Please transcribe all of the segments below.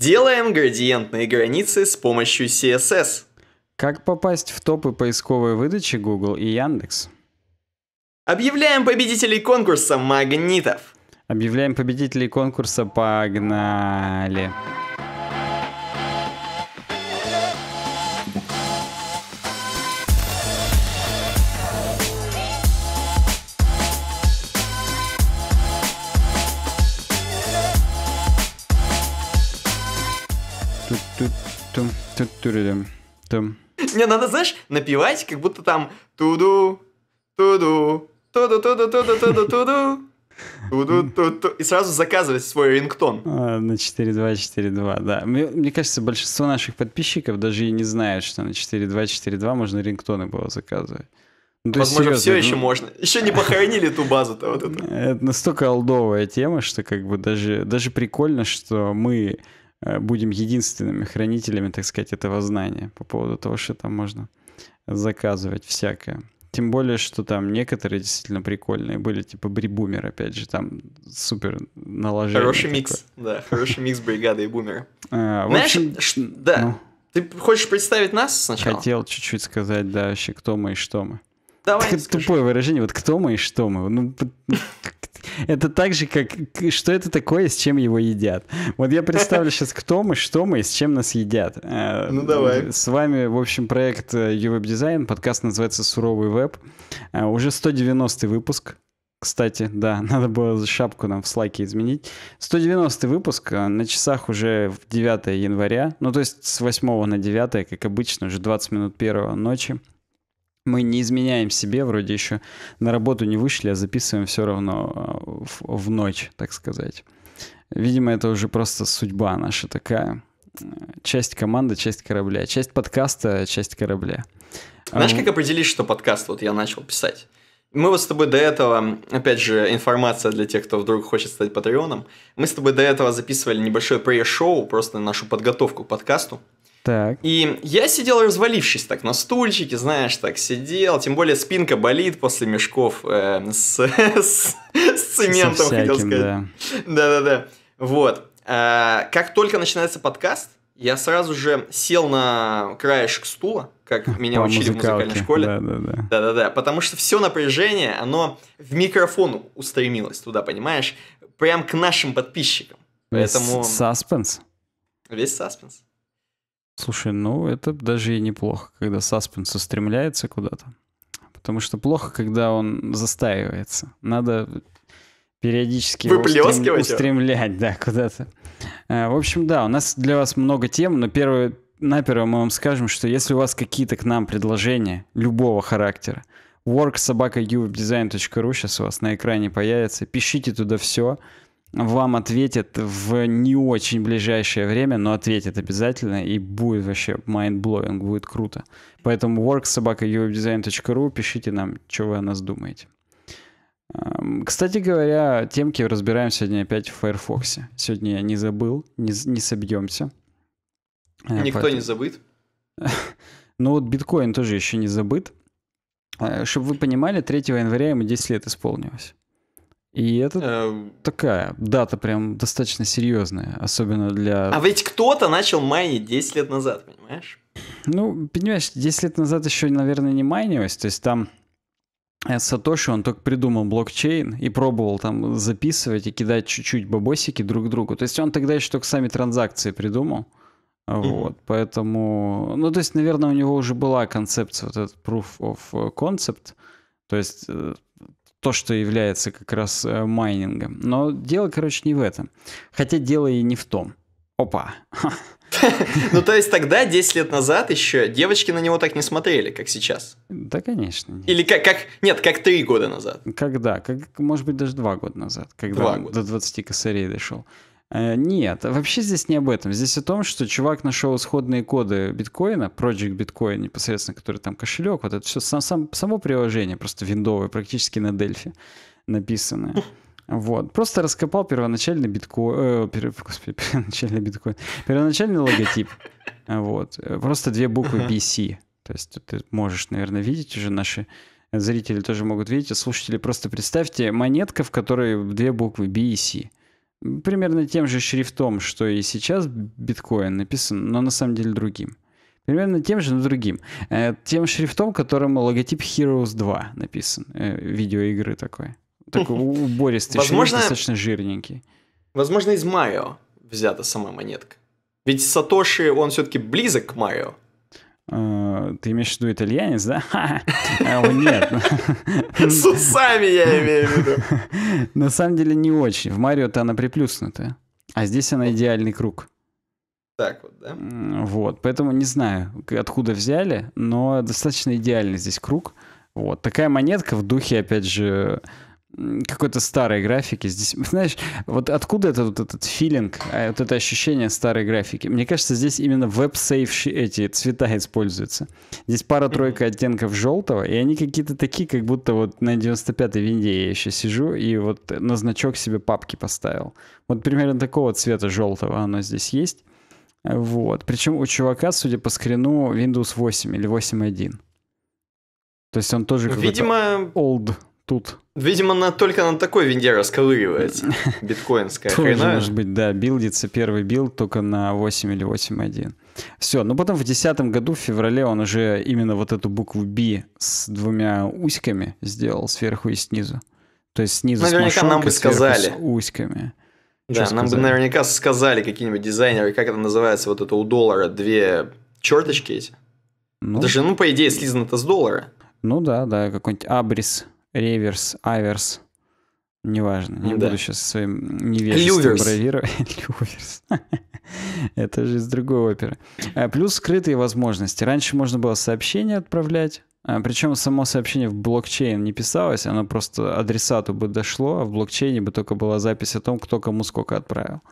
Делаем градиентные границы с помощью CSS. Как попасть в топы поисковой выдачи Google и Яндекс? Объявляем победителей конкурса магнитов. Объявляем победителей конкурса «Погнали!» тюрюрям. Там. Не, надо, знаешь, напевать, как будто там туду, туду, туду, туду, туду, туду, туду. И сразу заказывать свой рингтон. А, на 4.2.4.2, да. Мне, кажется, большинство наших подписчиков даже и не знают, что на 4.2.4.2 можно рингтоны было заказывать. Ну, Возможно, серьезно, все ну... еще можно. Еще не похоронили ту базу-то вот эту. Это настолько алдовая тема, что как бы даже, даже прикольно, что мы Э, будем единственными хранителями, так сказать, этого знания по поводу того, что там можно заказывать всякое. Тем более, что там некоторые действительно прикольные были, типа Брибумер, опять же, там супер наложение. Хороший такое. микс, да, хороший микс бригады и бумера. А, Знаешь, ну. да, ты хочешь представить нас сначала? Хотел чуть-чуть сказать, да, вообще, кто мы и что мы. Давай так, тупое выражение, вот кто мы и что мы. Ну, это так же, как что это такое, с чем его едят. Вот я представлю сейчас, кто мы, что мы и с чем нас едят. Э, ну давай. С вами, в общем, проект UWeb э, Design, подкаст называется «Суровый веб». Э, уже 190 выпуск. Кстати, да, надо было шапку нам в слайке изменить. 190 выпуск, на часах уже 9 января, ну то есть с 8 на 9, как обычно, уже 20 минут первого ночи мы не изменяем себе, вроде еще на работу не вышли, а записываем все равно в, э, в ночь, так сказать. Видимо, это уже просто судьба наша такая. Часть команды, часть корабля. Часть подкаста, часть корабля. Знаешь, а, как определить, что подкаст вот я начал писать? Мы вот с тобой до этого, опять же, информация для тех, кто вдруг хочет стать патреоном. Мы с тобой до этого записывали небольшое пресс-шоу, просто нашу подготовку к подкасту. Так. И я сидел развалившись так на стульчике, знаешь, так сидел. Тем более спинка болит после мешков э, с, с, с цементом, всяким, хотел сказать. Да-да-да. Вот. А, как только начинается подкаст, я сразу же сел на краешек стула, как меня По учили музыкалке. в музыкальной школе. Да-да-да. Да-да-да. Потому что все напряжение, оно в микрофон устремилось туда, понимаешь? Прям к нашим подписчикам. Весь Поэтому... Саспенс? Весь саспенс. Слушай, ну это даже и неплохо, когда саспенс устремляется куда-то. Потому что плохо, когда он застаивается. Надо периодически устрем... устремлять, да, куда-то. Э, в общем, да, у нас для вас много тем, но первое, наперво мы вам скажем, что если у вас какие-то к нам предложения любого характера, worksobaka.uwebdesign.ru сейчас у вас на экране появится, пишите туда все, вам ответит в не очень ближайшее время, но ответит обязательно, и будет вообще mind blowing, будет круто. Поэтому worksobaka.uwebdesign.ru, пишите нам, что вы о нас думаете. Кстати говоря, темки разбираем сегодня опять в Firefox. Сегодня я не забыл, не, не собьемся. Э, Никто Поэтому... не забыт? Ну вот биткоин тоже еще не забыт. Э, Чтобы вы понимали, 3 января ему 10 лет исполнилось. И это эм. такая дата прям достаточно серьезная, особенно для... А ведь кто-то начал майнить 10 лет назад, понимаешь? Ну, понимаешь, 10 лет назад еще, наверное, не майнилось, то есть там э, Сатоши, он только придумал блокчейн и пробовал там записывать и кидать чуть-чуть бабосики друг другу. То есть он тогда еще только сами транзакции придумал. Вот, mm-hmm. поэтому, ну, то есть, наверное, у него уже была концепция, вот этот proof of э, concept, то есть э, то, что является как раз э, майнингом. Но дело, короче, не в этом. Хотя дело и не в том. Опа. Ну, то есть тогда, 10 лет назад еще, девочки на него так не смотрели, как сейчас. Да, конечно. Или как, как... Нет, как 3 года назад. Когда? Как, может быть, даже 2 года назад, когда до 20 косарей дошел. Э, нет, вообще здесь не об этом. Здесь о том, что чувак нашел исходные коды биткоина, Project Bitcoin непосредственно, который там кошелек, вот это все сам, сам, само приложение, просто виндовое, практически на Дельфи написанное. Вот. Просто раскопал первоначальный биткоин, э, пер, господи, первоначальный биткоин, первоначальный логотип. Вот. Просто две буквы BC. То есть ты можешь, наверное, видеть уже наши зрители тоже могут видеть, а слушатели просто представьте монетка, в которой две буквы B и C примерно тем же шрифтом, что и сейчас биткоин написан, но на самом деле другим. Примерно тем же, но другим. Э, тем шрифтом, которым логотип Heroes 2 написан. Э, видеоигры такой. Такой убористый Возможно... достаточно жирненький. Возможно, из майо взята сама монетка. Ведь Сатоши, он все-таки близок к майо. Э, ты имеешь в виду итальянец, да? А, нет. С усами я имею в виду. На самом деле не очень. В Марио-то она приплюснутая. А здесь она идеальный круг. Так вот, да? Вот, поэтому не знаю, откуда взяли, но достаточно идеальный здесь круг. Вот, такая монетка в духе, опять же, какой-то старой графики. Здесь, знаешь, вот откуда этот, вот этот филинг, а, вот это ощущение старой графики? Мне кажется, здесь именно веб-сейф эти цвета используются. Здесь пара-тройка оттенков желтого, и они какие-то такие, как будто вот на 95-й винде я еще сижу и вот на значок себе папки поставил. Вот примерно такого цвета желтого оно здесь есть. Вот. Причем у чувака, судя по скрину, Windows 8 или 8.1. То есть он тоже Видимо... old тут. Видимо, она только на такой винде расковыривается. Биткоинская хрена. может быть, да, билдится первый билд только на 8 или 8.1. Все, но потом в 2010 году, в феврале, он уже именно вот эту букву B с двумя уськами сделал сверху и снизу. То есть снизу Наверняка с нам бы сказали. с уськами. Да, Что нам сказали? бы наверняка сказали какие-нибудь дизайнеры, как это называется, вот это у доллара две черточки эти. Ну, Даже, ну, по идее, слизано-то с доллара. Ну да, да, какой-нибудь абрис реверс, аверс, неважно. Не да. буду сейчас своим невежеством бравировать. Люверс. Это же из другой оперы. Э, плюс скрытые возможности. Раньше можно было сообщения отправлять, э, причем само сообщение в блокчейн не писалось, оно просто адресату бы дошло, а в блокчейне бы только была запись о том, кто кому сколько отправил.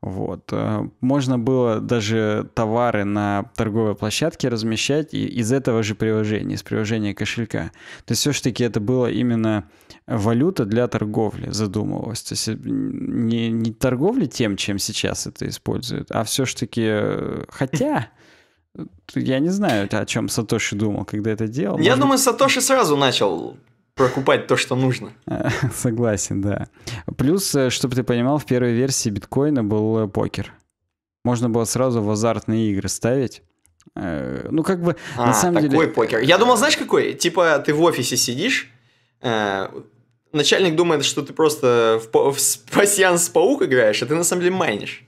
Вот. Э, можно было даже товары на торговой площадке размещать из этого же приложения, из приложения кошелька. То есть все-таки это было именно валюта для торговли задумывалось, То есть э, не, не торговли тем, чем сейчас это используют, а все-таки... Э, хотя... Я не знаю, о чем Сатоши думал, когда это делал. Я Может... думаю, Сатоши сразу начал прокупать то, что нужно. Согласен, да. Плюс, э, чтобы ты понимал, в первой версии биткоина был э, покер. Можно было сразу в азартные игры ставить. Э, ну, как бы, а, на самом такой деле... такой покер. Я думал, знаешь, какой? Типа, ты в офисе сидишь, э, начальник думает, что ты просто в, в пассианс паук играешь, а ты на самом деле майнишь.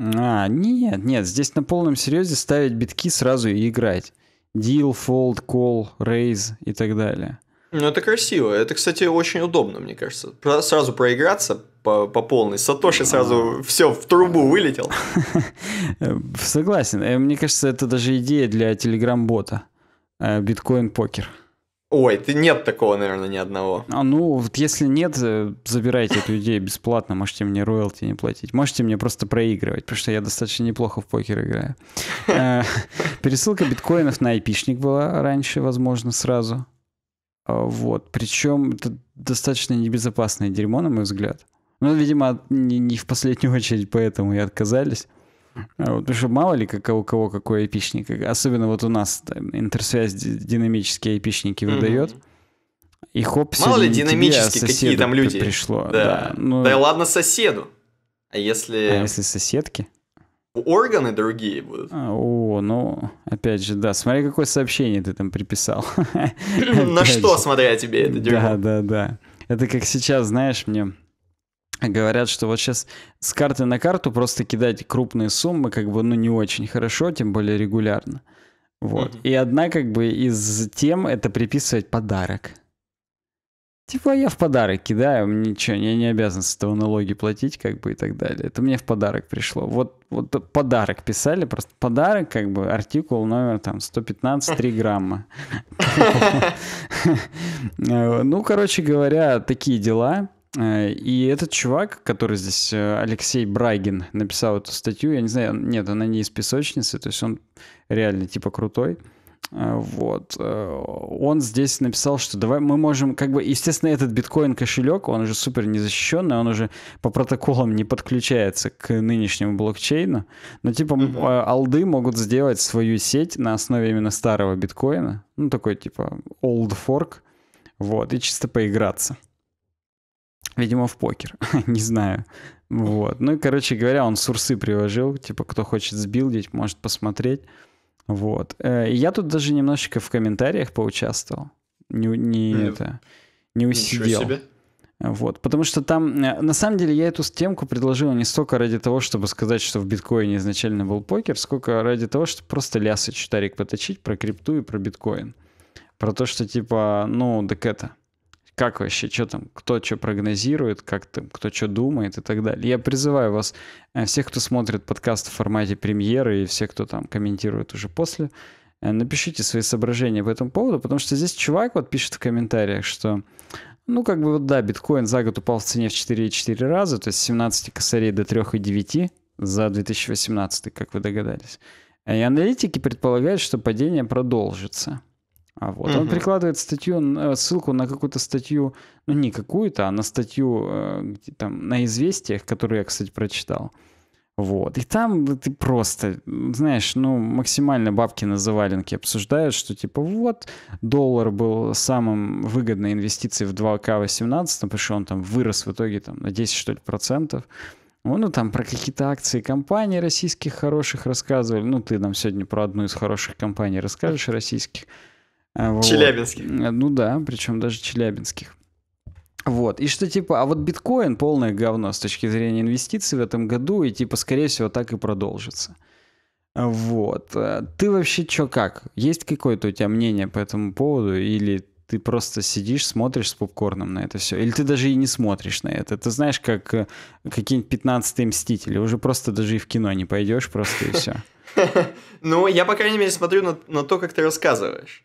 А, нет, нет, здесь на полном серьезе ставить битки сразу и играть. Deal, fold, call, raise и так далее. Ну, это красиво. Это, кстати, очень удобно, мне кажется. Про сразу проиграться по, по полной. Сатоши сразу а. все в трубу вылетел. Согласен. Э, мне кажется, это даже идея для телеграм-бота. Э, Биткоин-покер. Ой, ты нет такого, наверное, ни одного. А ну, вот если нет, э, забирайте эту идею бесплатно, можете мне роялти не платить. Можете мне просто проигрывать, потому что я достаточно неплохо в покер играю. Пересылка биткоинов на айпишник была раньше, возможно, сразу. А, вот. Причем это достаточно небезопасное дерьмо, на мой взгляд. Ну, видимо, не, не в последнюю очередь поэтому и отказались. А вот, потому что мало ли как, у кого какой айпишник. Особенно вот у нас там, интерсвязь динамические айпишники выдает. И хоп, Мало ли динамически, какие там люди. Пришло, да. Да. Ну... да ладно соседу. А если... А если соседки? Органы другие будут. А, о, ну, опять же, да, смотри, какое сообщение ты там приписал. На что, смотря тебе это дерьмо. Да, да, да. Это как сейчас, знаешь, мне говорят, что вот сейчас с карты на карту просто кидать крупные суммы как бы, ну, не очень хорошо, тем более регулярно. Вот. И одна как бы из тем это приписывать подарок. Типа я в подарок кидаю, ничего, я не обязан с этого налоги платить, как бы и так далее. Это мне в подарок пришло. Вот, вот подарок писали, просто подарок, как бы, артикул номер там 115, 3 грамма. Ну, короче говоря, такие дела. Э, и этот чувак, который здесь, э, Алексей Брагин, написал эту статью, я не знаю, нет, она не из песочницы, то есть он реально типа крутой. Э, вот. Э, он здесь написал, что давай мы можем, как бы, естественно, этот биткоин кошелек, он уже супер незащищенный, он уже по протоколам не подключается к нынешнему блокчейну, но типа mm-hmm. алды могут сделать свою сеть на основе именно старого биткоина, ну такой типа old fork, вот, и чисто поиграться. Видимо, в покер, не знаю. Вот. Ну и, короче говоря, он сурсы приложил, типа, кто хочет сбилдить, может посмотреть. Вот. Э, я тут даже немножечко в комментариях поучаствовал. Не, не mm. это. Не усидел. Вот, потому что там, э, на самом деле, я эту темку предложил не столько ради того, чтобы сказать, что в биткоине изначально был покер, сколько ради того, чтобы просто лясы чутарик поточить про крипту и про биткоин. Про то, что типа, ну, так это, как вообще, что там, кто что прогнозирует, как там, кто что думает и так далее. Я призываю вас, э, всех, кто смотрит подкаст в формате премьеры и всех, кто там комментирует уже после, э, напишите свои соображения по этому поводу, потому что здесь чувак вот пишет в комментариях, что ну, как бы, вот да, биткоин за год упал в цене в 4,4 раза, то есть с 17 косарей до 3,9 за 2018, как вы догадались. Э, и аналитики предполагают, что падение продолжится. А вот. Угу. Он прикладывает статью, э, ссылку на какую-то статью, ну не какую-то, а на статью э, там, на известиях, которую я, кстати, прочитал. Вот. И там ты просто, знаешь, ну, максимально бабки на заваленке обсуждают, что типа вот, доллар был самым выгодной инвестицией в 2К18, потому что он там вырос в итоге там на 10, что ли, процентов. Ну, там про какие-то акции компаний российских хороших рассказывали. Ну, ты нам сегодня про одну из хороших компаний расскажешь российских. Э, вот. Челябинских. Э, ну да, причем даже челябинских. Вот. И что типа, а вот биткоин полное говно с точки зрения инвестиций в этом году, и типа, скорее всего, так и продолжится. Вот. Э, ты вообще чё как? Есть какое-то у тебя мнение по этому поводу? Или ты просто сидишь, смотришь с попкорном на это все? Или ты даже и не смотришь на это? Ты знаешь, как какие-нибудь 15-е Мстители. Уже просто даже и в кино не пойдешь просто и все. Ну, я, по крайней мере, смотрю на то, как ты рассказываешь.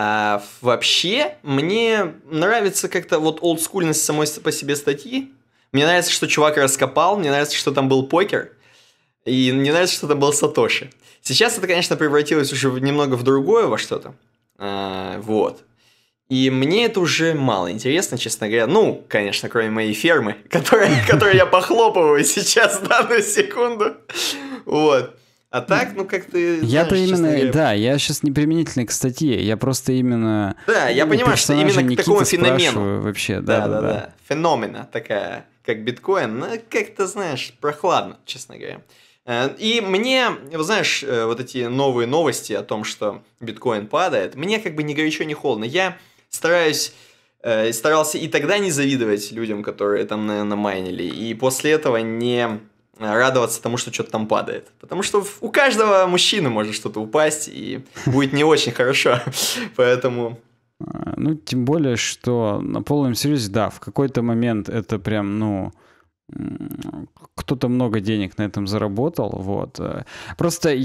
А вообще, мне нравится как-то вот олдскульность самой по себе статьи. Мне нравится, что чувак раскопал, мне нравится, что там был покер, и мне нравится, что там был Сатоши. Сейчас это, конечно, превратилось уже немного в другое во что-то. А, вот. И мне это уже мало интересно, честно говоря. Ну, конечно, кроме моей фермы, которую я похлопываю сейчас, данную секунду. Вот. А так, ну как то Я-то именно, говоря... да, я сейчас не применительный к статье, я просто именно... Да, я э, понимаю, что именно Никиты к такому феномену. Вообще, да, да, да, да, да. Феномена такая, как биткоин, ну как-то, знаешь, прохладно, честно говоря. Э, и мне, знаешь, э, вот эти новые новости о том, что биткоин падает, мне как бы ни горячо, не холодно. Я стараюсь старался и тогда не завидовать людям, которые там, наверное, майнили, и после этого не радоваться тому, что что-то там падает. Потому что у каждого мужчины может что-то упасть, и будет не очень хорошо. Поэтому... А, ну, тем более, что на полном серьезе, да, в какой-то момент это прям, ну, кто-то много денег на этом заработал, вот. Э, просто,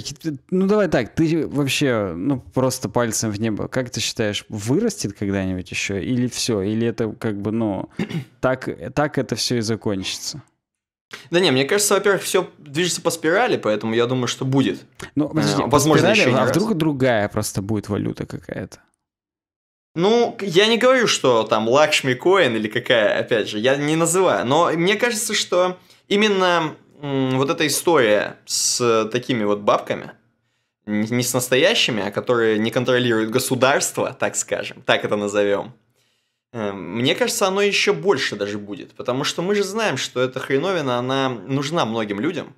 ну давай так, ты вообще, ну просто пальцем в небо, как ты считаешь, вырастет когда-нибудь еще или все, или это как бы, ну, так, так это все и закончится? Да не, мне кажется, во-первых, все движется по спирали, поэтому я думаю, что будет. Ну, э, подожди, а, возможно, спирали, еще не а раз. вдруг другая просто будет валюта какая-то? Ну, я не говорю, что там Лакшми Коин или какая, опять же, я не называю, но мне кажется, что именно вот эта история с такими вот бабками, не с настоящими, а которые не контролируют государство, так скажем, так это назовем, Эм, мне кажется, оно еще больше даже будет, потому что мы же знаем, что эта хреновина, она нужна многим людям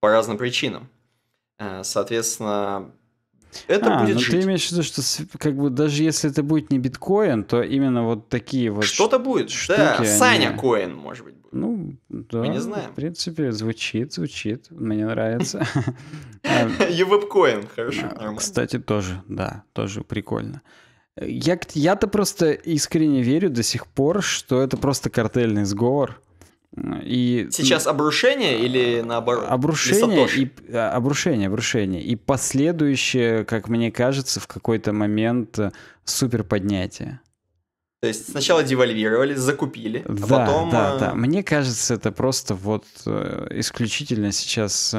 по разным причинам. Э, соответственно, это а, будет ну жить. ты имеешь в виду, что как бы даже если это будет не биткоин, то именно вот такие вот Что-то будет, штуки, да, Саня они... Коин, может быть, будет. Ну, да. Мы не знаем. В принципе, звучит, звучит, мне нравится. Э, Ювеб хорошо, а, Кстати, тоже, да, тоже прикольно. Я, я-то просто искренне верю до сих пор, что это просто картельный сговор. И... Сейчас обрушение или наоборот? Обрушение и а, обрушение, обрушение и последующее, как мне кажется, в какой-то момент э, супер поднятие. То есть сначала девальвировали, закупили, а да, а потом. Да, э, да. Мне кажется, это просто вот э, исключительно сейчас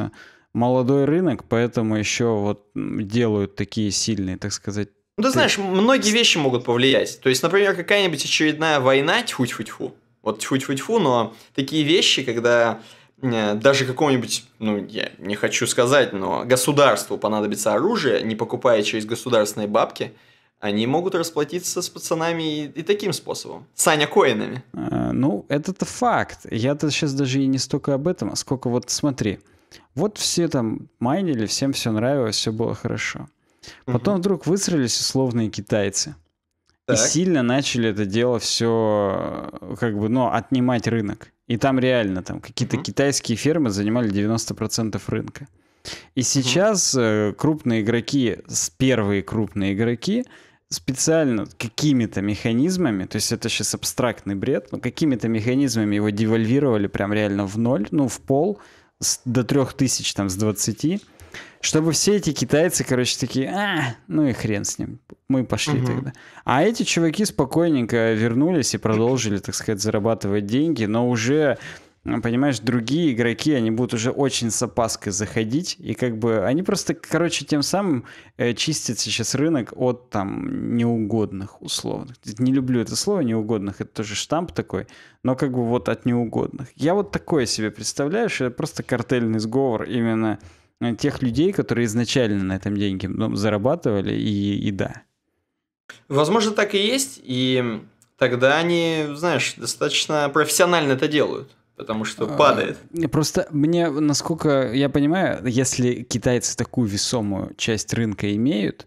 молодой рынок, поэтому еще вот делают такие сильные, так сказать, ну, ты знаешь, многие вещи могут повлиять. То есть, например, какая-нибудь очередная война, тьфу-тьфу-тьфу, вот тьфу-тьфу-тьфу, но такие вещи, когда э, даже какому-нибудь, ну, я не хочу сказать, но государству понадобится оружие, не покупая через государственные бабки, они могут расплатиться с пацанами и, и таким способом. Саня коинами. А, ну, это-то факт. Я-то сейчас даже и не столько об этом, а сколько вот смотри. Вот все там майнили, всем все нравилось, все было хорошо. Потом угу. вдруг выстроились условные китайцы. Так. И сильно начали это дело все, э, как бы, ну, отнимать рынок. И там реально там какие-то угу. китайские фермы занимали 90% рынка. И сейчас угу. крупные игроки, первые крупные игроки, специально какими-то механизмами, то есть это сейчас абстрактный бред, но какими-то механизмами его девальвировали прям реально в ноль, ну, в пол, с, до тысяч там, с двадцати чтобы все эти китайцы, короче, такие, а, ну и хрен с ним, мы пошли угу. тогда. А эти чуваки спокойненько вернулись и продолжили, так сказать, зарабатывать деньги, но уже, ну, понимаешь, другие игроки, они будут уже очень с опаской заходить, и как бы они просто, короче, тем самым э, чистят сейчас рынок от там неугодных условных. Не люблю это слово, неугодных, это тоже штамп такой, но как бы вот от неугодных. Я вот такое себе представляю, что это просто картельный сговор именно Э, тех людей, которые изначально на этом деньги ну, зарабатывали, и, и да. Возможно, так и есть, и тогда они, знаешь, достаточно профессионально это делают потому что а, падает. Просто мне, насколько я понимаю, если китайцы такую весомую часть рынка имеют,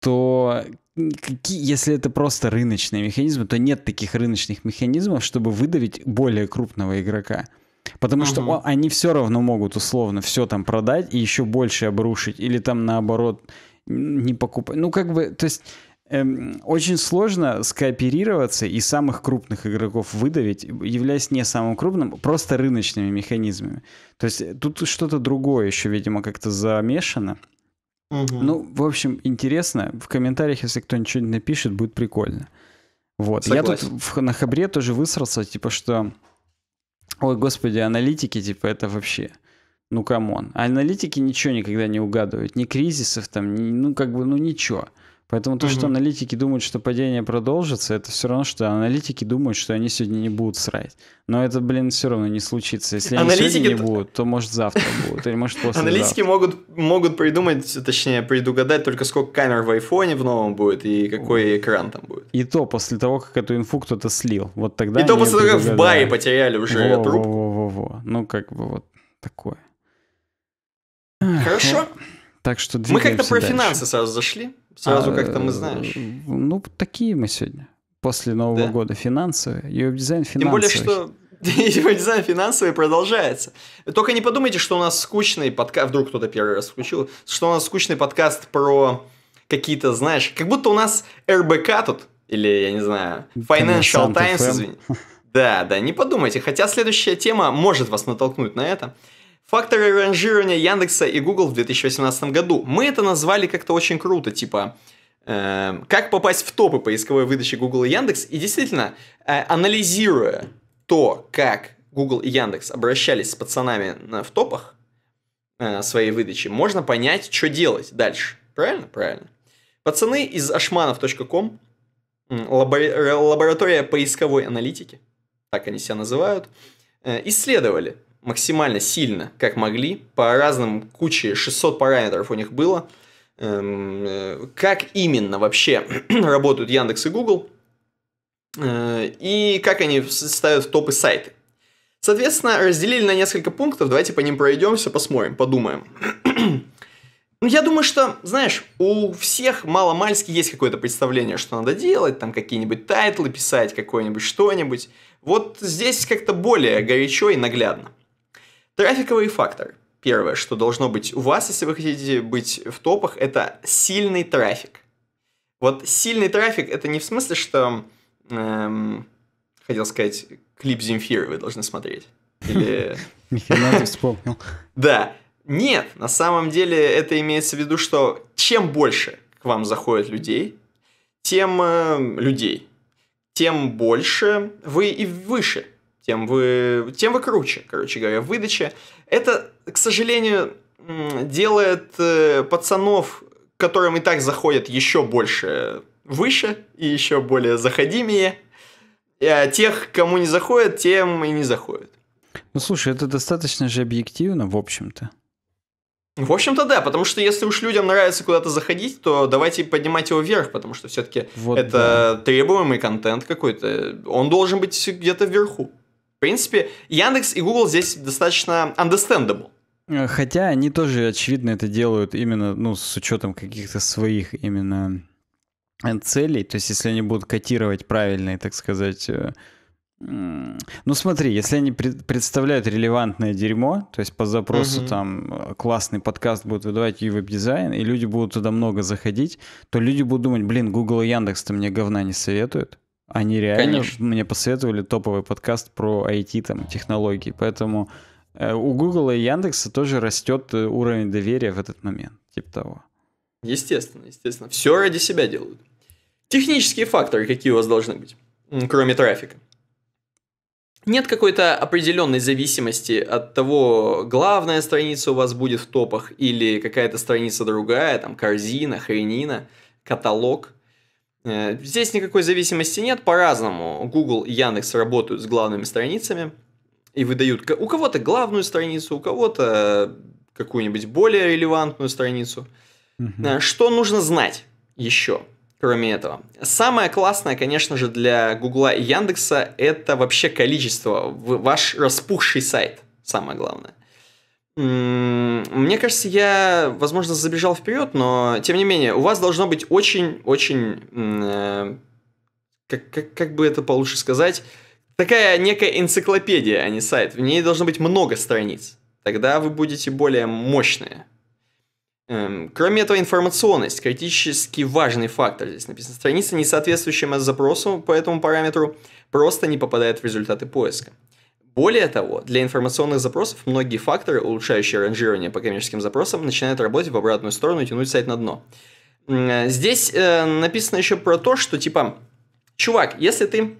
то какие, если это просто рыночные механизмы, то нет таких рыночных механизмов, чтобы выдавить более крупного игрока. Потому угу. что они все равно могут условно все там продать и еще больше обрушить. Или там наоборот не покупать. Ну, как бы, то есть эм, очень сложно скооперироваться и самых крупных игроков выдавить, являясь не самым крупным, просто рыночными механизмами. То есть э, тут что-то другое еще, видимо, как-то замешано. Угу. Ну, в общем, интересно. В комментариях, если кто-нибудь что-нибудь напишет, будет прикольно. Вот. Согласен. Я тут в, на хабре тоже высрался, типа, что Ой, господи, аналитики, типа, это вообще... Ну, камон. аналитики ничего никогда не угадывают. Ни кризисов там, ни, ну, как бы, ну, ничего. Поэтому то, mm что аналитики думают, что падение продолжится, это все равно, что аналитики думают, что они сегодня не будут срать. Но это, блин, все равно не случится. Если аналитики... они сегодня не будут, то может завтра будут, или может после. Аналитики могут, могут придумать, точнее, предугадать только сколько камер в айфоне в новом будет и какой экран там будет. И то после того, как эту инфу кто-то слил. Вот тогда. И то после того, как в бае потеряли уже трубку. Во-во-во. Ну, как бы вот такое. Хорошо. Так что Мы как-то про дальше. финансы сразу зашли. Сразу а, как-то мы знаешь. Ну, такие мы сегодня. После Нового да? года финансовые. и дизайн финансовый. Тем более, что дизайн финансовый продолжается. Только не подумайте, что у нас скучный подкаст, вдруг кто-то первый раз включил, что у нас скучный подкаст про какие-то, знаешь, как будто у нас РБК тут, или, я не знаю, Financial Times, эм. извини. Да, да, не подумайте, хотя следующая тема может вас натолкнуть на это. Факторы ранжирования Яндекса и Google в 2018 году. Мы это назвали как-то очень круто, типа э, как попасть в топы поисковой выдачи Google и Яндекс. И действительно, э, анализируя то, как Google и Яндекс обращались с пацанами в топах э, своей выдачи, можно понять, что делать дальше. Правильно? Правильно. Пацаны из ашманов.ком, лаборатория поисковой аналитики, так они себя называют, э, исследовали, максимально сильно, как могли, по разным куче 600 параметров у них было. Эм, э, как именно вообще работают Яндекс и Google э, и как они ставят в топы сайты. Соответственно, разделили на несколько пунктов, давайте по ним пройдемся, посмотрим, подумаем. Ну, я думаю, что, знаешь, у всех маломальски есть какое-то представление, что надо делать, там какие-нибудь тайтлы писать, какое-нибудь что-нибудь. Вот здесь как-то более горячо и наглядно. Трафиковый фактор. Первое, что должно быть у вас, если вы хотите быть в топах, это сильный трафик. Вот сильный трафик это не в смысле, что эм, хотел сказать клип Земфиры вы должны смотреть. Или... Нихрена вспомнил. Да. Нет, на самом деле это имеется в виду, что чем больше к вам заходит людей, тем э, людей, тем больше вы и выше тем вы, тем вы круче, короче говоря, в выдаче. Это, к сожалению, делает э, пацанов, которым и так заходят еще больше выше и еще более заходимее. А тех, кому не заходят, тем и не заходят. Ну слушай, это достаточно же объективно, в общем-то. В общем-то, да, потому что если уж людям нравится куда-то заходить, то давайте поднимать его вверх, потому что все-таки вот это да. требуемый контент какой-то. Он должен быть где-то вверху. В принципе, Яндекс и Google здесь достаточно understandable. Э, хотя они тоже, очевидно, это делают именно ну, с учетом каких-то своих именно э, целей. То есть, если они будут котировать правильные, так сказать, э, ну смотри, если они представляют релевантное дерьмо, то есть по запросу угу. там классный подкаст будет выдавать и веб-дизайн, и люди будут туда много заходить, то люди будут думать, блин, Google и Яндекс-то мне говна не советуют. Они реально Конечно. мне посоветовали топовый подкаст про IT, там, технологии. Поэтому э, у Google и Яндекса тоже растет э, уровень доверия в этот момент, типа того. Естественно, естественно. Все ради себя делают. Технические факторы какие у вас должны быть, кроме трафика? Нет какой-то определенной зависимости от того, главная страница у вас будет в топах или какая-то страница другая, там корзина, хренина, каталог – Э, здесь никакой зависимости нет, по-разному. Google и Яндекс работают с главными страницами и выдают у кого-то главную страницу, у кого-то э, какую-нибудь более релевантную страницу. Угу. Что нужно знать еще, кроме этого? Самое классное, конечно же, для Google и Яндекса это вообще количество, ваш распухший сайт, самое главное. Мне кажется, я, возможно, забежал вперед, но тем не менее, у вас должно быть очень-очень, э, как, как, как бы это получше сказать, такая некая энциклопедия, а не сайт. В ней должно быть много страниц. Тогда вы будете более мощные. Эм, кроме этого, информационность, критически важный фактор здесь написано. Страница, не соответствующая запросу по этому параметру, просто не попадает в результаты поиска. Более того, для информационных запросов многие факторы, улучшающие ранжирование по коммерческим запросам, начинают работать в обратную сторону и тянуть сайт на дно. Э, здесь э, написано еще про то, что типа, чувак, если ты,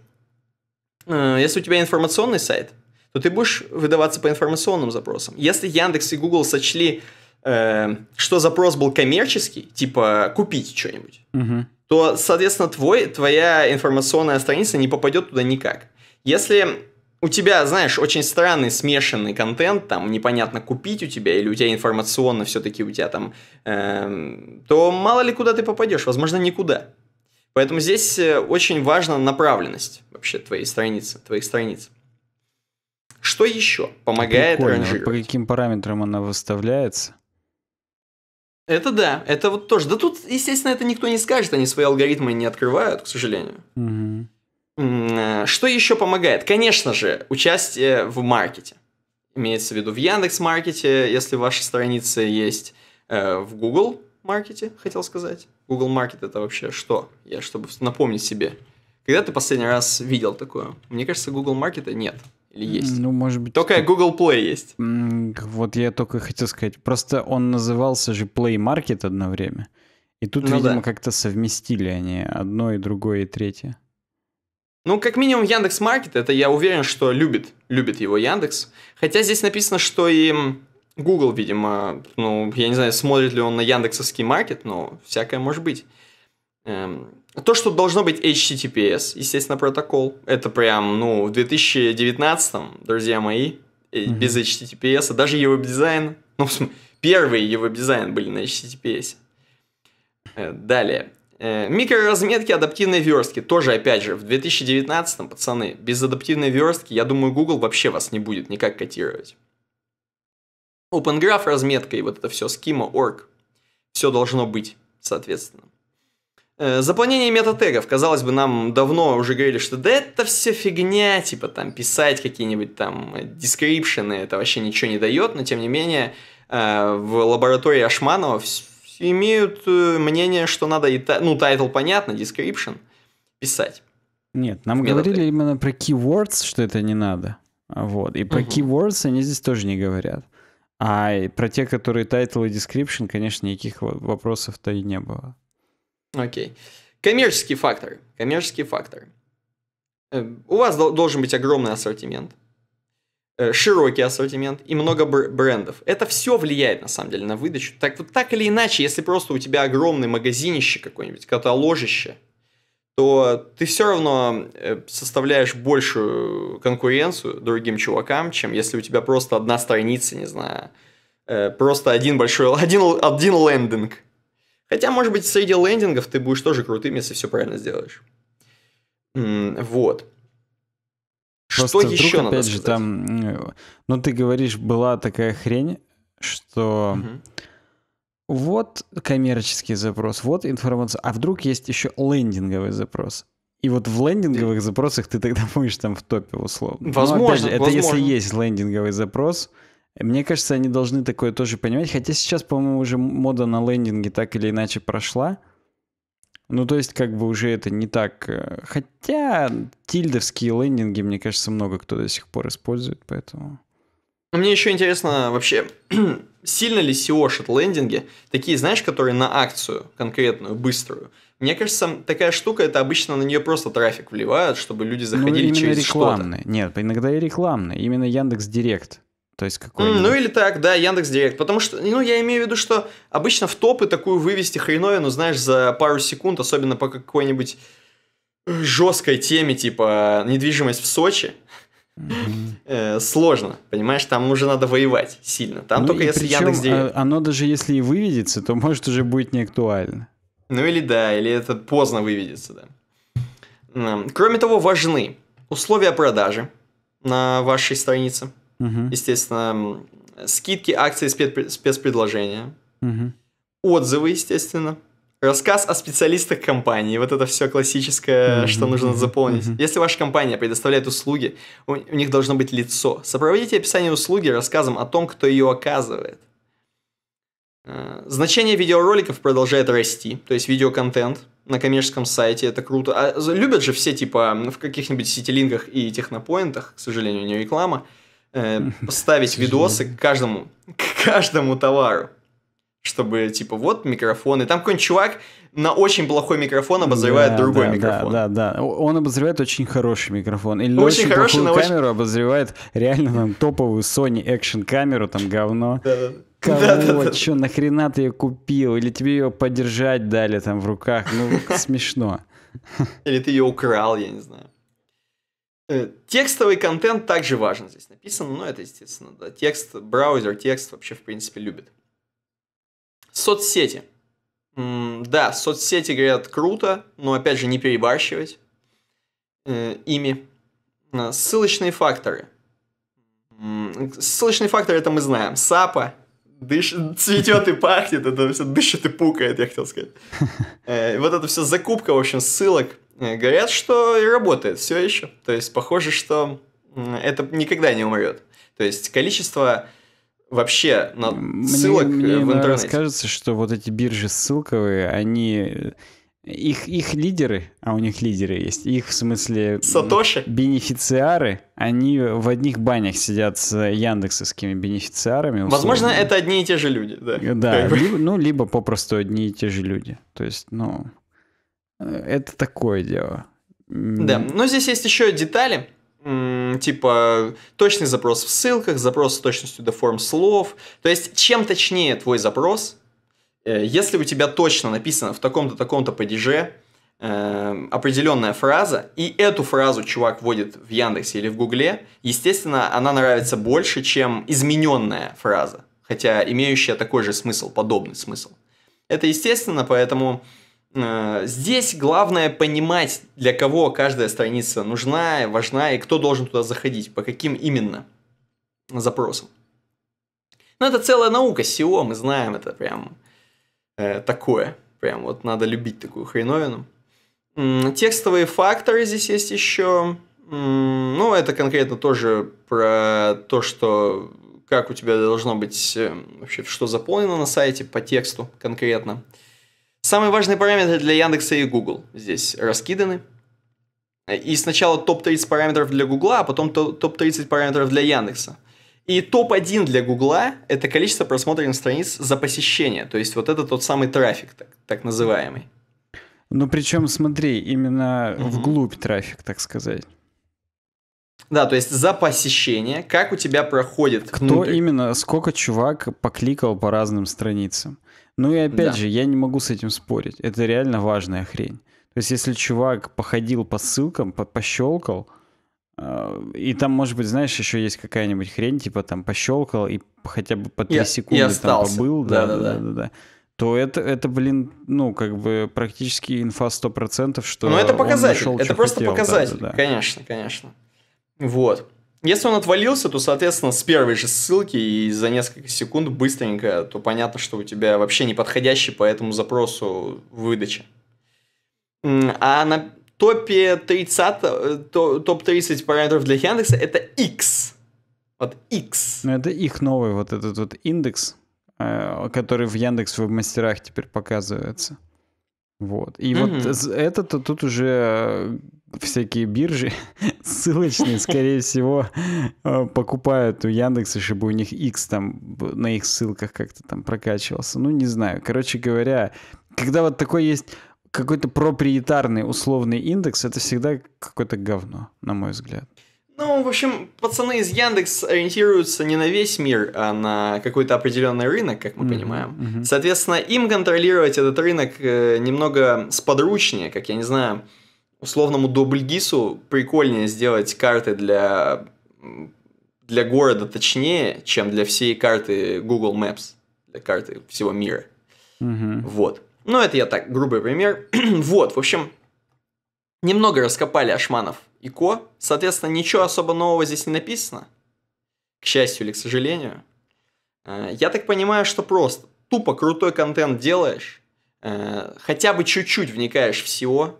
э, если у тебя информационный сайт, то ты будешь выдаваться по информационным запросам. Если Яндекс и Google сочли, э, что запрос был коммерческий, типа купить что-нибудь, угу. то, соответственно, твой, твоя информационная страница не попадет туда никак. Если у тебя, знаешь, очень странный смешанный контент, там непонятно купить у тебя или у тебя информационно все-таки у тебя там, э, то мало ли куда ты попадешь, возможно никуда. Поэтому здесь э, очень важна направленность вообще твоей страницы, твоих страниц. Что еще помогает Прикольно. ранжировать? По каким параметрам она выставляется? Это да, это вот тоже. Да тут, естественно, это никто не скажет, они свои алгоритмы не открывают, к сожалению. Угу. Э, что еще помогает? Конечно же, участие в маркете. Имеется в виду в Яндекс Маркете, если ваша страница есть, э, в Google Маркете, хотел сказать. Google Маркет это вообще что? Я чтобы напомнить себе. Когда ты последний раз видел такое? Мне кажется, Google Маркета нет. Или есть? Ну, может быть. Только это... Типа Google Play есть. Вот я только хотел сказать. Просто он назывался же Play Market одно время. И тут, ну, видимо, да. как-то совместили они одно и другое и третье. Ну, как минимум, Яндекс Маркет, это я уверен, что любит, любит его Яндекс. Хотя здесь написано, что и Google, видимо, ну, я не знаю, смотрит ли он на Яндексовский маркет, но всякое может быть. Эм, то, что должно быть HTTPS, естественно, протокол, это прям, ну, в 2019, друзья мои, mm-hmm. без HTTPS, а даже его дизайн, ну, первые его дизайн были на HTTPS. Э, далее. Э, микроразметки адаптивной верстки. Тоже, опять же, в 2019, пацаны, без адаптивной верстки, я думаю, Google вообще вас не будет никак котировать. OpenGraph разметка и вот это все, schema.org. Все должно быть, соответственно. Э, заполнение метатегов. Казалось бы, нам давно уже говорили, что да это все фигня, типа там писать какие-нибудь там дескрипшены, э, это вообще ничего не дает, но тем не менее в лаборатории Ашманова имеют э, мнение, что надо и ну тайтл понятно, description писать. Нет, нам говорили именно про keywords, что это не надо. Вот. И про угу. keywords они здесь тоже не говорят. А про те, которые тайтл и description, конечно, никаких вопросов-то и не было. Окей. Okay. Коммерческий фактор. Коммерческий фактор. Э, у вас должен быть огромный ассортимент. Э, широкий ассортимент и много брендов. Это все влияет, на самом деле, на выдачу. Так, вот так или иначе, если просто у тебя огромный магазинище какой нибудь каталожище, то ты все равно э, составляешь большую конкуренцию другим чувакам, чем если у тебя просто одна страница, не знаю, э, просто один большой, один, один лендинг. Хотя, может быть, среди лендингов ты будешь тоже крутым, если все правильно сделаешь. Вот. Просто что вдруг, еще опять надо же, сказать? там, ну ты говоришь, была такая хрень, что угу. вот коммерческий запрос, вот информация, а вдруг есть еще лендинговый запрос. И вот в лендинговых запросах ты тогда будешь там в топе условно. Ну, возможно, Но, опять это возможно. если есть лендинговый запрос. Мне кажется, они должны такое тоже понимать. Хотя сейчас, по-моему, уже мода на лендинге так или иначе прошла. Ну, то есть, как бы уже это не так. Э, хотя тильдовские лендинги, мне кажется, много кто до сих пор использует, поэтому... Ну, мне еще интересно вообще, сильно ли сеошат лендинги, такие, знаешь, которые на акцию конкретную, быструю. Мне кажется, такая штука, это обычно на нее просто трафик вливают, чтобы люди ну, заходили ну, через рекламные. что-то. Нет, иногда и рекламные. Именно Яндекс Директ. То есть какой ну -нибудь... Ну или так, да, Яндекс Директ. Потому что, ну, я имею в виду, что обычно в топы такую вывести хреновину, ну, знаешь, за пару секунд, особенно по какой-нибудь э, жесткой теме, типа недвижимость в Сочи. Э, сложно, понимаешь, там уже надо воевать сильно. Там ну только если Яндекс Директ. А, оно даже если и выведется, то может уже будет не актуально. Ну или да, или это поздно выведется, да. Кроме того, важны условия продажи на вашей странице угу. естественно, скидки, акции, спецпредложения, угу. отзывы, естественно, рассказ о специалистах компании, вот это все классическое, угу. что нужно заполнить. Угу. Если ваша компания предоставляет услуги, у, них должно быть лицо. Сопроводите описание услуги рассказом о том, кто ее оказывает. Э, значение видеороликов продолжает расти, то есть видеоконтент на коммерческом сайте, это круто. А любят же все, типа, в каких-нибудь ситилингах и технопоинтах, к сожалению, не реклама, Э, поставить видосы к каждому, к каждому товару. Чтобы, типа, вот микрофон, и там какой-нибудь чувак на очень плохой микрофон обозревает да, другой да, микрофон. Да, да, да. Он обозревает очень хороший микрофон. Или очень, очень хороший, плохую камеру очень... обозревает реально там топовую Sony экшен камеру, там говно. Да, да. Кого? Да, да, да. нахрена ты ее купил? Или тебе ее подержать дали там в руках? Ну, смешно. Или ты ее украл, я не знаю. Э, текстовый контент также важен здесь написано, но это, естественно, да, текст, браузер, текст вообще, в принципе, любит. Соцсети. М да, соцсети, говорят, круто, но, опять же, не перебарщивать э, ими. Э, ссылочные факторы. Ссылочные факторы, это мы знаем. Сапа, дышит, цветет и пахнет, это все дышит и пукает, я хотел сказать. Э, вот это все закупка, в общем, ссылок – Э, говорят, что и работает все еще. То есть, похоже, что это никогда не умрет. То есть, количество вообще на ссылок мне в интернете. Мне кажется, что вот эти биржи ссылковые, они э, их, их лидеры, а у них лидеры есть, их в смысле... Сатоши? Бенефициары, они в одних банях сидят с яндексовскими бенефициарами. Условно. Возможно, это одни и те же люди, да. Да, либо, ну, либо попросту одни и те же люди. То есть, ну это такое дело. Да, но здесь есть еще детали, типа точный запрос в ссылках, запрос с точностью до форм слов. То есть, чем точнее твой запрос, э, если у тебя точно написано в таком-то, таком-то падеже э, определенная фраза, и эту фразу чувак вводит в Яндексе или в Гугле, естественно, она нравится больше, чем измененная фраза, хотя имеющая такой же смысл, подобный смысл. Это естественно, поэтому Э, здесь главное понимать, для кого каждая страница нужна, важна и кто должен туда заходить, по каким именно запросам. Ну это целая наука, SEO, мы знаем, это прям э, такое. Прям вот надо любить такую хреновину. Текстовые факторы здесь есть еще. Ну, это конкретно тоже про то, что как у тебя должно быть э, вообще, что заполнено на сайте по тексту конкретно. Э, Самые важные параметры для Яндекса и Google здесь раскиданы. И сначала топ-30 параметров для Гугла, а потом топ-30 параметров для Яндекса. И топ-1 для Гугла – это количество просмотренных страниц за посещение. То есть вот это тот самый трафик, так, так называемый. Ну, причем, смотри, именно угу. вглубь трафик, так сказать. Да, то есть за посещение, как у тебя проходит. Кто внутрь. именно, сколько чувак покликал по разным страницам? Ну и опять да. же, я не могу с этим спорить. Это реально важная хрень. То есть, если чувак походил по ссылкам, по пощелкал, э, и там, может быть, знаешь, еще есть какая-нибудь хрень, типа там пощелкал и хотя бы по 3 я, секунды я там побыл, да, да, да, да, да, да, то это, это, блин, ну, как бы практически инфа 100%, что Ну, это показатель, нашел, это просто хотел. показатель, да, да, да. конечно, конечно. Вот. Если он отвалился, то, соответственно, с первой же ссылки и за несколько секунд быстренько, то понятно, что у тебя вообще не подходящий по этому запросу выдача. А на топе 30, э, топ-30 параметров для Яндекса это X. Вот X. Ну, это их новый вот этот вот индекс, э, который в Яндекс в мастерах теперь показывается. Вот. И mm вот это-то тут уже э, всякие биржи ссылочные, скорее всего, э, покупают у Яндекса, чтобы у них X там на их ссылках как-то там прокачивался. Ну, не знаю. Короче говоря, когда вот такой есть какой-то проприетарный условный индекс, это всегда какое-то говно, на мой взгляд. Ну, в общем, пацаны из Яндекс ориентируются не на весь мир, а на какой-то определенный рынок, как мы mm-hmm. понимаем. Mm-hmm. Соответственно, им контролировать этот рынок э, немного сподручнее, как я не знаю, условному Дубльгису прикольнее сделать карты для, для города точнее, чем для всей карты Google Maps, для карты всего мира. Угу. Вот. Ну, это я так, грубый пример. вот, в общем, немного раскопали Ашманов и Ко. Соответственно, ничего особо нового здесь не написано. К счастью или к сожалению. Э, я так понимаю, что просто тупо крутой контент делаешь, э, хотя бы чуть-чуть вникаешь в SEO,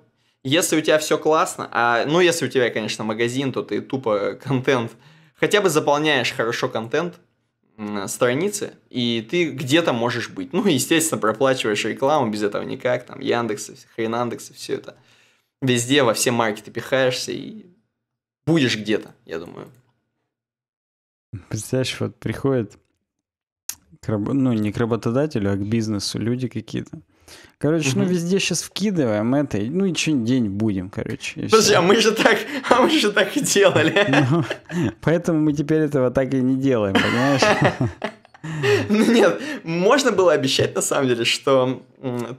если у тебя все классно, а, ну, если у тебя, конечно, магазин, то ты тупо контент, хотя бы заполняешь хорошо контент, страницы, и ты где-то можешь быть. Ну, естественно, проплачиваешь рекламу, без этого никак, там, Яндекс, Хренандекс, все это. Везде, во все маркеты пихаешься и будешь где-то, я думаю. Представляешь, вот приходит, к раб... ну, не к работодателю, а к бизнесу люди какие-то, Короче, угу. ну везде сейчас вкидываем это, ну и что-нибудь день будем, короче. Подожди, а мы же так, а мы же так и делали. Ну, поэтому мы теперь этого так и не делаем, понимаешь? Ну нет, можно было обещать на самом деле, что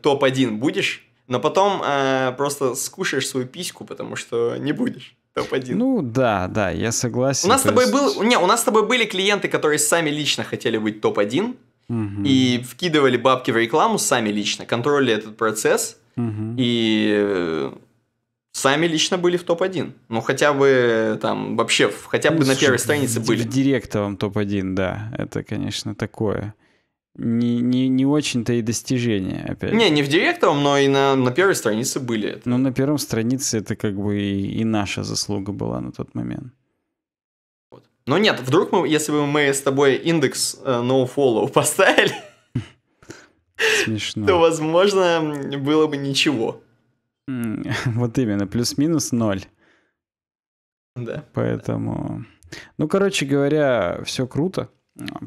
топ-1 будешь, но потом э, просто скушаешь свою письку, потому что не будешь топ-1. Ну да, да, я согласен. У нас с тобой есть... был. Не, у нас с тобой были клиенты, которые сами лично хотели быть топ-1 и вкидывали бабки в рекламу сами лично, контролили этот процесс и э, сами лично были в топ-1. Ну, хотя бы там вообще, хотя бы ну, на первой странице в, были. В директовом топ-1, да. Это, конечно, такое. Не, не, не очень-то и достижение, опять. Не, не в директовом, но и на, на первой странице были. Это. Ну, на первом странице это как бы и, и наша заслуга была на тот момент. Но нет, вдруг мы, если бы мы с тобой индекс э, nofollow поставили, то, возможно, было бы ничего. Вот именно, плюс-минус ноль. Да. Поэтому... Ну, короче говоря, все круто.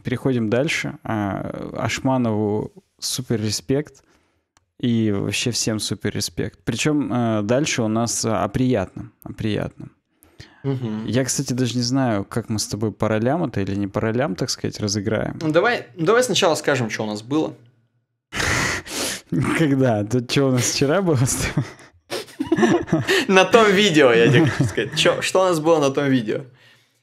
Переходим дальше. А, Ашманову супер респект. И вообще всем супер респект. Причем э, дальше у нас о а, приятном. О а, приятном. Угу. Я, кстати, даже не знаю, как мы с тобой по ролям это или не по ролям, так сказать, разыграем. Ну, давай, ну, давай сначала скажем, что у нас было. Когда? Тут что у нас вчера было? На том видео, я тебе хочу сказать. Что у нас было на том видео?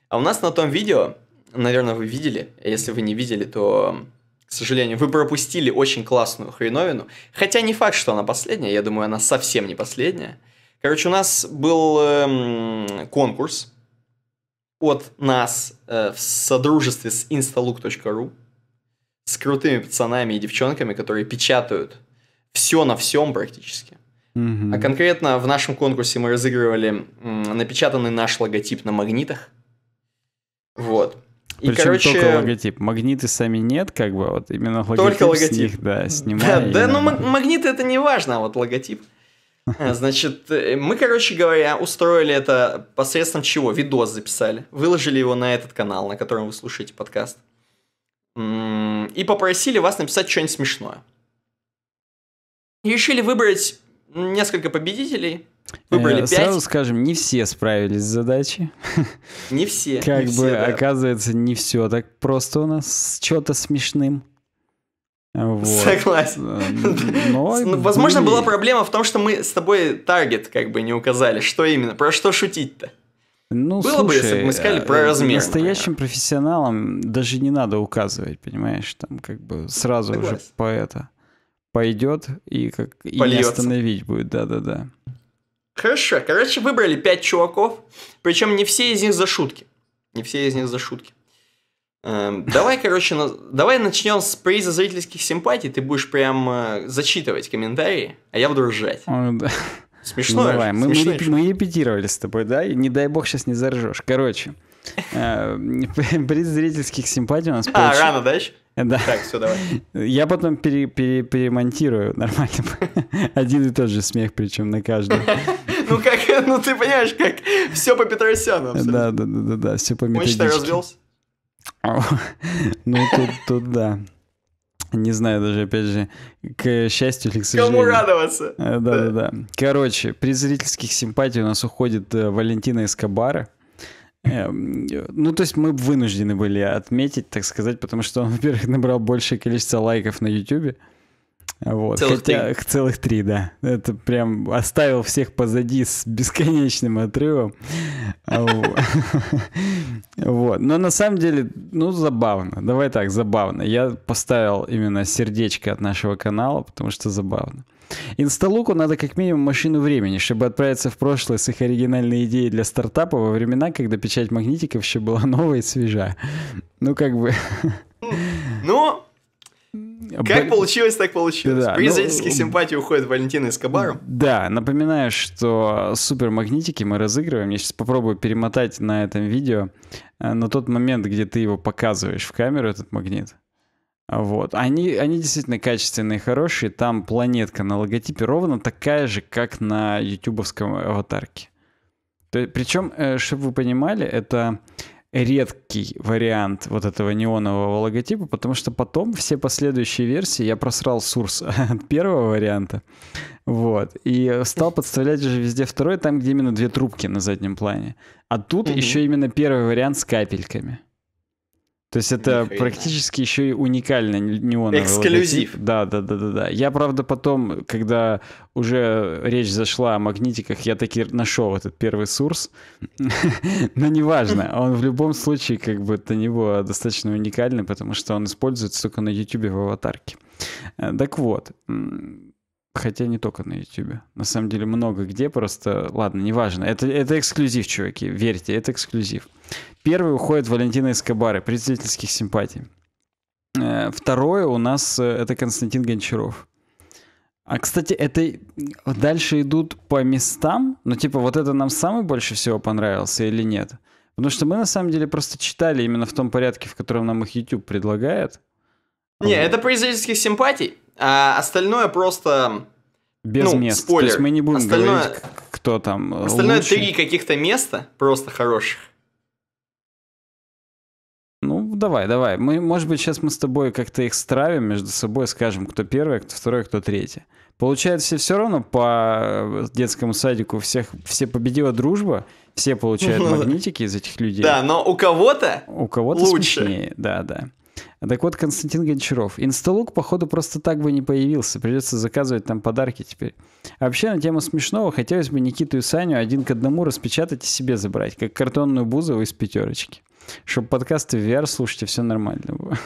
А у нас на том видео, наверное, вы видели, а если вы не видели, то к сожалению, вы пропустили очень классную хреновину. Хотя не факт, что она последняя, я думаю, она совсем не последняя. Короче, у нас был эм, конкурс от нас э, в содружестве с instalook.ru с крутыми пацанами и девчонками, которые печатают все на всем практически. Mm-hmm. А конкретно в нашем конкурсе мы разыгрывали м, напечатанный наш логотип на магнитах. Вот. И, Причем короче, только логотип. Магниты сами нет, как бы, вот именно логотип. Только логотип. С них, да, снимали. Да, да но ну, магниты это не важно, а вот логотип. Э, Э, значит, э, мы, короче говоря, устроили это посредством чего? Видос записали. Выложили его на этот канал, на котором вы слушаете подкаст. И попросили вас написать что-нибудь смешное. И решили выбрать несколько победителей. Выбрали э, пять. Сразу скажем, не все справились с задачей. Не все. Как не бы, все, да. оказывается, не все так просто у нас с что-то смешным. Вот. Согласен. Э, ну, но... ну, возможно, была проблема в том, что мы с тобой таргет как бы не указали. Что именно? Про что шутить-то? Ну, Было слушай, бы, если бы мы сказали э, про э, размер. Настоящим например. профессионалам даже не надо указывать, понимаешь, там как бы сразу Согласен. уже по это пойдет и как и не остановить будет, да-да-да. Хорошо, короче, выбрали пять чуваков, причем не все из них за шутки, не все из них за шутки. Эм, давай, короче, на... давай начнем с приза зрительских симпатий. Ты будешь прям э, зачитывать комментарии, а я буду ржать. О, да. Смешно. Ну, давай, мы, мы, мы репетировали с тобой, да? И не дай бог сейчас не заржешь. Короче, э, приз зрительских симпатий у нас А, рано, да, э, Да. Так, все, давай. Я потом пере, пере, перемонтирую нормально. Один и тот же смех, причем на каждом. Ну как, ну ты понимаешь, как все по Петросяну. Да, да, да, да, все по методичке. Мы что, развелся? Ну, тут, тут да. Не знаю даже, опять же, к счастью или к сожалению. Кому радоваться? Э, да-да-да. Короче, при зрительских симпатий у нас уходит э, Валентина Эскобара. Эм, ну, то есть мы вынуждены были отметить, так сказать, потому что он, во-первых, набрал большее количество лайков на YouTube. Вот. Целых хотя, три. Целых три, да. Это прям оставил всех позади с бесконечным отрывом. Вот. Но на самом деле, ну, забавно. Давай так, забавно. Я поставил именно сердечко от нашего канала, потому что забавно. Инсталуку надо как минимум машину времени, чтобы отправиться в прошлое с их оригинальной идеей для стартапа во времена, когда печать магнитиков еще была новая и свежа. Ну, как бы... Ну, ну как Б... получилось, так получилось. Да, При зрительских ну... симпатий уходит Валентина Эскобару. Да, напоминаю, что супермагнитики мы разыгрываем. Я сейчас попробую перемотать на этом видео э, на тот момент, где ты его показываешь в камеру, этот магнит. Вот. Они, они действительно качественные, хорошие. Там планетка на логотипе ровно такая же, как на ютубовском э, аватарке. причем, э, чтобы вы понимали, это редкий вариант вот этого неонового логотипа, потому что потом все последующие версии я просрал сурс от первого варианта, вот, и стал подставлять уже везде второй, там, где именно две трубки на заднем плане. А тут угу. еще именно первый вариант с капельками. То есть это Михаил. практически еще и уникально не неоновый Эксклюзив. Да, да, да, да, да. Я, правда, потом, когда уже речь зашла о магнитиках, я таки нашел этот первый сурс. Но неважно, он в любом случае как бы для него достаточно уникальный, потому что он используется только на YouTube в аватарке. Э, так вот, Хотя не только на YouTube. На самом деле много где просто... Ладно, неважно. Это, это эксклюзив, чуваки. Верьте, это эксклюзив. Первый уходит Валентина Эскобары, представительских симпатий. Э, второе у нас э, это Константин Гончаров. А, кстати, это дальше идут по местам? Ну, типа, вот это нам самый больше всего понравился или нет? Потому что мы, на самом деле, просто читали именно в том порядке, в котором нам их YouTube предлагает. Не, вот. это производительских симпатий. А остальное просто... Без ну, мест. Спойлер. То есть мы не будем остальное... говорить, кто там э, Остальное лучше. три каких-то места просто хороших. Ну, давай, давай. Мы, может быть, сейчас мы с тобой как-то их стравим между собой, скажем, кто первый, кто второй, кто третий. Получается, все все равно по э, детскому садику всех, все победила дружба, все получают магнитики из этих людей. Да, но у кого-то У кого-то лучше. смешнее, да, да. Так вот, Константин Гончаров. Инсталук, походу, просто так бы не появился. Придется заказывать там подарки теперь. А вообще, на тему смешного, хотелось бы Никиту и Саню один к одному распечатать и себе забрать, как картонную Бузову из пятерочки. Чтобы подкасты в VR слушать, и все нормально было.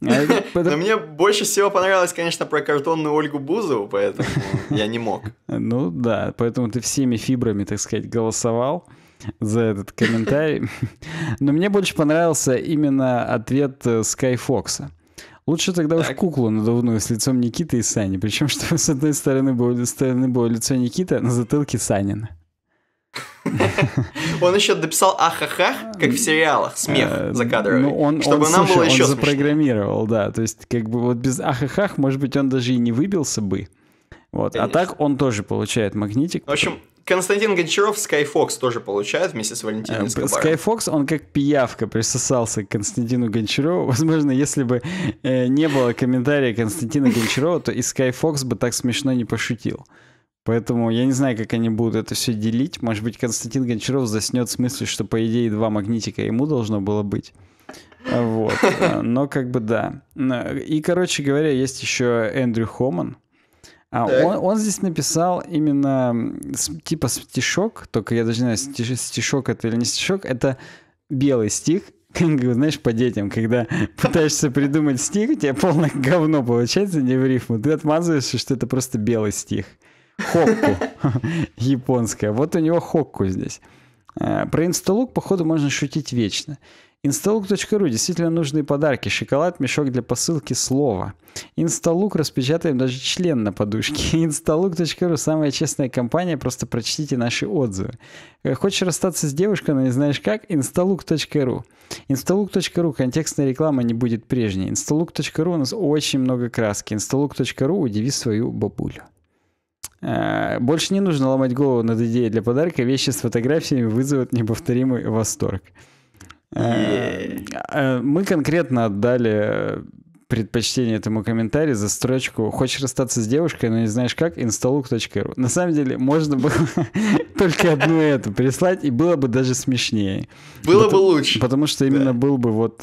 А Но мне больше всего понравилось, конечно, про картонную Ольгу Бузову, поэтому я не мог. Ну да, поэтому ты всеми фибрами, так сказать, голосовал за этот комментарий. Но мне больше понравился именно ответ Скайфокса. Э, Лучше тогда уж куклу надувную с лицом Никиты и Сани. Причем, что с одной стороны было, стороны было лицо Никиты, а на затылке Санина. Он еще дописал ахахах, как в сериалах, смех э, за кадром. Ну, он, чтобы нам было еще запрограммировал, да. То есть, как бы вот без ахахах, может быть, он даже и не выбился бы. Вот. А так он тоже получает магнитик. В общем, Константин Гончаров Skyfox тоже получает вместе с Валентином Эскобаром. Skyfox, он как пиявка присосался к Константину Гончарову. Возможно, если бы э, не было комментария Константина Гончарова, то и Skyfox бы так смешно не пошутил. Поэтому я не знаю, как они будут это все делить. Может быть, Константин Гончаров заснет с мыслью, что, по идее, два магнитика ему должно было быть. Вот. Э, но как бы да. Э, и, короче говоря, есть еще Эндрю Хоман, а он, он здесь написал именно типа стишок, только я даже не знаю, стиш, стишок это или не стишок, это белый стих, знаешь, по детям, когда пытаешься придумать стих, у тебя полное говно получается не в рифму, ты отмазываешься, что это просто белый стих. Хокку японская. Вот у него хокку здесь. Э, про инсталук, походу, можно шутить вечно instaluk.ru действительно нужные подарки. Шоколад, мешок для посылки, слово. Instalook распечатаем даже член на подушке. Instalook.ru самая честная компания, просто прочтите наши отзывы. Э, хочешь расстаться с девушкой, но не знаешь как? Instalook.ru Instalook.ru контекстная реклама не будет прежней. Instalook.ru у нас очень много краски. Instalook.ru удиви свою бабулю. Э, больше не нужно ломать голову над идеей для подарка. Вещи с фотографиями вызовут неповторимый восторг. Э, э, мы конкретно отдали э, предпочтение этому комментарию за строчку «Хочешь расстаться с девушкой, но не знаешь как? Инсталук.ру». На самом деле, можно было только одну эту прислать, и было бы даже смешнее. Было бы лучше. Потому что именно был бы вот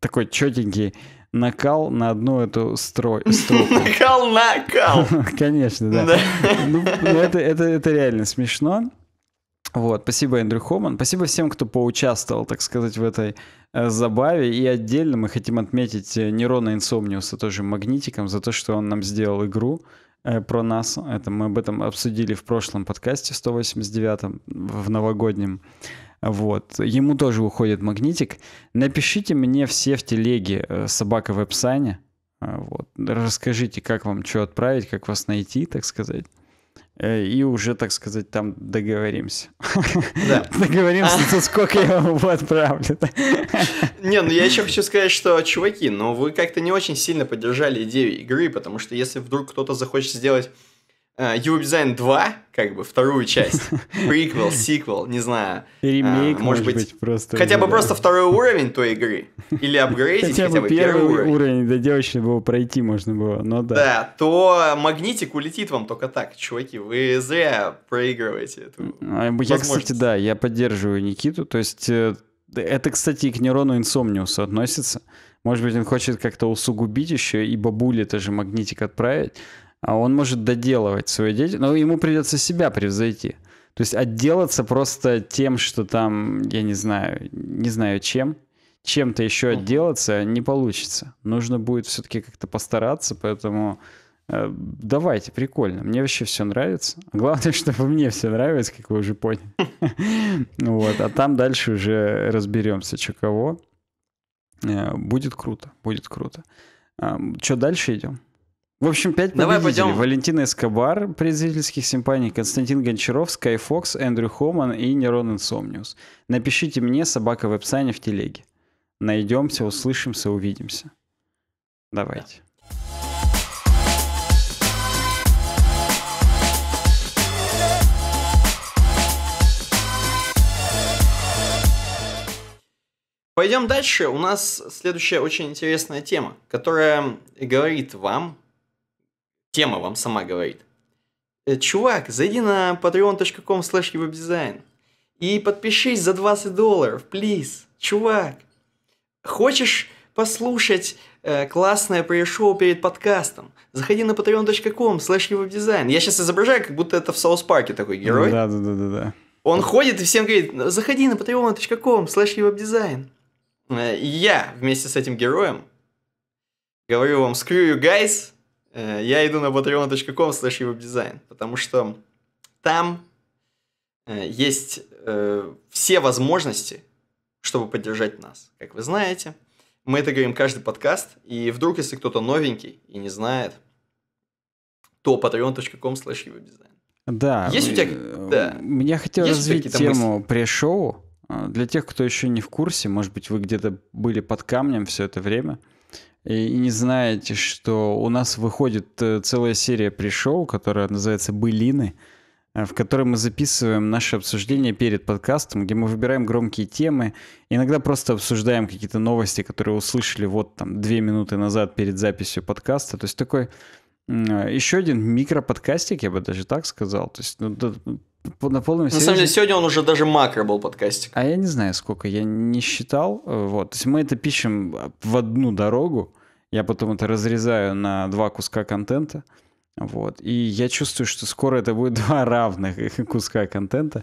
такой четенький накал на одну эту строй, строку. Накал, накал! Конечно, да. Ну, ну, это, это реально смешно. Вот, спасибо, Эндрю Хоман. Спасибо всем, кто поучаствовал, так сказать, в этой э, забаве. И отдельно мы хотим отметить э, Нерона Инсомниуса тоже магнитиком за то, что он нам сделал игру э, про нас. Это мы об этом обсудили в прошлом подкасте 189 в новогоднем. Вот. Ему тоже уходит магнитик. Напишите мне все в телеге собака веб-сане. Вот. Расскажите, как вам что отправить, как вас найти, так сказать. Э, и уже, так сказать, там договоримся. Да. Договоримся, сколько я вам отправлю. Не, ну я еще хочу сказать, что, чуваки, но ну вы как-то не очень сильно поддержали идею игры, потому что если вдруг кто-то захочет сделать его дизайн 2, как бы вторую часть, приквел, сиквел, не знаю. Ремейк, а, может, может быть, просто. Хотя бы да. просто второй уровень той игры. Или апгрейдить хотя, хотя бы первый уровень. уровень девочки было пройти можно было, но да. Да, то магнитик улетит вам только так, чуваки, вы зря проигрываете эту а, Я, кстати, да, я поддерживаю Никиту, то есть э, это, кстати, и к нейрону инсомниусу относится. Может быть, он хочет как-то усугубить еще и бабуле тоже магнитик отправить. А он может доделывать свою деятельность, но ему придется себя превзойти. То есть отделаться просто тем, что там, я не знаю, не знаю чем, чем-то еще отделаться не получится. Нужно будет все-таки как-то постараться, поэтому э, давайте, прикольно. Мне вообще все нравится. Главное, чтобы мне все нравилось, как вы уже поняли. Вот, а там дальше уже разберемся, что кого. Э, будет круто, будет круто. Э, что дальше идем? В общем, пять Давай пойдем. Валентина Эскобар, предзрительских симпаний, Константин Гончаров, SkyFox, Эндрю Хоман и Нерон Инсомниус. Напишите мне собака веб-сайне в телеге. Найдемся, услышимся, увидимся. Давайте. Пойдем дальше. У нас следующая очень интересная тема, которая говорит вам, Тема вам сама говорит. Э, чувак, зайди на patreon.com slash webdesign и подпишись за 20 долларов, плиз, чувак. Хочешь послушать э, классное пришел перед подкастом. Заходи на patreon.com slash webdesign. Я сейчас изображаю, как будто это в Саус Парке такой герой. Да, да, да, да, да. Он ходит и всем говорит, заходи на patreon.com slash webdesign. я вместе с этим героем говорю вам, screw you guys, Э, я иду на patreon.com slash потому что там э, есть э, все возможности, чтобы поддержать нас. Как вы знаете, мы это говорим каждый подкаст, и вдруг, если кто-то новенький и не знает, то patreon.com slash Да. Есть у тебя... Да. Я хотел есть развить тему мысли? пресс-шоу. Для тех, кто еще не в курсе, может быть, вы где-то были под камнем все это время – и, не знаете, что у нас выходит э, целая серия пришел, которая называется «Былины», э, в которой мы записываем наше обсуждение перед подкастом, где мы выбираем громкие темы, иногда просто обсуждаем какие-то новости, которые услышали вот там две минуты назад перед записью подкаста. То есть такой э, еще один микроподкастик, я бы даже так сказал. То есть ну, на полном серьезе... На самом деле, сегодня он уже даже макро был подкастик. А я не знаю, сколько, я не считал. Э, вот. То есть мы это пишем э, в одну дорогу, я потом это разрезаю на два куска контента. Вот. И я чувствую, что скоро это будет два равных куска контента.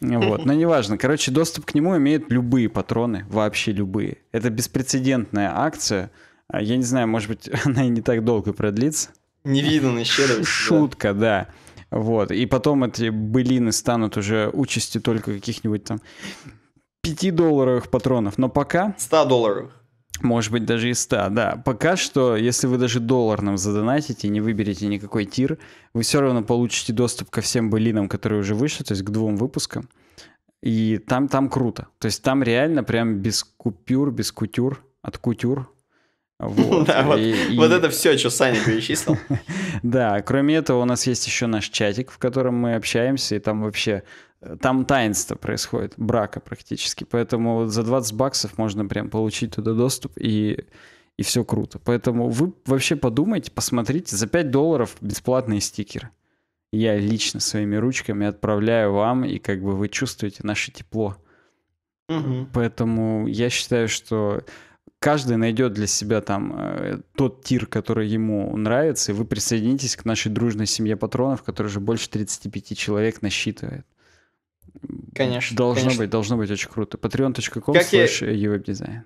Вот. Но неважно. Короче, доступ к нему имеют любые патроны, вообще любые. Это беспрецедентная акция. А я не знаю, может быть, она и не так долго продлится. Не видно щедрость. Шутка, да. да. Вот. И потом эти былины станут уже участи только каких-нибудь там 5-долларовых патронов. Но пока... 100 долларов. Может быть, даже и 100, да. Пока что, если вы даже доллар нам задонатите не выберете никакой тир, вы все равно получите доступ ко всем былинам, которые уже вышли, то есть к двум выпускам. И там, там круто. То есть там реально прям без купюр, без кутюр, от кутюр вот, да, вот, и... вот это все, что Саня перечислил. да, кроме этого у нас есть еще наш чатик, в котором мы общаемся, и там вообще э, там таинство происходит, брака практически. Поэтому за 20 баксов можно прям получить туда доступ и и все круто. Поэтому вы вообще подумайте, посмотрите, за 5 долларов бесплатные стикеры. Я лично своими ручками отправляю вам, и как бы вы чувствуете наше тепло. Угу. Поэтому я считаю, что каждый найдет для себя там э, тот тир, который ему нравится, и вы присоединитесь к нашей дружной семье патронов, которая уже больше 35 человек насчитывает. Конечно. Должно конечно. быть, должно быть очень круто. patreon.com slash uwebdesign.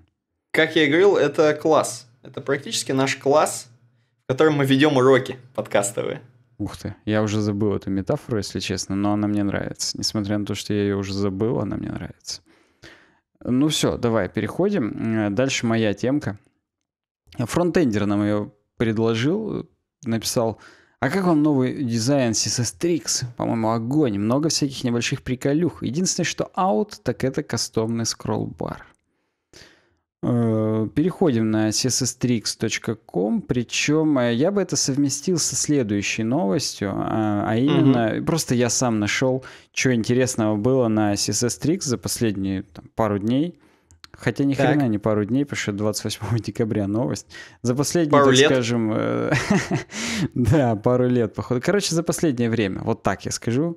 Как я и говорил, это класс. Это практически наш класс, в котором мы ведем уроки подкастовые. Ух ты, я уже забыл эту метафору, если честно, но она мне нравится. Несмотря на то, что я ее уже забыл, она мне нравится. Ну все, давай, переходим. Э, дальше моя темка. Фронтендер нам ее предложил, написал, а как вам новый дизайн CSS Tricks? По-моему, огонь, много всяких небольших приколюх. Единственное, что out, так это кастомный скроллбар. бар Э, переходим на cssstrix.com, причем э, я бы это совместил со следующей новостью, а, а именно, Mm -hmm. просто я сам нашел, что интересного было на cssstrix за последние там, пару дней. Хотя ни так. хрена не пару дней, потому что 28 декабря новость. За последние, пару так лет. скажем... Э, да, пару лет, походу. Короче, за последнее время, вот так я скажу.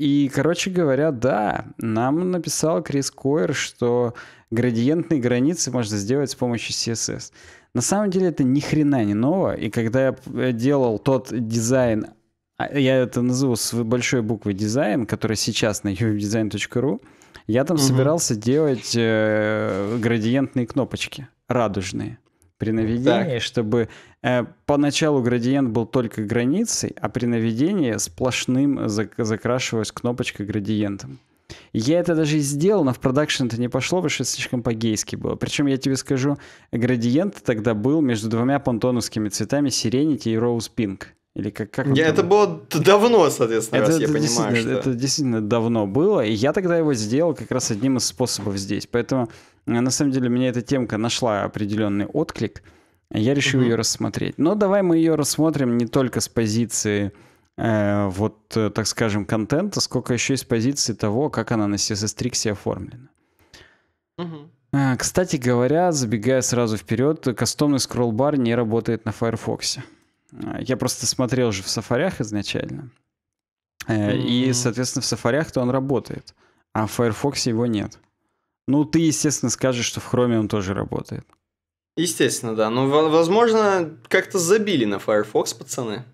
И, короче говоря, да, нам написал Крис Койер, что градиентные границы можно сделать с помощью CSS. На самом деле это ни хрена не ново. И когда я э, делал тот дизайн, а, я это назову с большой буквы дизайн, который сейчас на uwebdesign.ru, я там угу. собирался делать э, градиентные кнопочки, радужные при наведении, так. чтобы э, поначалу градиент был только границей, а при наведении сплошным зак- закрашивалась кнопочка градиентом. Я это даже и сделал, но в продакшн это не пошло, потому что слишком по-гейски было. Причем, я тебе скажу, градиент тогда был между двумя понтоновскими цветами сиренити и Rose Pink. Или как, как я, это было давно, соответственно, это, раз это я понимаю, что... Это действительно давно было, и я тогда его сделал как раз одним из способов здесь. Поэтому, э, на самом деле, меня эта темка нашла определенный отклик, я решил угу. ее рассмотреть. Но давай мы ее рассмотрим не только с позиции Э, вот, э, так скажем, контента, сколько еще из позиции того, как она на CSS-триксе оформлена. Угу. Кстати говоря, забегая сразу вперед, кастомный скроллбар не работает на Firefox. А, я просто смотрел же в сафарях изначально. Mm-hmm. И, соответственно, в сафарях то он работает, а в Firefox его нет. Ну, ты, естественно, скажешь, что в Chrome он тоже работает. Естественно, да. Но, ну, возможно, как-то забили на Firefox, пацаны.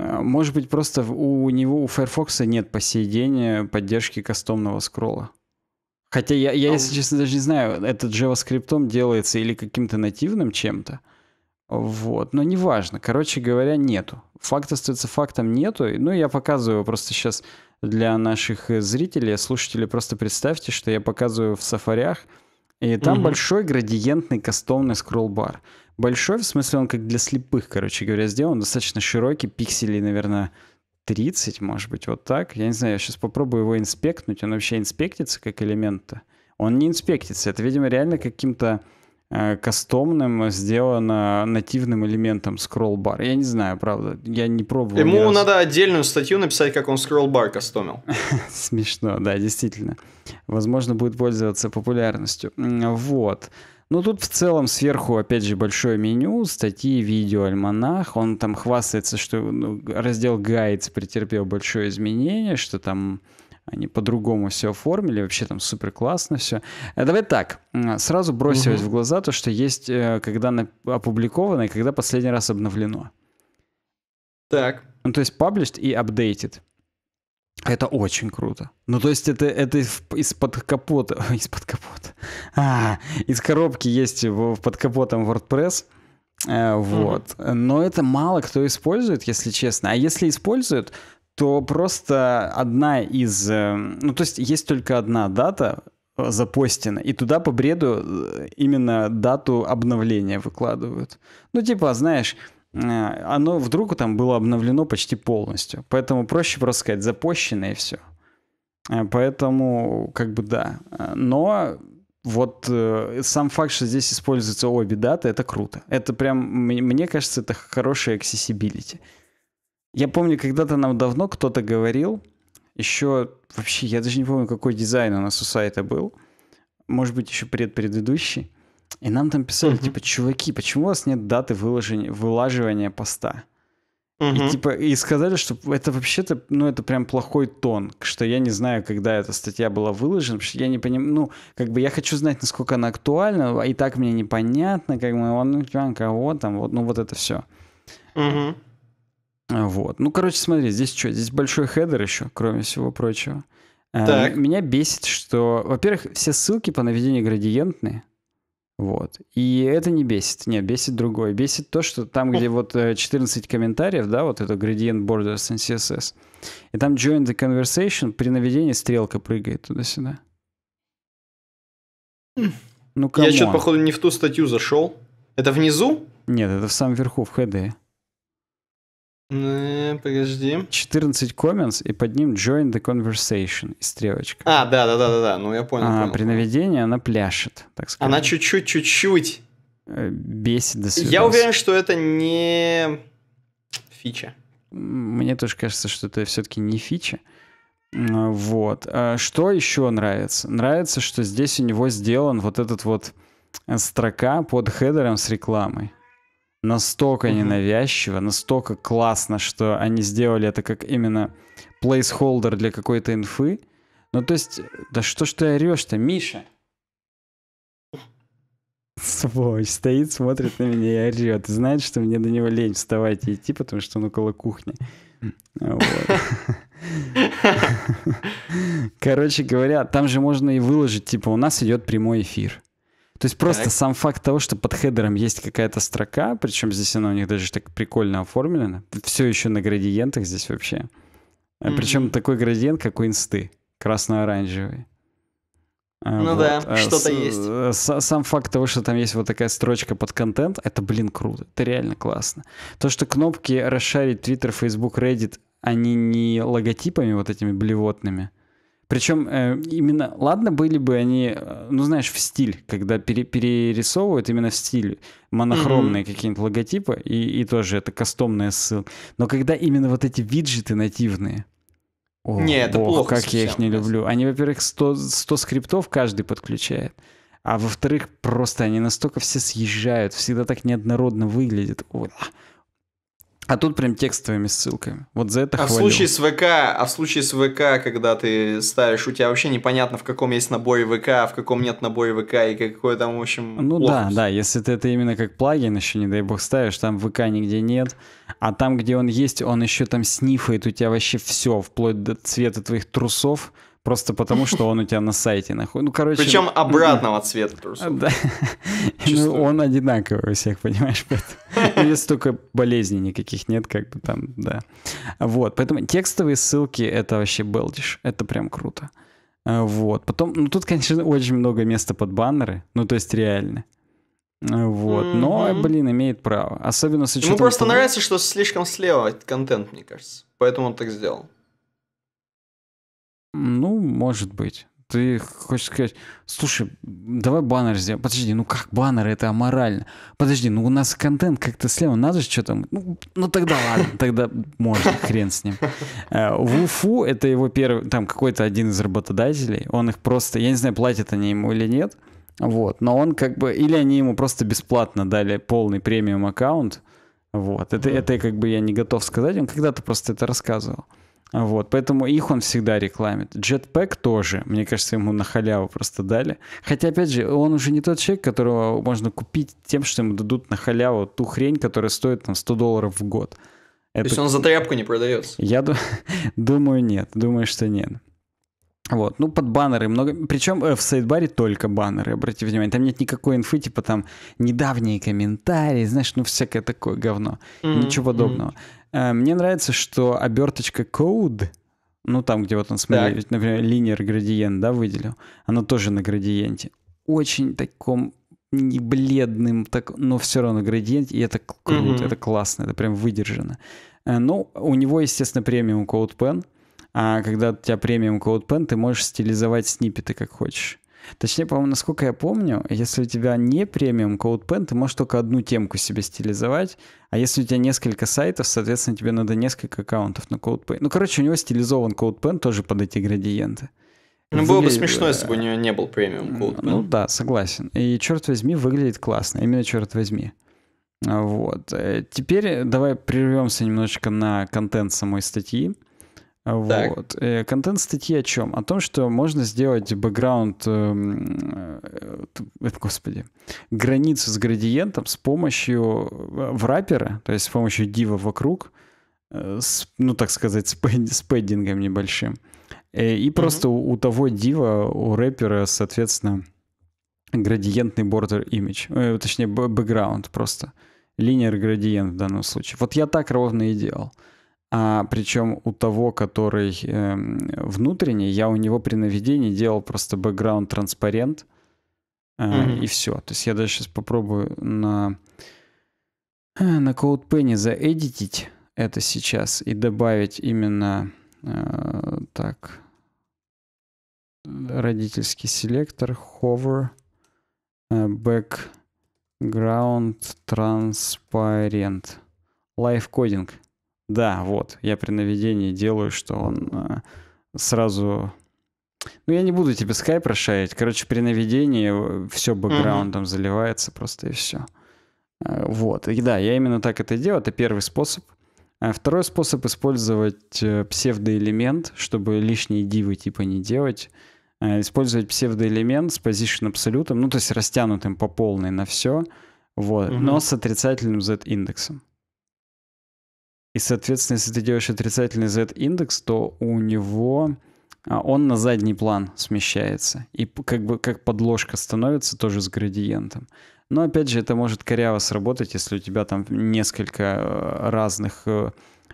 Э, может быть, просто у него, у Firefox нет по сей день э, поддержки кастомного скролла. Хотя я, я, если ну, честно, даже не знаю, этот JavaScript делается или каким-то нативным чем-то. Вот, но неважно. Короче говоря, нету. Факт остается фактом нету. Ну, я показываю просто сейчас для наших э, зрителей, слушателей, просто представьте, что я показываю в сафарях, и там угу. большой градиентный кастомный скролл-бар большой, в смысле он как для слепых, короче говоря, сделан, достаточно широкий, пикселей, наверное, 30, может быть, вот так. Я не знаю, я сейчас попробую его инспектнуть, он вообще инспектится как элемент-то? Он не инспектится, это, видимо, реально каким-то э, кастомным сделано нативным элементом скролл Я не знаю, правда, я не пробовал. Ему надо отдельную статью написать, как он скролл кастомил. Смешно, да, действительно. Возможно, будет пользоваться популярностью. Вот. Ну тут в целом сверху, опять же, большое меню, статьи, видео, альманах. Он там хвастается, что ну, раздел «Гайдс» претерпел большое изменение, что там они по-другому все оформили, вообще там супер классно все. Э, давай так, сразу бросилось угу. в глаза то, что есть, э, когда опубликовано и когда последний раз обновлено. Так. Ну, то есть published и updated. Это очень круто. Ну, то есть это, это из-под капота... Из-под капота. А, из коробки есть под капотом WordPress. Э, вот. Mm-hmm. Но это мало кто использует, если честно. А если используют, то просто одна из... Э, ну, то есть есть только одна дата э, запостена, и туда по бреду именно дату обновления выкладывают. Ну, типа, знаешь, Э, оно вдруг там было обновлено почти полностью. Поэтому проще просто сказать запущено и все. Э, поэтому как бы да. Э, но вот э, сам факт, что здесь используются обе даты, это круто. Это прям, мне кажется, это хорошая accessibility. Я помню, когда-то нам давно кто-то говорил, еще вообще, я даже не помню, какой дизайн у нас у сайта был, может быть, еще предпредыдущий, и нам там писали, mm-hmm. типа, чуваки, почему у вас нет даты выложения, вылаживания поста? Mm-hmm. И типа и сказали, что это вообще-то, ну это прям плохой тон, что я не знаю, когда эта статья была выложена, потому что я не понимаю, ну как бы я хочу знать, насколько она актуальна, а и так мне непонятно, как мы, он, ну кого там, вот, ну вот это все. Mm-hmm. Вот, ну короче, смотри, здесь что, здесь большой хедер еще, кроме всего прочего. Э, так. Меня бесит, что, во-первых, все ссылки по наведению градиентные. Вот. И это не бесит. Нет, бесит другое. Бесит то, что там, где вот 14 э, комментариев, да, вот это gradient borders and CSS, и там join the conversation, при наведении стрелка прыгает туда-сюда. Ну, Я что-то, походу, не в ту статью зашел. Это внизу? Нет, это в самом верху, в хд. Э, подожди. 14 comments, и под ним join the conversation, и стрелочка. А, да-да-да-да, да. ну я понял. А, понял. При наведении она пляшет, так сказать. Она чуть-чуть-чуть-чуть... Э, бесит до свидания. Я уверен, что это не фича. Мне тоже кажется, что это все-таки не фича. Э, вот. Что еще нравится? Нравится, что здесь у него сделан вот этот вот строка под хедером с рекламой настолько ненавязчиво, настолько классно, что они сделали это как именно плейсхолдер для какой-то инфы. Ну, то есть, да что ж ты орешь-то, Миша? Сволочь, стоит, смотрит на меня и орет. И знает, что мне до него лень вставать и идти, потому что он около кухни. Короче говоря, там же можно и выложить, типа, у нас идет прямой эфир. То есть просто так. сам факт того, что под хедером есть какая-то строка, причем здесь она у них даже так прикольно оформлена, все еще на градиентах здесь вообще. Mm-hmm. Э, причем такой градиент, как у инсты, красно-оранжевый. А ну вот. да, а что-то есть. Э, сам факт того, что там есть вот такая строчка под контент, это, блин, круто, это реально классно. То, что кнопки расшарить Twitter, Facebook, Reddit, они не логотипами вот этими блевотными, причем э, именно, ладно, были бы они, э, ну знаешь, в стиль, когда пере, перерисовывают именно в стиль монохромные mm-hmm. какие-нибудь логотипы, и, и тоже это кастомная ссылка. Но когда именно вот эти виджеты нативные, о, не, это бог, плохо как совсем, я их не люблю. Они, во-первых, 100, 100 скриптов каждый подключает. А во-вторых, просто они настолько все съезжают, всегда так неоднородно выглядят. Ой, а тут прям текстовыми ссылками. Вот за это а хвалю. В случае с ВК, а в случае с ВК, когда ты ставишь, у тебя вообще непонятно, в каком есть наборе ВК, а в каком нет наборе ВК, и какой там, в общем... Ну лопнусь. да, да, если ты это именно как плагин еще, не дай бог, ставишь, там ВК нигде нет, а там, где он есть, он еще там снифает у тебя вообще все, вплоть до цвета твоих трусов, Просто потому, что он у тебя на сайте находится. Ну, короче... Причем ну, обратного ну, цвета Да. Ну, он одинаковый у всех, понимаешь? Ну, если только болезней никаких нет, как бы там, да. Вот, поэтому текстовые ссылки — это вообще белдиш. Это прям круто. Э, вот. Потом, ну, тут, конечно, очень много места под баннеры. Ну, то есть реально. Э, вот. Но, блин, имеет право. Особенно с учетом... Ему просто нравится, что слишком слева контент, мне кажется. Поэтому он так сделал. Ну, может быть. Ты хочешь сказать, слушай, давай баннер сделаем. Подожди, ну как баннер, это аморально. Подожди, ну у нас контент как-то слева, надо же что-то... Ну, ну тогда ладно, тогда можно, хрен с ним. Э, Вуфу это его первый, там какой-то один из работодателей, он их просто, я не знаю, платят они ему или нет, вот, но он как бы, или они ему просто бесплатно дали полный премиум аккаунт, вот, это, это как бы я не готов сказать, он когда-то просто это рассказывал. Вот, поэтому их он всегда рекламит. Jetpack тоже, мне кажется, ему на халяву просто дали. Хотя, опять же, он уже не тот человек, которого можно купить тем, что ему дадут на халяву ту хрень, которая стоит там 100 долларов в год. Это... То есть он за тряпку не продается? Я думаю, нет. Думаю, что нет. Вот, ну, под баннеры много. Причем э, в сайдбаре только баннеры, обратите внимание. Там нет никакой инфы, типа там недавние комментарии, знаешь, ну, всякое такое говно. Mm-hmm. Ничего подобного. Mm-hmm. Э, мне нравится, что оберточка code, ну там, где вот он, смотри, так. например, линер градиент, да, выделил, оно тоже на градиенте. Очень таком не бледным, так, но все равно градиент, и это круто, mm-hmm. это классно, это прям выдержано. Э, ну, у него, естественно, премиум CodePen, а когда у тебя премиум CodePen, ты можешь стилизовать снипеты как хочешь. Точнее, по-моему, насколько я помню, если у тебя не премиум CodePen, ты можешь только одну темку себе стилизовать, а если у тебя несколько сайтов, соответственно, тебе надо несколько аккаунтов на CodePen. Ну, короче, у него стилизован CodePen тоже под эти градиенты. Ну, было бы смешно, э, если бы у нее не был премиум CodePen. Ну да, согласен. И, черт возьми, выглядит классно. Именно черт возьми. Вот. Э, теперь давай прервемся немножечко на контент самой статьи. Вот. Э, контент статьи о чем? О том, что можно сделать бэкграунд, эм, э, э, господи, границу с градиентом с помощью врапера, то есть с помощью дива вокруг, с, ну так сказать, с, пэд, с пэддингом небольшим. И просто mm-hmm. у, у того дива, у рэпера, соответственно, градиентный border image, точнее, бэкграунд просто. Линер градиент в данном случае. Вот я так ровно и делал. А причем у того, который э, внутренний, я у него при наведении делал просто бэкграунд транспарент э, mm-hmm. и все. То есть я даже сейчас попробую на э, на CodePen заэдитить это сейчас и добавить именно э, так э, родительский селектор hover background transparent live coding. Да, вот, я при наведении делаю, что он э, сразу... Ну, я не буду тебе скайп расшарить. Короче, при наведении э, все бэкграундом mm-hmm. заливается просто и все. Э, вот, и да, я именно так это делаю, это первый способ. А второй способ использовать э, псевдоэлемент, чтобы лишние дивы типа не делать. Э, использовать псевдоэлемент с position абсолютом, ну то есть растянутым по полной на все, вот, mm-hmm. но с отрицательным z-индексом. И, соответственно, если ты делаешь отрицательный z-индекс, то у него а, он на задний план смещается. И как бы как подложка становится тоже с градиентом. Но опять же, это может коряво сработать, если у тебя там несколько э, разных э,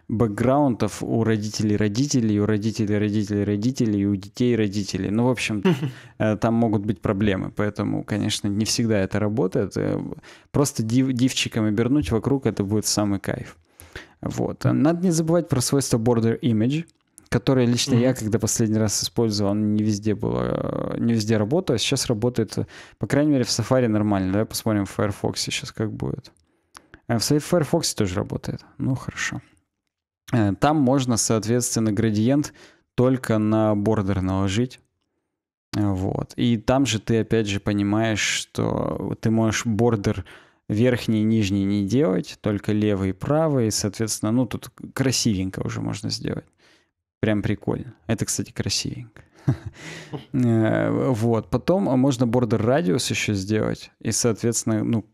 бэкграундов у родителей родителей, у родителей родителей родителей, у детей родителей. Ну, в общем, э, там могут быть проблемы, поэтому, конечно, не всегда это работает. Просто див дивчиком обернуть вокруг, это будет самый кайф. Вот. Надо не забывать про свойство border image, которое лично mm-hmm. я, когда последний раз использовал, оно не везде было, не везде работало. А сейчас работает, по крайней мере, в Safari нормально. Давай посмотрим в Firefox сейчас как будет. Э, в Firefox тоже работает. Ну, хорошо. Э, там можно, соответственно, градиент только на бордер наложить. Э, вот. И там же ты опять же понимаешь, что ты можешь бордер верхний и нижний не делать, только левый и правый, и, соответственно, ну, тут красивенько уже можно сделать. Прям прикольно. Это, кстати, красивенько. Э, вот. Потом можно border радиус еще сделать, и, соответственно, ну,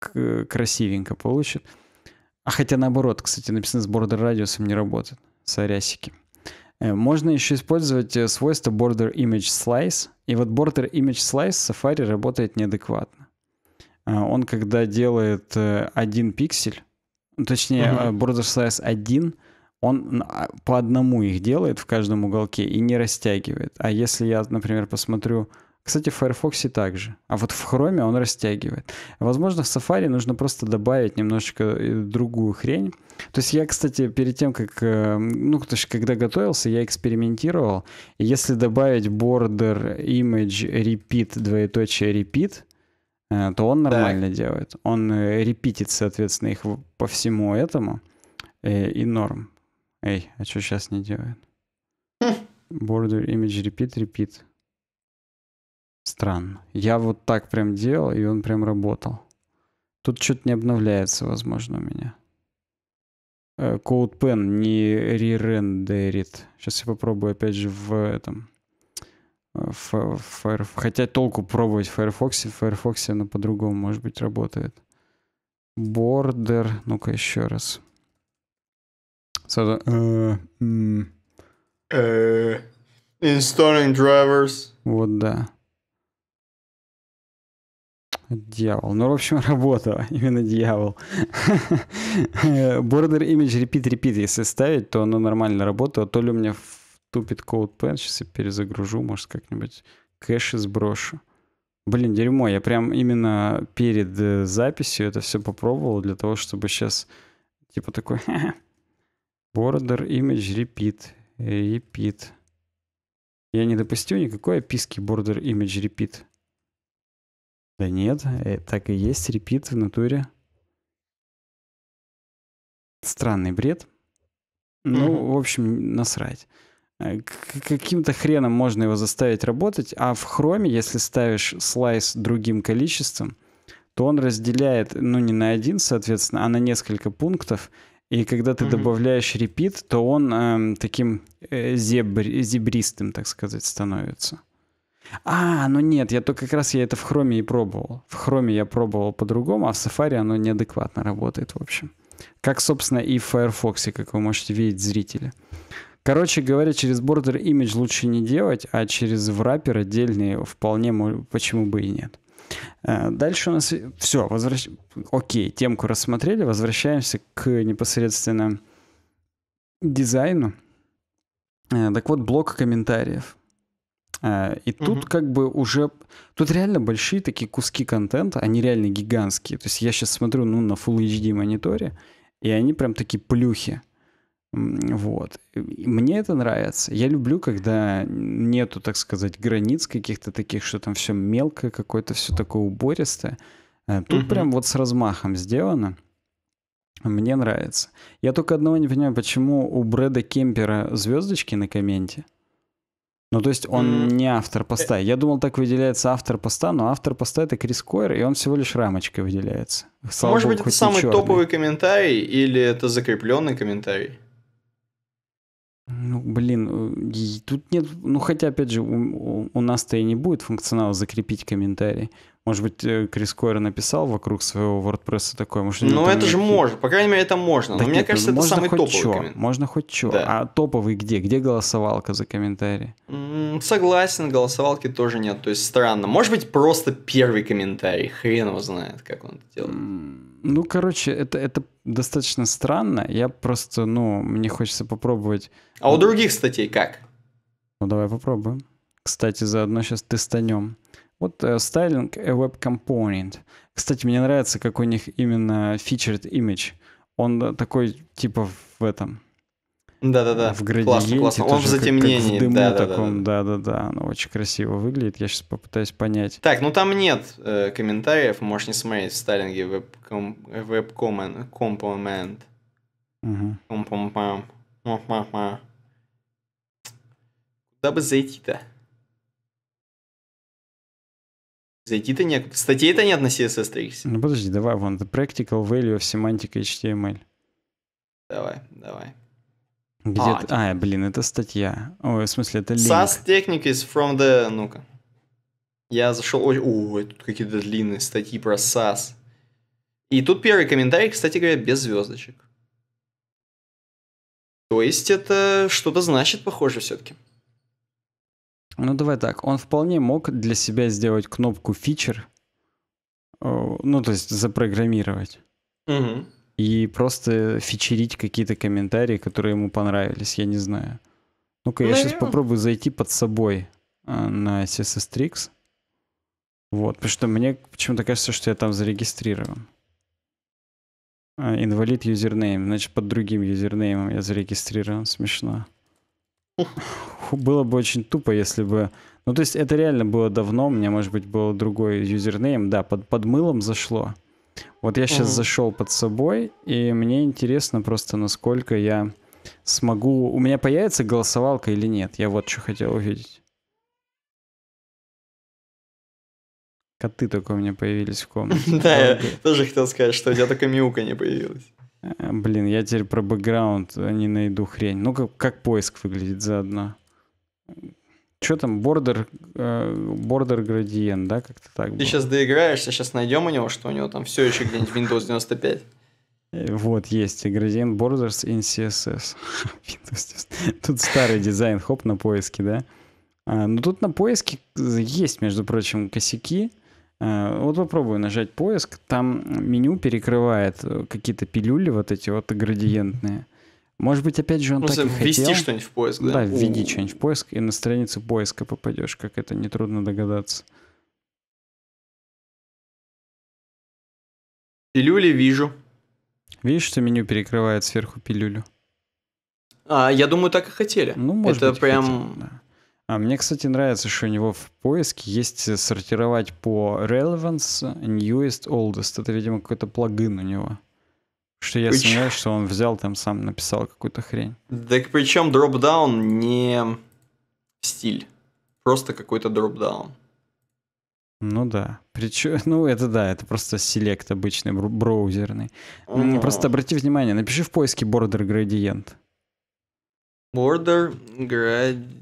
красивенько получит. А хотя наоборот, кстати, написано с border радиусом не работает. Сорясики. Э, можно еще использовать э, свойство border image slice. И вот border image slice в Safari работает неадекватно. А, он когда делает э, один пиксель, ну, точнее uh-huh. Э, border size один, он а, по одному их делает в каждом уголке и не растягивает. А если я, например, посмотрю... Кстати, в Firefox также. А вот в Chrome он растягивает. Возможно, в Safari нужно просто добавить немножечко э, другую хрень. То есть я, кстати, перед тем, как... Ну, то есть когда готовился, я экспериментировал. Если добавить border, image, repeat, двоеточие, repeat — Э, то он нормально так. делает. Он э, репитит, соответственно, их по всему этому э, и норм. Эй, а что сейчас не делает? Border image repeat, repeat. Странно. Я вот так прям делал, и он прям работал. Тут что-то не обновляется, возможно, у меня. CodePen не ререндерит. Сейчас я попробую опять же в этом в, в Firefox. Хотя толку пробовать в Firefox, в Firefox она по-другому, может быть, работает. Border, ну-ка еще раз. Э, э, installing drivers. Вот, да. Дьявол. Ну, в общем, работа. Именно дьявол. Border image repeat repeat. Если ставить, то оно нормально работало. То ли у меня Stupid Code Pen. Сейчас я перезагружу, может, как-нибудь кэши сброшу. Блин, дерьмо. Я прям именно перед э, записью это все попробовал для того, чтобы сейчас типа такой... Border image repeat. Repeat. Я не допустил никакой описки border image repeat. Да нет, э, так и есть repeat в натуре. Странный бред. Ну, в общем, насрать. Э, каким-то хреном можно его заставить работать, а в хроме, если ставишь слайс другим количеством, то он разделяет, ну, не на один, соответственно, а на несколько пунктов. И когда ты mm-hmm. добавляешь репит, то он эм, таким э, зебр- зебристым, так сказать, становится. А, ну нет, я то как раз я это в хроме и пробовал. В хроме я пробовал по-другому, а в Safari оно неадекватно работает, в общем. Как, собственно, и в Firefox, как вы можете видеть, зрители. Короче говоря, через бордер имидж лучше не делать, а через враппер отдельный вполне почему бы и нет. Э, дальше у нас все, возвращ... окей, темку рассмотрели, возвращаемся к непосредственно дизайну. Э, так вот, блок комментариев. Э, и тут угу. как бы уже... Тут реально большие такие куски контента, они реально гигантские. То есть я сейчас смотрю ну, на Full HD мониторе, и они прям такие плюхи. Вот. мне это нравится. Я люблю, когда нету, так сказать, границ каких-то таких, что там все мелкое, какое-то все такое убористое. Э, тут угу. прям вот с размахом сделано. Мне нравится. Я только одного не понимаю, почему у Брэда Кемпера звездочки на комменте. Ну, то есть он mm. не автор э поста. Я думал, так выделяется автор поста, но автор поста это Крис Койер, и он всего лишь рамочкой выделяется. Слава Может Богу, быть, это самый черный. топовый комментарий или это закрепленный комментарий? Ну, блин, э, тут нет... Ну, хотя, опять же, у, у нас-то и не будет функционала закрепить комментарий. Может быть, э, Крис Койер написал вокруг своего WordPress такое. Может, ну, это же можно. По крайней мере, это можно. Так Но мне кажется, это самый топовый чё, комментарий. Можно хоть что. Да. А топовый где? Где голосовалка за комментарии? М-м, согласен, голосовалки тоже нет. То есть странно. Может быть, просто первый комментарий. Хрен его знает, как он это делает. М-м. Ну, короче, это, это достаточно странно. Я просто, ну, мне хочется попробовать. А у других статей как? Ну, давай попробуем. Кстати, заодно сейчас тестанем. Вот э, стайлинг a web component. Кстати, мне нравится, как у них именно featured image. Он такой, типа, в этом, да-да-да. В градиенте. Классно, классно. Он в затемнении. Как, да, да, да-да-да. Оно очень красиво выглядит. Я сейчас попытаюсь понять. Так, ну там нет э, комментариев. Можешь не смотреть в стайлинге веб-компомент. угу. Компомпам. Куда бы зайти-то? Зайти-то некуда. Статей-то нет на CSS Tricks. Ну подожди, давай вон. The practical value of semantic HTML. Давай, давай. Где а, это... Типа. а, блин, это статья. Ой, в смысле, это линк. SAS Technique is from the... Ну-ка. Я зашел... Ой, о, тут какие-то длинные статьи про SAS. И тут первый комментарий, кстати говоря, без звездочек. То есть это что-то значит, похоже, все-таки. Ну давай так, он вполне мог для себя сделать кнопку фичер, э, ну то есть запрограммировать. Угу и просто фичерить какие-то комментарии, которые ему понравились, я не знаю. Ну-ка, я сейчас попробую зайти под собой а, на CSS Tricks. Вот, потому что мне почему-то кажется, что я там зарегистрирован. А, инвалид юзернейм. Значит, под другим юзернеймом я зарегистрирован. Смешно. Было бы очень тупо, если бы... Ну, то есть это реально было давно. У меня, может быть, был другой юзернейм. Да, под, под мылом зашло. Вот я сейчас mm-hmm. зашел под собой, и мне интересно просто, насколько я смогу... У меня появится голосовалка или нет? Я вот что хотел увидеть. Коты только у меня появились в комнате. Да, я тоже хотел сказать, что у тебя только миука не появилась. Э, блин, я теперь про бэкграунд э, не найду хрень. Ну, как поиск выглядит заодно. Что там, border border gradient, да, как-то так. Ты было. сейчас доиграешься, сейчас найдем у него, что у него там все еще где-нибудь Windows 95. Э, вот, есть градиент borders in CSS. Тут старый дизайн, хоп, на поиске, да? А, ну, тут на поиске э, есть, между прочим, косяки. Э, вот попробую нажать поиск, там меню перекрывает какие-то пилюли вот эти вот градиентные. Может быть, опять же, он Просто ну, так и ввести хотел. что-нибудь в поиск, да? Да, введи что-нибудь в поиск, и на страницу поиска попадешь, как это нетрудно догадаться. Пилюли вижу. Видишь, что меню перекрывает сверху пилюлю? А, я думаю, так и хотели. Ну, может это быть, прям... Хотели, да. А мне, кстати, нравится, что у него в поиске есть э, сортировать по relevance, newest, oldest. Это, видимо, какой-то плагин у него. Что я Прич... сомневаюсь, что он взял там сам написал какую-то хрень. Так причем дропдаун не стиль. Просто какой-то дропдаун. Ну да. Причем, ну это да, это просто селект обычный, браузерный. Mm. Просто обрати внимание, напиши в поиске border gradient. Border gradient.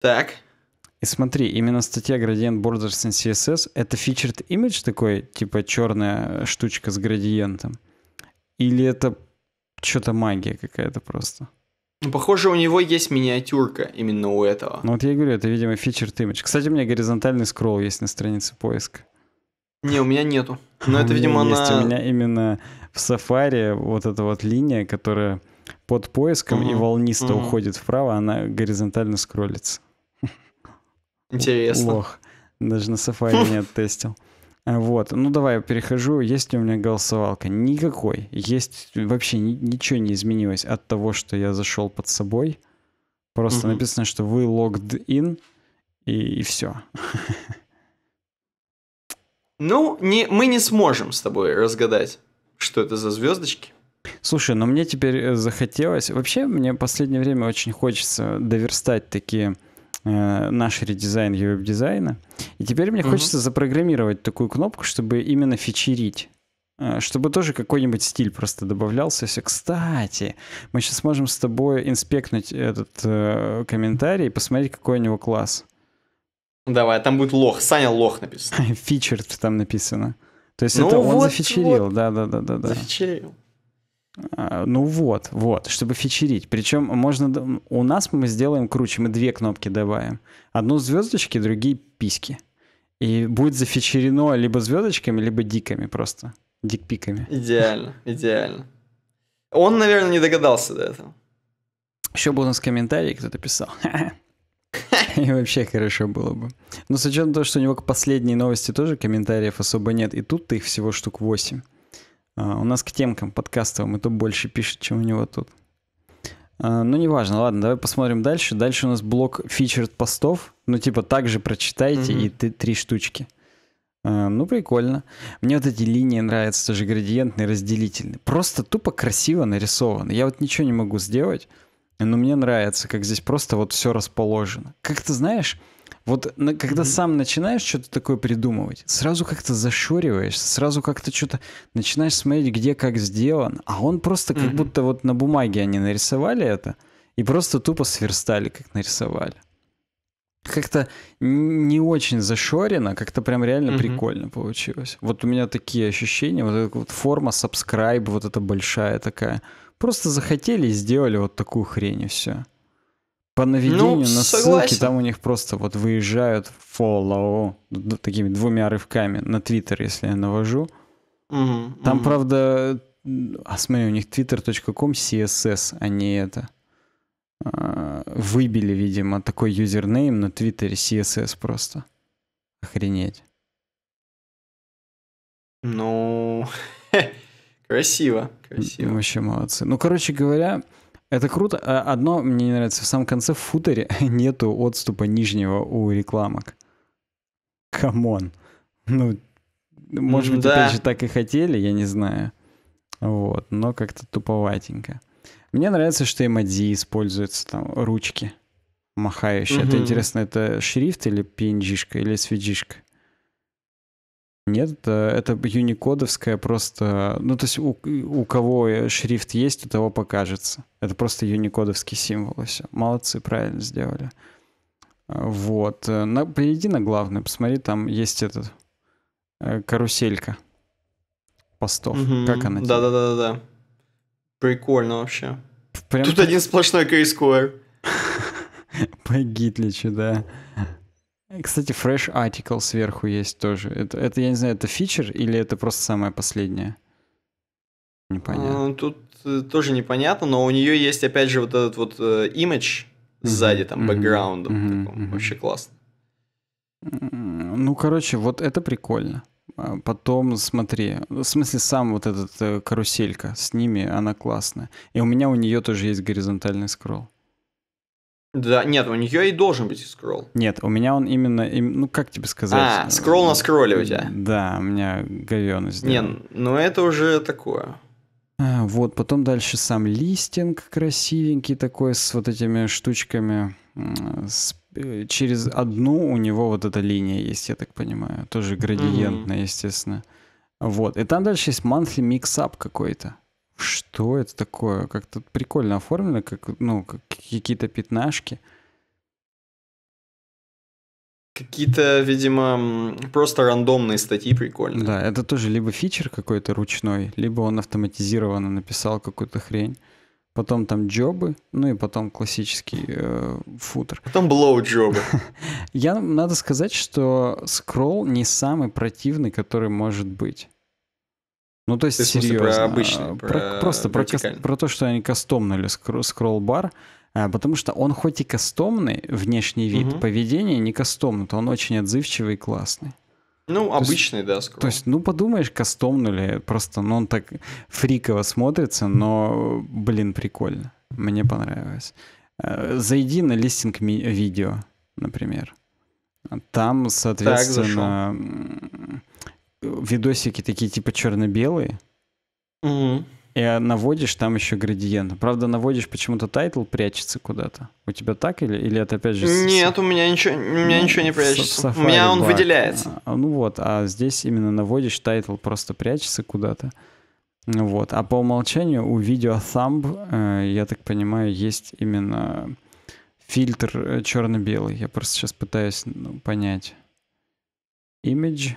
Так. И смотри, именно статья Gradient Borders in CSS — это featured image такой, типа черная штучка с градиентом? Или это что-то магия какая-то просто? Ну, похоже, у него есть миниатюрка именно у этого. Ну вот я и говорю, это, видимо, featured image. Кстати, у меня горизонтальный скролл есть на странице поиска. Не, у меня нету. Но это, видимо, она... Есть. У меня именно в Safari вот эта вот линия, которая под поиском и волнисто уходит вправо, она горизонтально скроллится. Интересно. Ох, даже на Safari не оттестил. Э, вот, ну давай я перехожу. Есть ли у меня голосовалка? Никакой. Есть вообще ни, ничего не изменилось от того, что я зашел под собой. Просто угу. написано, что вы logged in и, и все. Ну, не, мы не сможем с тобой разгадать, что это за звездочки. Слушай, но мне теперь э, захотелось... Вообще, мне в последнее время очень хочется доверстать такие Э, наш редизайн веб-дизайна. И теперь мне угу. хочется запрограммировать такую кнопку, чтобы именно фичерить э, чтобы тоже какой-нибудь стиль просто добавлялся. Все, кстати, мы сейчас можем с тобой инспектнуть этот э, комментарий и посмотреть, какой у него класс. Давай, там будет лох. Саня лох написано. Фичерд там написано. То есть ну это вот, он зафичерил, да-да-да. да, да, да, зафичерил. А, ну вот, вот, чтобы фичерить. Причем можно... У нас мы сделаем круче, мы две кнопки добавим. Одну звездочки, другие письки. И будет зафичерено либо звездочками, либо диками просто. Дикпиками. Идеально, идеально. Он, наверное, не догадался до этого. Еще был у нас комментарий, кто-то писал. И вообще хорошо было бы. Но с учетом того, что у него к последней новости тоже комментариев особо нет, и тут-то их всего штук восемь. А, у нас к темкам подкастовым это больше пишет, чем у него тут. А, ну, неважно, ладно, давай посмотрим дальше. Дальше у нас блок фичерд постов. Ну, типа, также прочитайте, mm-hmm. и ты три штучки. А, ну, прикольно. Мне вот эти линии нравятся, тоже градиентные, разделительные. Просто тупо красиво нарисовано. Я вот ничего не могу сделать, но мне нравится, как здесь просто вот все расположено. Как ты знаешь, вот на, когда mm-hmm. сам начинаешь что-то такое придумывать, сразу как-то зашориваешься, сразу как-то что-то начинаешь смотреть, где как сделан, а он просто как mm-hmm. будто вот на бумаге они нарисовали это и просто тупо сверстали, как нарисовали. Как-то не очень зашорено, как-то прям реально mm-hmm. прикольно получилось. Вот у меня такие ощущения, вот эта вот форма subscribe, вот эта большая такая. Просто захотели и сделали вот такую хрень и все по наведению ну, на согласен. ссылки, там у них просто вот выезжают follow такими двумя рывками на Твиттер, если я навожу. Угу, там, угу. правда, а смотри, у них twitter.com CSS, а не это. А, выбили, видимо, такой юзернейм на твиттере CSS просто. Охренеть. Ну, красиво, красиво. Вообще молодцы. Ну, короче говоря, это круто. А одно мне не нравится, в самом конце в футере нету отступа нижнего у рекламок. Камон. Ну, может быть, да. опять же, так и хотели, я не знаю. Вот, но как-то туповатенько. Мне нравится, что эмодзи используются, там, ручки махающие. Угу. Это интересно, это шрифт или png или svg -шка? Нет, э, это юникодовская просто... Ну, то есть у, у кого шрифт есть, у того покажется. Это просто юникодовский символ, и все. Молодцы, правильно сделали. Вот. На, приди на главный. посмотри, там есть этот э, каруселька постов. Угу. Как она? Да-да-да-да. Прикольно вообще. Прям Тут один сплошной кейс По Гитличу, да. Кстати, Fresh Article сверху есть тоже. Это, это, я не знаю, это фичер или это просто самое последнее? Непонятно. А, тут э, тоже непонятно, но у нее есть, опять же, вот этот вот image э, сзади, там, background Вообще классно. Ну, короче, вот это прикольно. А потом смотри, в смысле сам вот этот э, каруселька с ними, она классная. И у меня у нее тоже есть горизонтальный скролл. Да, нет, у нее и должен быть скролл. Нет, у меня он именно, ну как тебе сказать? А, скролл на скролле у тебя. Да, у меня говеность. Да. Не, ну это уже такое. А, вот, потом дальше сам листинг красивенький такой с вот этими штучками. С, э, через одну у него вот эта линия есть, я так понимаю. Тоже градиентная, mm-hmm. естественно. Вот, и там дальше есть monthly mix-up какой-то что это такое? Как-то прикольно оформлено, как, ну, какие-то пятнашки. Какие-то, видимо, просто рандомные статьи прикольные. Да, это тоже либо фичер какой-то ручной, либо он автоматизированно написал какую-то хрень. Потом там джобы, ну и потом классический э, футер. Потом блоу-джобы. Я, надо сказать, что скролл не самый противный, который может быть. Ну, то есть, то есть серьезно. Про обычный, а, про, про, просто про, про то, что они кастомнули скролл-бар, а, потому что он хоть и кастомный, внешний вид, угу. поведение не кастомный, то он очень отзывчивый и классный. Ну, то обычный, есть, да, скролл. То есть, ну, подумаешь, кастомнули, просто, ну, он так фриково смотрится, но, блин, прикольно. Мне понравилось. А, зайди на листинг видео, например. Там, соответственно, так, видосики такие типа черно-белые. Угу. И а, наводишь там еще градиент. Правда, наводишь почему-то тайтл прячется куда-то. У тебя так или, или это опять же... Нет, у меня ничего, у меня ну, ничего не прячется. У меня он бар. выделяется. А, ну вот, а здесь именно наводишь, тайтл просто прячется куда-то. Ну Вот. А по умолчанию у видео thumb, э, я так понимаю, есть именно фильтр э, черно-белый. Я просто сейчас пытаюсь ну, понять. Image.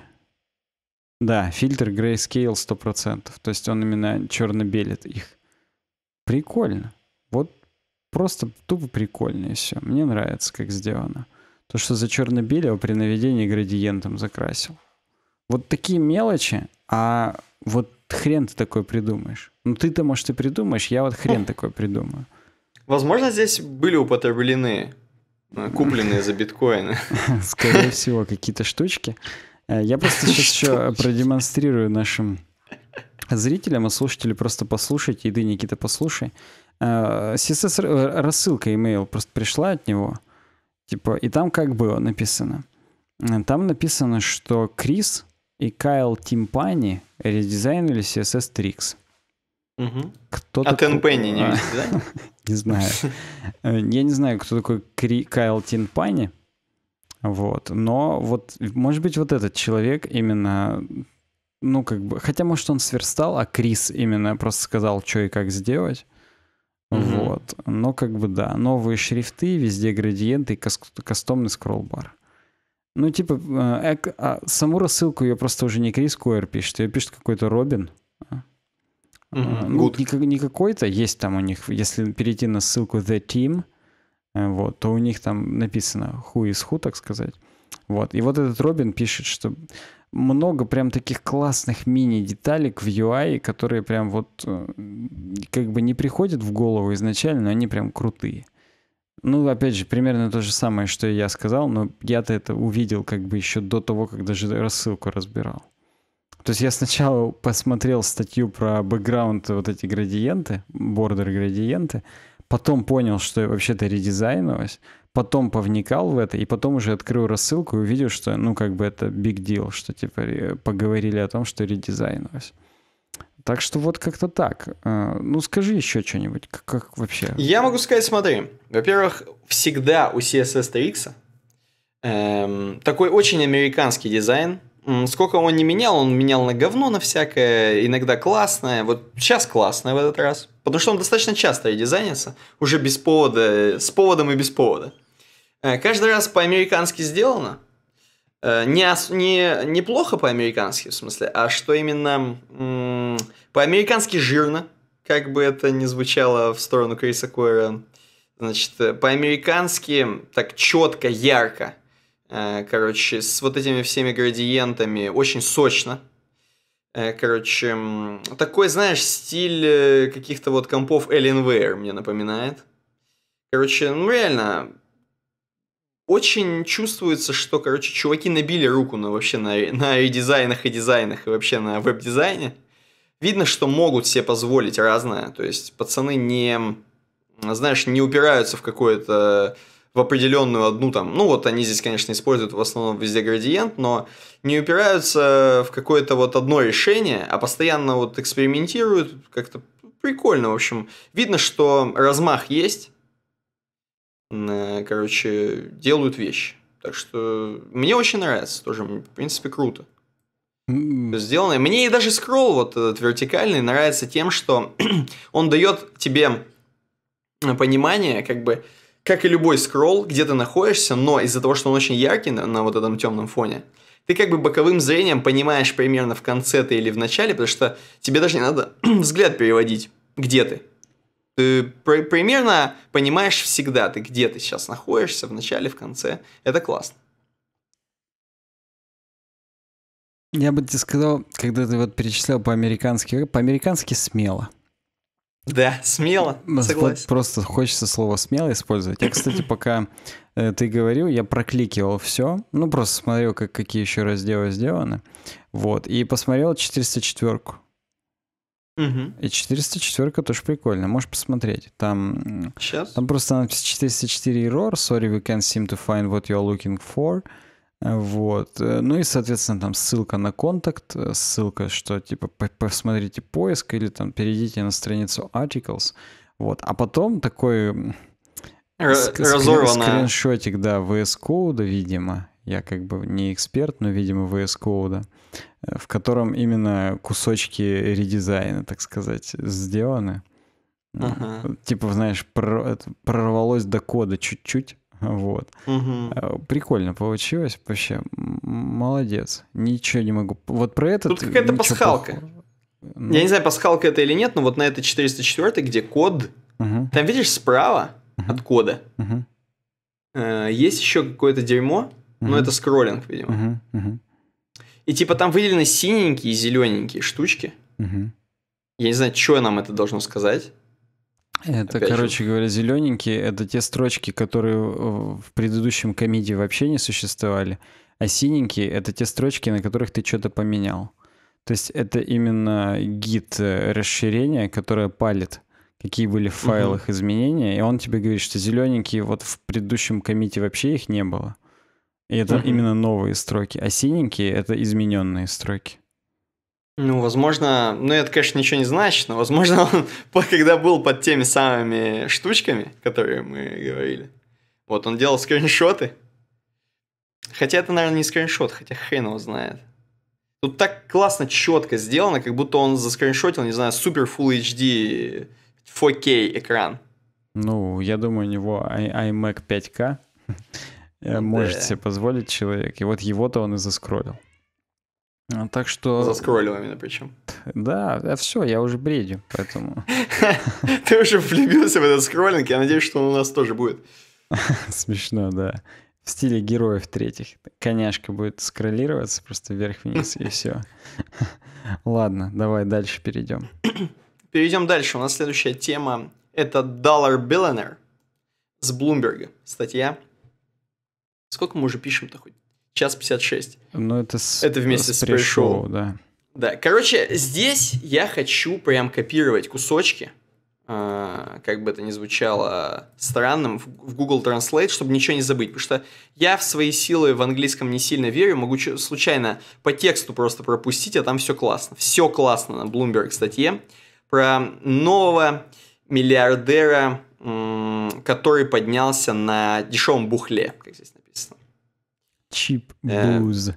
Да, фильтр Grayscale 100%. То есть он именно черно-белит их. Прикольно. Вот просто тупо прикольно и все. Мне нравится, как сделано. То, что за черно-белево при наведении градиентом закрасил. Вот такие мелочи, а вот хрен ты такой придумаешь. Ну ты-то, может, и придумаешь, я вот хрен такой придумаю. Возможно, здесь были употреблены, э, купленные за биткоины. Скорее всего, какие-то штучки. Э, я просто сейчас еще продемонстрирую нашим зрителям, а слушателям просто послушайте, и ты, Никита, послушай. CSS э, э, рассылка email просто пришла от него. Типа, и там как было написано. Там написано, что Крис и Кайл Тимпани редизайнили CSS Tricks. Кто а такой... Тенпенни не а, видел, да? Не знаю. Я не знаю, кто такой Кайл Тимпани. Вот. Но вот, может быть, вот этот человек именно ну, как бы, хотя, может, он сверстал, а Крис именно просто сказал, что и как сделать. Угу. Вот. Но как бы да, новые шрифты, везде градиенты и кастомный скроллбар. Ну, типа, э, э, а саму рассылку ее просто уже не Крис Койер пишет, ее пишет какой-то Робин. Угу. Ну, не, не какой-то, есть там у них, если перейти на ссылку The Team, Э, вот, то у них там написано ху is who», так сказать. Вот. И вот этот Робин пишет, что много прям таких классных мини-деталек в UI, которые прям вот э, как бы не приходят в голову изначально, но они прям крутые. Ну, опять же, примерно то же самое, что и я сказал, но я-то это увидел как бы еще до того, как даже рассылку разбирал. То есть я сначала посмотрел статью про бэкграунд, вот эти градиенты, бордер-градиенты, потом понял, что я вообще-то редизайнулось, потом повникал в это, и потом уже открыл рассылку и увидел, что, ну, как бы это big deal, что, типа, э, поговорили о том, что редизайнулось. Так что вот как-то так. А, ну, скажи еще что-нибудь, как, как вообще? Я могу сказать, смотри. Во-первых, всегда у CSS TX эм, такой очень американский дизайн, Сколько он не менял, он менял на говно, на всякое, иногда классное. Вот сейчас классное в этот раз. Потому что он достаточно часто редизайнится, уже без повода, с поводом и без повода. Э, каждый раз по-американски сделано. Э, не, не, не плохо по-американски, в смысле, а что именно по-американски жирно, как бы это ни звучало в сторону Криса Койра. Значит, э, по-американски так четко, ярко Э, короче, с вот этими всеми градиентами, очень сочно. Э, короче, такой, знаешь, стиль э, каких-то вот компов Alienware мне напоминает. Короче, ну реально, очень чувствуется, что, короче, чуваки набили руку на вообще на, на редизайнах и дизайнах, и вообще на веб-дизайне. Видно, что могут себе позволить разное. То есть пацаны не, знаешь, не упираются в какое-то в определенную одну там, ну вот они здесь, конечно, используют в основном везде градиент, но не упираются в какое-то вот одно решение, а постоянно вот экспериментируют, как-то прикольно, в общем, видно, что размах есть, э, короче, делают вещи. Так что мне очень нравится тоже, в принципе, круто. Сделано. Мне и даже скролл вот этот вертикальный нравится тем, что он дает тебе э, понимание, как бы, как и любой скролл, где ты находишься, но из-за того, что он очень яркий на, на вот этом темном фоне, ты как бы боковым зрением понимаешь примерно в конце ты или в начале, потому что тебе даже не надо взгляд переводить, где ты. Ты при- примерно понимаешь всегда, ты где ты сейчас находишься, в начале, в конце. Это классно. Я бы тебе сказал, когда ты вот перечислял по-американски, по-американски смело. Да, смело, согласен. просто хочется слово «смело» использовать. Я, кстати, пока э, ты говорил, я прокликивал все, ну, просто смотрел, как, какие еще разделы сделаны, вот, и посмотрел 404-ку. Угу. И 404 тоже прикольно, можешь посмотреть. Там, Сейчас. там просто надпись 404 error, sorry, we can't seem to find what you're looking for. Uh, вот. Э, ну и, соответственно, там ссылка на контакт, э, ссылка, что типа посмотрите поиск или там перейдите на страницу articles. Вот. А потом такой разорванная. скриншотик, да, VS Code, видимо. Я как бы не эксперт, но, видимо, VS Code, э, в котором именно кусочки редизайна, так сказать, сделаны. Uh-huh. Типа, знаешь, прорвалось до кода чуть-чуть, вот. Угу. Прикольно получилось вообще. Молодец. Ничего не могу. Вот про это... Тут какая-то пасхалка. Ну... Я не ну? знаю, пасхалка это или нет, но вот на этой 404, где код, угу. там видишь справа угу. от кода угу. э, есть еще какое-то дерьмо, угу. но это скроллинг, видимо. Угу. И типа там выделены синенькие и зелененькие штучки. Угу. Я не знаю, что нам это должно сказать. Это, Опять короче же. говоря, зелененькие это те строчки, которые в предыдущем комедии вообще не существовали, а синенькие это те строчки, на которых ты что-то поменял. То есть это именно гид э, расширения, которое палит, какие были в файлах угу. изменения, и он тебе говорит, что зелененькие вот в предыдущем комите вообще их не было. И это угу. именно новые строки, а синенькие это измененные строки. Ну, возможно, ну это, конечно, ничего не значит, но, возможно, он, когда был под теми самыми штучками, которые мы говорили, вот он делал скриншоты. Хотя это, наверное, не скриншот, хотя хрен его знает. Тут так классно, четко сделано, как будто он заскриншотил, не знаю, супер Full HD 4K экран. Ну, я думаю, у него iMac 5K э, может себе позволить человек, и вот его-то он и заскролил. А, так что... За скроллингами причем. Да, все, я уже бредю, поэтому... Ты уже влюбился в этот скроллинг, я надеюсь, что он у нас тоже будет. Смешно, да. В стиле героев третьих. Коняшка будет скроллироваться просто вверх-вниз и все. Ладно, давай дальше перейдем. Перейдем дальше. У нас следующая тема – это Dollar Billionaire с Bloomberg Статья. Сколько мы уже пишем-то хоть? Час 56. Ну, это с... Это вместе с, с да. Да, короче, здесь я хочу прям копировать кусочки, а, как бы это ни звучало странным, в Google Translate, чтобы ничего не забыть. Потому что я в свои силы в английском не сильно верю, могу случайно по тексту просто пропустить, а там все классно. Все классно на Bloomberg статье про нового миллиардера, который поднялся на дешевом бухле, как здесь написано. Чип э, Буз.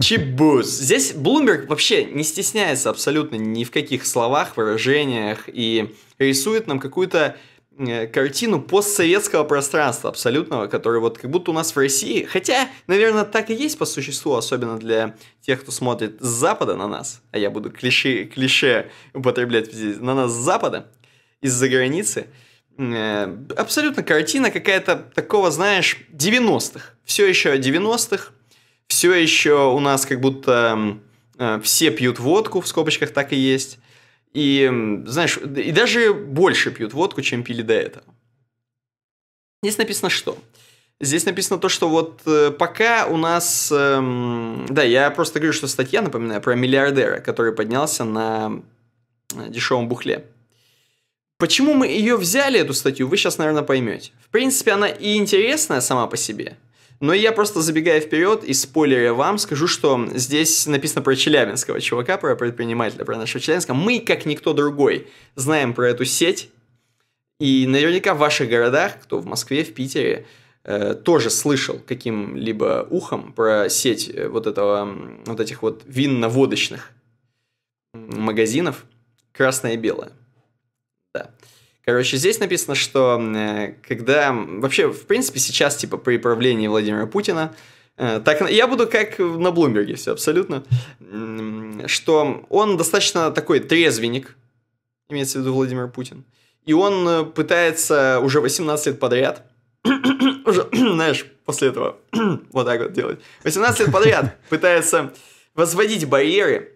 Чип Буз. Здесь Блумберг вообще не стесняется абсолютно ни в каких словах, выражениях и рисует нам какую-то э, картину постсоветского пространства абсолютного, который вот как будто у нас в России, хотя, наверное, так и есть по существу, особенно для тех, кто смотрит с запада на нас, а я буду клише, клише употреблять здесь, на нас с запада, из-за границы – Э, абсолютно картина какая-то такого, знаешь, 90-х. Все еще 90-х, все еще у нас как будто э, все пьют водку, в скобочках так и есть. И, знаешь, и даже больше пьют водку, чем пили до этого. Здесь написано что? Здесь написано то, что вот э, пока у нас... Эм, да, я просто говорю, что статья, напоминаю, про миллиардера, который поднялся на дешевом бухле. Почему мы ее взяли, эту статью, вы сейчас, наверное, поймете. В принципе, она и интересная сама по себе. Но я просто забегая вперед и спойлеря вам, скажу, что здесь написано про челябинского чувака, про предпринимателя, про нашего Челябинского. Мы, как никто другой, знаем про эту сеть. И наверняка в ваших городах, кто в Москве, в Питере, э, тоже слышал каким-либо ухом про сеть э, вот, этого, вот этих вот винно-водочных магазинов «Красное и белое». Короче, здесь написано, что э, когда... Вообще, в принципе, сейчас, типа, при правлении Владимира Путина, э, так, я буду как на Блумберге все абсолютно, что он достаточно такой трезвенник, имеется в виду Владимир Путин, и он э, пытается уже 18 лет подряд, уже, знаешь, после этого вот так вот делать, 18 лет подряд пытается возводить барьеры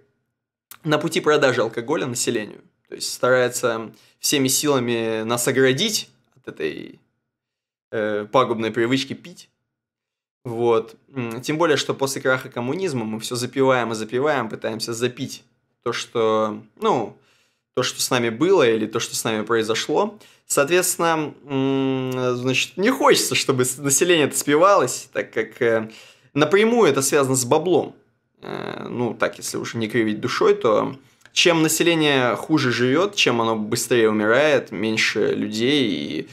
на пути продажи алкоголя населению. То есть старается всеми силами нас оградить от этой э, пагубной привычки пить. Вот. Тем более, что после краха коммунизма мы все запиваем и запиваем, пытаемся запить то, что, ну, то, что с нами было или то, что с нами произошло. Соответственно, значит, не хочется, чтобы население это спивалось, так как э, напрямую это связано с баблом. Э, ну, так, если уж не кривить душой, то чем население хуже живет, чем оно быстрее умирает, меньше людей и...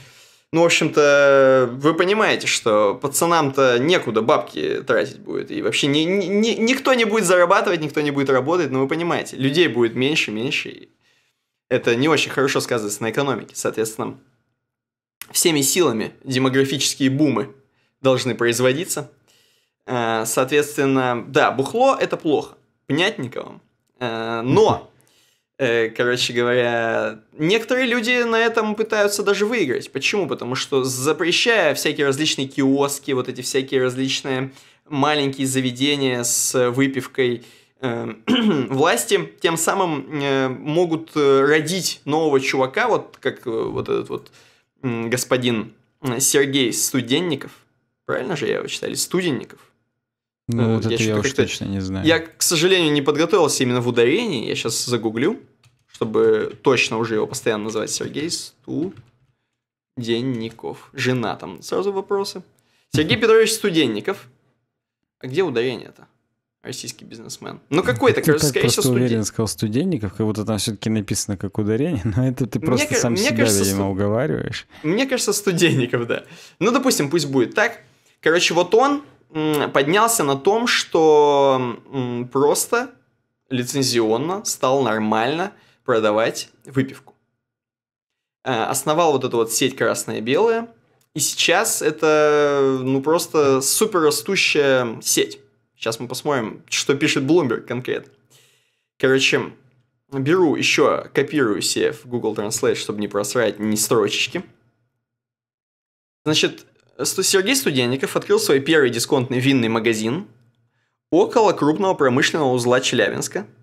Ну, в общем-то, вы понимаете, что пацанам-то некуда бабки тратить будет. И вообще ни, ни, ни, никто не будет зарабатывать, никто не будет работать, но вы понимаете, людей будет меньше, меньше. И это не очень хорошо сказывается на экономике. Соответственно, всеми силами демографические бумы должны производиться. Э, соответственно, да, бухло – это плохо. Понятненько вам? Э, но Э, короче говоря, некоторые люди на этом пытаются даже выиграть. Почему? Потому что запрещая всякие различные киоски, вот эти всякие различные маленькие заведения с выпивкой, э, власти тем самым э, могут родить нового чувака, вот как вот этот вот господин Сергей Студенников, правильно же я его читали Студенников? Ну, вот я это я уж точно не знаю. Я, к сожалению, не подготовился именно в ударении, я сейчас загуглю чтобы точно уже его постоянно называть Сергей Студенников. Жена там. Сразу вопросы. Сергей Петрович Студенников. А где ударение-то? Российский бизнесмен. Ну какой-то, типа кажется, скорее всего, студент. уверен сказал студенников, как будто там все-таки написано как ударение, но это ты просто мне, сам мне себя, кажется, видимо, сту... уговариваешь. Мне кажется, студенников, да. Ну, допустим, пусть будет так. Короче, вот он поднялся на том, что просто лицензионно стал нормально продавать выпивку. Э, основал вот эту вот сеть «Красное-белое», и сейчас это, ну, просто супер растущая сеть. Сейчас мы посмотрим, что пишет Bloomberg конкретно. Короче, беру еще, копирую себе в Google Translate, чтобы не просрать ни строчечки. Значит, Сергей Студенников открыл свой первый дисконтный винный магазин около крупного промышленного узла Челябинска –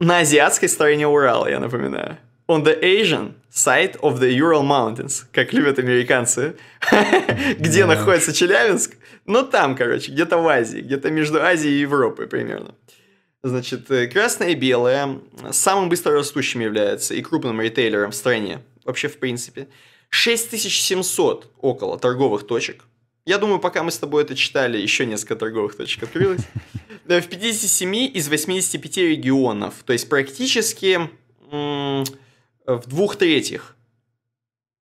на азиатской стороне Урала, я напоминаю. On the Asian side of the Ural Mountains, как любят американцы. где находится Челябинск? Ну, там, короче, где-то в Азии, где-то между Азией и Европой примерно. Значит, э, красное и белое самым быстро является и крупным ритейлером в стране, вообще в принципе. 6700 около торговых точек, я думаю, пока мы с тобой это читали, еще несколько торговых точек открылось. Э, в 57 из 85 регионов, то есть практически э, в двух третьих,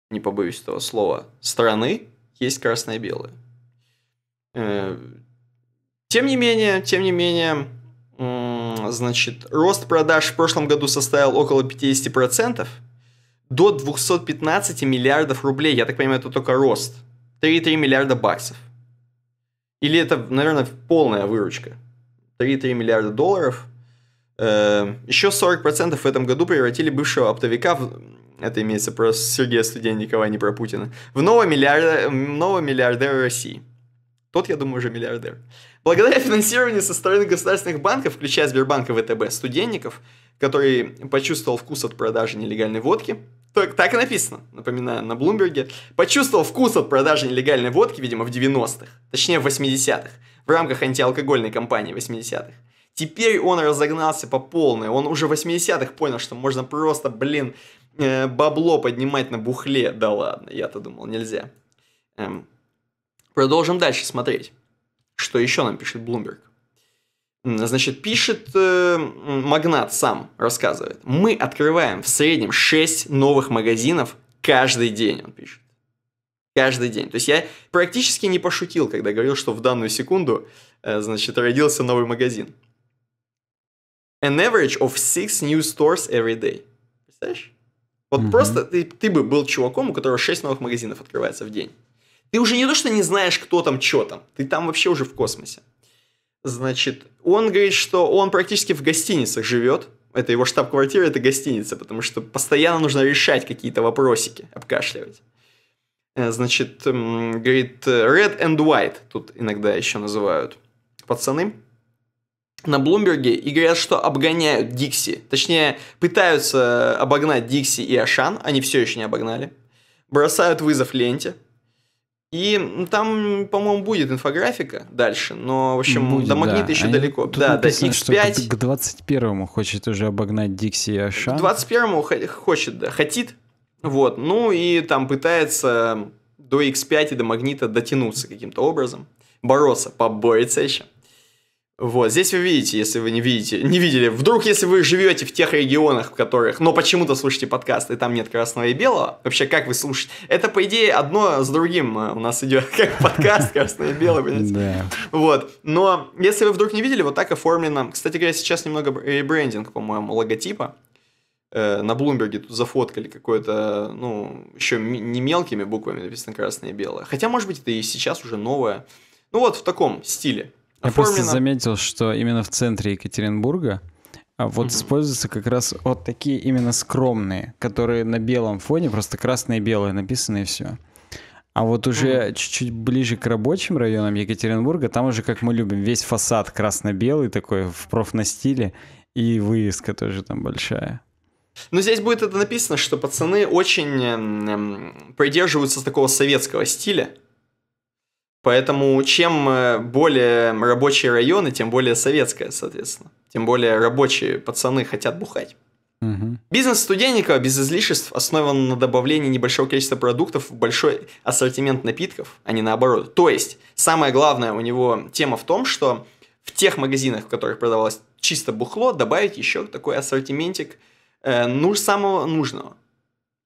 не побоюсь этого слова, страны есть красное-белое. Э, тем не менее, тем не менее, значит, рост продаж в прошлом году составил около 50%, до 215 миллиардов рублей. Я так понимаю, это только рост – 3,3 миллиарда баксов. Или это, наверное, полная выручка. 3,3 миллиарда долларов. Э, Еще 40% в этом году превратили бывшего оптовика, в... это имеется про Сергея Студенникова, а не про Путина, в нового, миллиарда... нового миллиардера России. Тот, я думаю, уже миллиардер. Благодаря финансированию со стороны государственных банков, включая Сбербанк и ВТБ, студенников, который почувствовал вкус от продажи нелегальной водки, так, так и написано, напоминаю, на Блумберге. Почувствовал вкус от продажи нелегальной водки, видимо, в 90-х. Точнее, в 80-х. В рамках антиалкогольной кампании 80-х. Теперь он разогнался по полной. Он уже в 80-х понял, что можно просто, блин, э, бабло поднимать на бухле. Да ладно, я-то думал, нельзя. Эм. Продолжим дальше смотреть, что еще нам пишет Блумберг. Значит, пишет э, магнат сам, рассказывает. Мы открываем в среднем 6 новых магазинов каждый день, он пишет. Каждый день. То есть я практически не пошутил, когда говорил, что в данную секунду, э, значит, родился новый магазин. An average of six new stores every day. Представляешь? Вот mm-hmm. просто ты, ты бы был чуваком, у которого 6 новых магазинов открывается в день. Ты уже не то, что не знаешь, кто там, что там. Ты там вообще уже в космосе. Значит, он говорит, что он практически в гостиницах живет. Это его штаб-квартира, это гостиница, потому что постоянно нужно решать какие-то вопросики, обкашливать. Э, значит, говорит, red and white тут иногда еще называют пацаны на Блумберге и говорят, что обгоняют Дикси. Точнее, пытаются обогнать Дикси и Ашан, они все еще не обогнали. Бросают вызов ленте, и там, по-моему, будет инфографика дальше, но, в общем, будет, до магнита да. еще Они далеко. Тут да, написано, да, X5. Что к 21-му хочет уже обогнать Дикси и Аша. К 21-му хочет, да, хотит. Вот, ну и там пытается до X5 и до магнита дотянуться каким-то образом. Бороться, побоится еще. Вот, здесь вы видите, если вы не видите, не видели. Вдруг, если вы живете в тех регионах, в которых, но почему-то слушаете подкаст, и там нет красного и белого, вообще, как вы слушаете? Это, по идее, одно с другим э, у нас идет, как подкаст красное и белое, понимаете? Да. Вот, но если вы вдруг не видели, вот так оформлено. Кстати говоря, сейчас немного ребрендинг, по-моему, логотипа. Э, на Блумберге тут зафоткали какое-то, ну, еще не мелкими буквами написано красное и белое. Хотя, может быть, это и сейчас уже новое. Ну вот, в таком стиле. Я просто заметил, что именно в центре Екатеринбурга а, вот mm-hmm. используются как раз вот такие именно скромные, которые на белом фоне, просто красные и белые написаны и все. А вот уже mm-hmm. чуть-чуть ближе к рабочим районам Екатеринбурга, там уже, как мы любим, весь фасад красно-белый такой в профнастиле и вывеска тоже там большая. Ну, здесь будет это написано, что пацаны очень эм, эм придерживаются такого советского стиля. Поэтому чем э, более рабочие районы, тем более советское, соответственно. Тем более рабочие пацаны хотят бухать. Угу. Бизнес студенникова без излишеств основан на добавлении небольшого количества продуктов в большой ассортимент напитков, а не наоборот. То есть, самое главное у него тема в том, что в тех магазинах, в которых продавалось чисто бухло, добавить еще такой ассортиментик э, нуж самого нужного.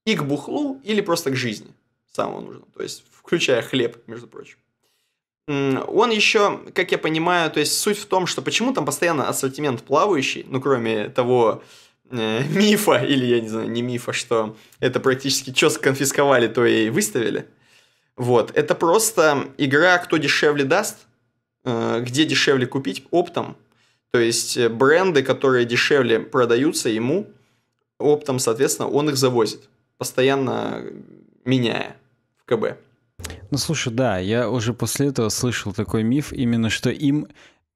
И к бухлу, или просто к жизни самого нужного. То есть, включая хлеб, между прочим он еще, как я понимаю, то есть суть в том, что почему там постоянно ассортимент плавающий, ну кроме того э, мифа, или я не знаю, не мифа, что это практически что конфисковали, то и выставили. Вот, это просто игра, кто дешевле даст, э, где дешевле купить оптом. То есть э, бренды, которые дешевле продаются ему, оптом, соответственно, он их завозит, постоянно э, меняя в КБ. Ну слушай, да, я уже после этого слышал такой миф, именно что им,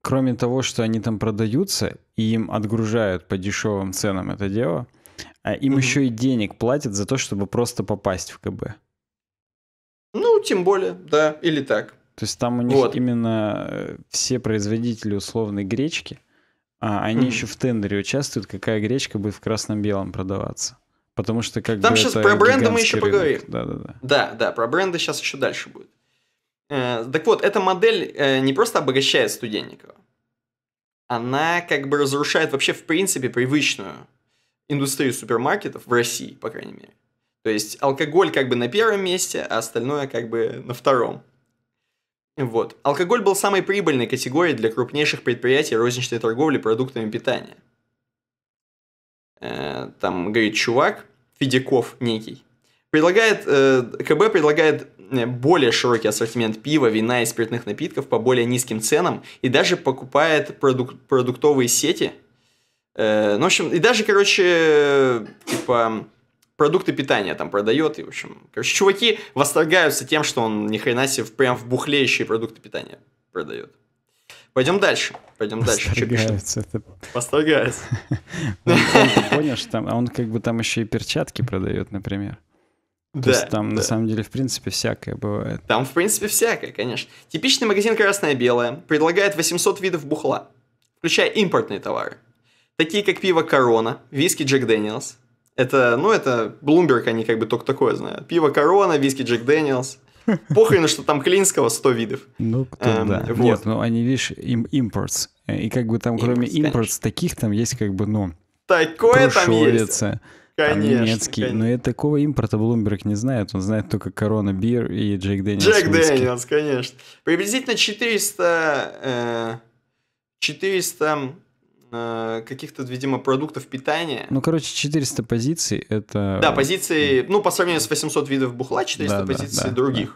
кроме того, что они там продаются, и им отгружают по дешевым ценам это дело, а им mm-hmm. еще и денег платят за то, чтобы просто попасть в КБ. Ну, тем более, да, или так. То есть там у них вот. именно э, все производители условной гречки, а они mm-hmm. еще в тендере участвуют, какая гречка будет в красно-белом продаваться. Потому что как Там бы сейчас про бренды мы еще рынок. поговорим. Да, да, да. Да, да, про бренды сейчас еще дальше будет. Э, так вот, эта модель э, не просто обогащает Студенникова, она как бы разрушает вообще в принципе привычную индустрию супермаркетов в России, по крайней мере. То есть алкоголь как бы на первом месте, а остальное как бы на втором. Вот. Алкоголь был самой прибыльной категорией для крупнейших предприятий розничной торговли продуктами питания – Э, там говорит чувак, Федяков некий, предлагает, э, КБ предлагает э, более широкий ассортимент пива, вина и спиртных напитков по более низким ценам и даже покупает продук продуктовые сети. Э, ну, в общем, и даже, короче, типа продукты питания там продает, и, в общем, короче, чуваки восторгаются тем, что он ни хрена себе прям в бухлеющие продукты питания продает. Пойдем дальше. Пойдем дальше. Что Это... Постаргается. Ну, понял, что там, а он как бы там еще и перчатки продает, например. То да, есть там да. на самом деле в принципе всякое бывает. Там в принципе всякое, конечно. Типичный магазин «Красное-белое» предлагает 800 видов бухла, включая импортные товары. Такие как пиво «Корона», виски «Джек Дэниелс». Это, ну это Bloomberg, они как бы только такое знают. Пиво «Корона», виски «Джек Дэниелс». Похрен, что там клинского 100 видов. Ну, кто эм, да. Вот. Нет, ну они, видишь, импортс. И как бы там, кроме импортс, таких там есть как бы, ну... Такое там есть. Конечно, там немецкий, конечно. но и такого импорта Блумберг не знает, он знает только Корона Бир и Джек Дэниелс. Джек Дэниелс, конечно. Приблизительно 400, 400 э, Э, каких-то, видимо, продуктов питания. Ну, короче, 400 позиций — это... Да, позиции, ну, по сравнению с 800 видов бухла, 400 да, позиций да, других.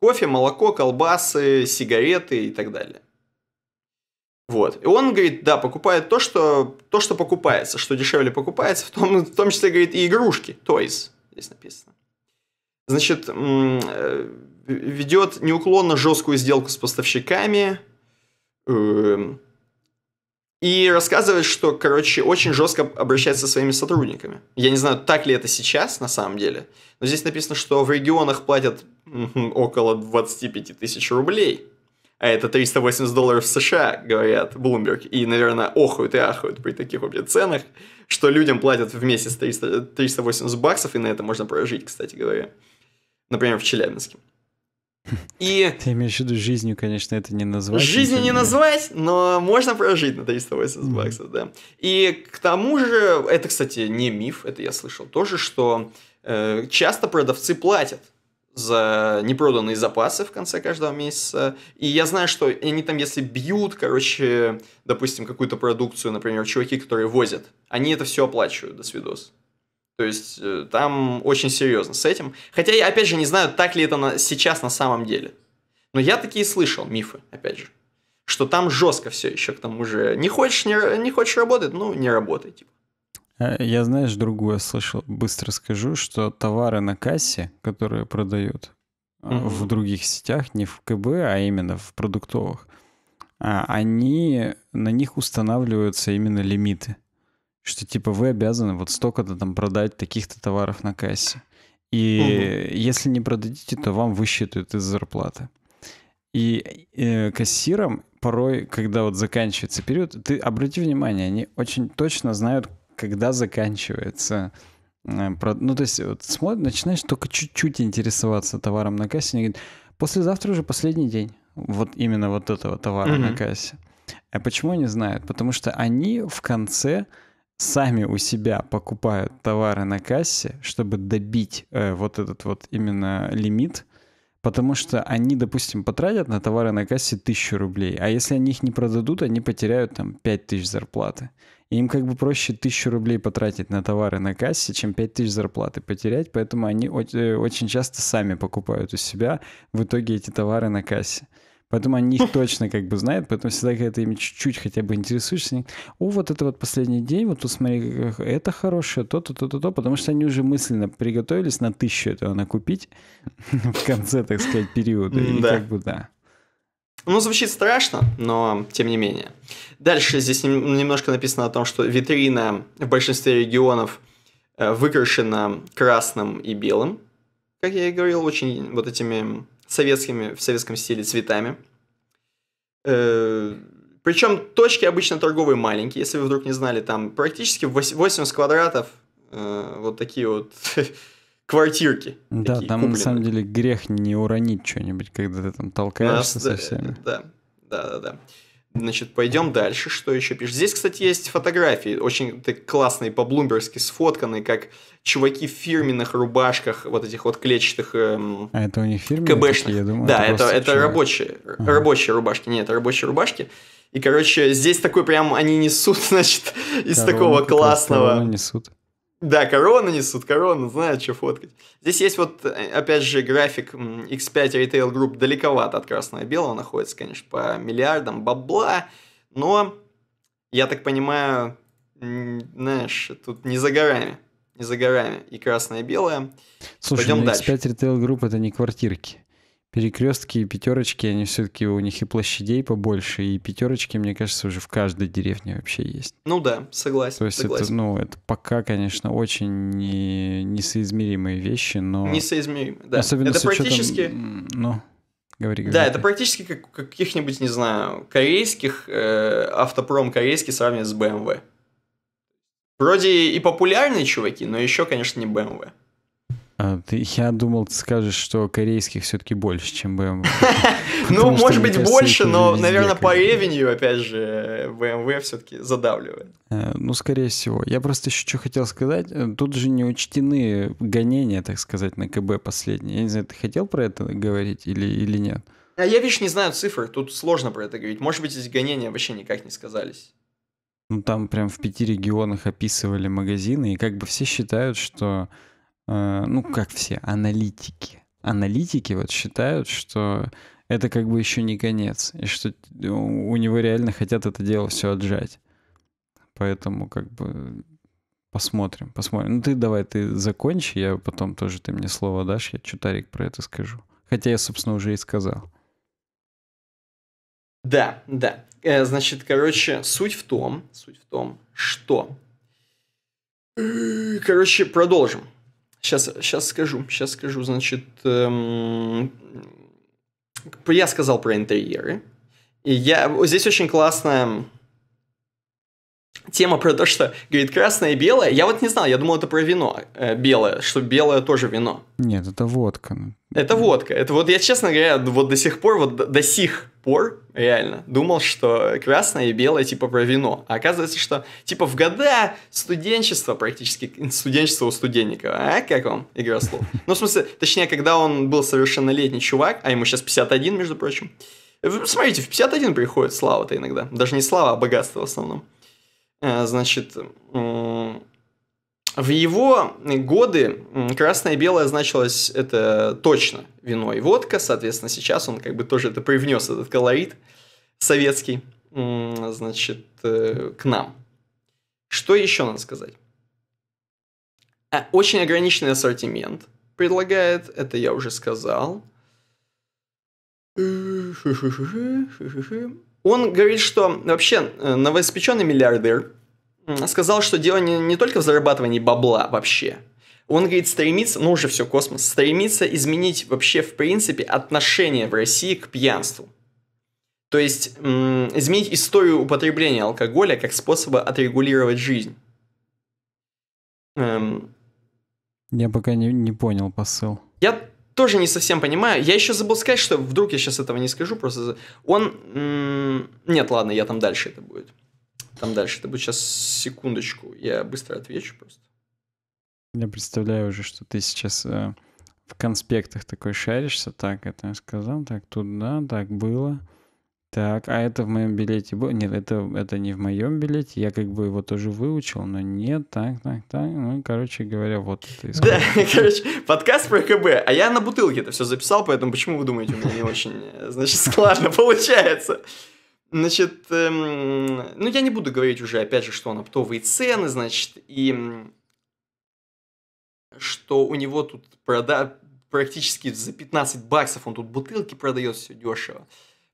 Да. Кофе, молоко, колбасы, сигареты и так далее. Вот. И он говорит, да, покупает то, что, то, что покупается, что дешевле покупается, в том, в том числе, говорит, и игрушки, toys, здесь написано. Значит, э, ведет неуклонно жесткую сделку с поставщиками, эм, и рассказывает, что, короче, очень жестко обращается со своими сотрудниками. Я не знаю, так ли это сейчас на самом деле, но здесь написано, что в регионах платят около 25 тысяч рублей. А это 380 долларов США, говорят Bloomberg. И, наверное, охают и ахают при таких вообще ценах, что людям платят в месяц 300, 380 баксов, и на это можно прожить, кстати говоря. Например, в Челябинске. И... Ты имеешь в виду жизнью, конечно, это не назвать. Жизнью не назвать, но можно прожить на 380 mm. баксов, да. И к тому же, это, кстати, не миф, это я слышал тоже, что э, часто продавцы платят за непроданные запасы в конце каждого месяца. И я знаю, что они там, если бьют, короче, допустим, какую-то продукцию, например, чуваки, которые возят, они это все оплачивают, до свидос. То есть э, там очень серьезно с этим. Хотя я, опять же, не знаю, так ли это на, сейчас на самом деле. Но я такие слышал мифы, опять же. Что там жестко все еще, к тому же. Не хочешь, не, не хочешь работать, ну, не работай, типа. Э, я, знаешь, другое слышал, быстро скажу, что товары на кассе, которые продают mm-hmm. в других сетях, не в КБ, а именно в продуктовых, а, они, на них устанавливаются именно лимиты что типа вы обязаны вот столько-то там продать таких-то товаров на кассе. И угу. если не продадите, то вам высчитают из зарплаты. И э, кассирам порой, когда вот заканчивается период, ты обрати внимание, они очень точно знают, когда заканчивается. Э, ну, то есть, вот, смотри, начинаешь только чуть-чуть интересоваться товаром на кассе, они говорят, послезавтра уже последний день вот именно вот этого товара mm-hmm. на кассе. А почему они знают? Потому что они в конце сами у себя покупают товары на кассе, чтобы добить э, вот этот вот именно лимит, потому что они, допустим, потратят на товары на кассе тысячу рублей, а если они их не продадут, они потеряют там пять тысяч зарплаты. И им как бы проще тысячу рублей потратить на товары на кассе, чем пять тысяч зарплаты потерять, поэтому они э, очень часто сами покупают у себя в итоге эти товары на кассе. Поэтому они их точно как бы знают, поэтому всегда, когда ты ими чуть-чуть хотя бы интересуешься, о, вот это вот последний день, вот тут это хорошее, то-то, то-то, то, потому что они уже мысленно приготовились на тысячу этого накупить в конце, так сказать, периода. И да. как бы да. Ну, звучит страшно, но тем не менее. Дальше здесь немножко написано о том, что витрина в большинстве регионов э, выкрашена красным и белым. Как я и говорил, очень вот этими советскими, в советском стиле цветами. Э, причем точки обычно торговые маленькие, если вы вдруг не знали, там практически 80 квадратов э, вот такие вот квартирки. Да, такие, там купленные. на самом деле грех не уронить что-нибудь, когда ты там толкаешься Нас, со э, всеми. Да, да, да. да. Значит, пойдем дальше, что еще пишешь. Здесь, кстати, есть фотографии, очень классные, по-блумберски сфотканные, как чуваки в фирменных рубашках, вот этих вот клетчатых... Эм, а это у них фирменные КБшных. Такие, я думаю, да, это, это, это рабочие, ага. рабочие рубашки, нет, это рабочие рубашки. И, короче, здесь такой прям они несут, значит, из Корову такого классного... Несут. Да, корону несут, корону, знают, что фоткать. Здесь есть вот, э, опять же, график X5 Retail Group далековато от красного и белого находится, конечно, по миллиардам бабла, но, я так понимаю, знаешь, тут не за горами, не за горами и красное и белое. Слушай, Пойдем ну, дальше. X5 Retail Group это не квартирки перекрестки и пятерочки, они все-таки у них и площадей побольше, и пятерочки, мне кажется, уже в каждой деревне вообще есть. Ну да, согласен. То есть согласен. это, ну, это пока, конечно, очень не, несоизмеримые вещи, но... Несоизмеримые, да. Особенно это с учетом, практически... Ну, говори, говори. Да, это практически как каких-нибудь, не знаю, корейских, э, автопром корейский сравнивает с BMW. Эм Вроде и популярные чуваки, но еще, конечно, не BMW. А, я думал, ты скажешь, что корейских все-таки больше, чем BMW. Ну, может быть, больше, но, наверное, по ревенью, опять же, BMW все-таки задавливает. Э, ну, скорее всего. Я просто еще что хотел сказать. Э, тут же не учтены гонения, так сказать, на КБ последние. Я не знаю, ты хотел про это говорить или, или нет? А я, видишь, не знаю цифр, тут сложно про это говорить. Может быть, эти гонения вообще никак не сказались. Ну, там прям в пяти регионах описывали магазины, и как бы все считают, что Э, ну как все, аналитики. Аналитики вот считают, что это как бы еще не конец, и что у него реально хотят это дело все отжать. Поэтому как бы посмотрим, посмотрим. Ну ты давай, ты закончи, я потом тоже ты мне слово дашь, я чутарик про это скажу. Хотя я, собственно, уже и сказал. Да, да. Э, значит, короче, суть в том, суть в том, что... Короче, продолжим. Сейчас, сейчас скажу, сейчас скажу. Значит, эм, я сказал про интерьеры. И я, здесь очень классная тема про то, что, говорит, красное и белое. Я вот не знал, я думал, это про вино э, белое, что белое тоже вино. Нет, это водка. Ну. Это водка. Это вот я, честно говоря, вот до сих пор, вот до, до сих пор, реально, думал, что красное и белое типа про вино. А оказывается, что типа в года студенчества практически, студенчество у студенника, а как вам игра слов? Ну, в смысле, точнее, когда он был совершеннолетний чувак, а ему сейчас 51, между прочим, э, Смотрите, в 51 приходит слава-то иногда. Даже не слава, а богатство в основном. Э, значит, в его годы красное и белое значилось это точно вино и водка, соответственно, сейчас он как бы тоже это привнес, этот колорит советский, значит, э, к нам. Что еще надо сказать? Э, очень ограниченный ассортимент предлагает, это я уже сказал. Он говорит, что вообще э, новоиспеченный миллиардер сказал, что дело не, не только в зарабатывании бабла вообще. Он, говорит, стремится, ну уже все, космос, стремится изменить вообще, в принципе, отношение в России к пьянству. То есть изменить историю употребления алкоголя как способа отрегулировать жизнь. Эм... Я пока не, не понял посыл. Я тоже не совсем понимаю. Я еще забыл сказать, что вдруг я сейчас этого не скажу, просто он... Нет, ладно, я там дальше это будет. Там дальше это будет. Сейчас, секундочку, я быстро отвечу просто. Я представляю уже, что ты сейчас э, в конспектах такой шаришься, так, это я сказал, так, туда, так было. Так, а это в моем билете было? Нет, это, это не в моем билете. Я как бы его тоже выучил, но нет, так, так, так. Ну, короче говоря, вот. Да, короче, подкаст про КБ. А я на бутылке это все записал, поэтому почему вы думаете, у меня не очень, э, значит, складно получается? Значит, эм, ну я не буду говорить уже, опять же, что он оптовые цены, значит, и что у него тут прода практически за 15 баксов он тут бутылки продает все дешево.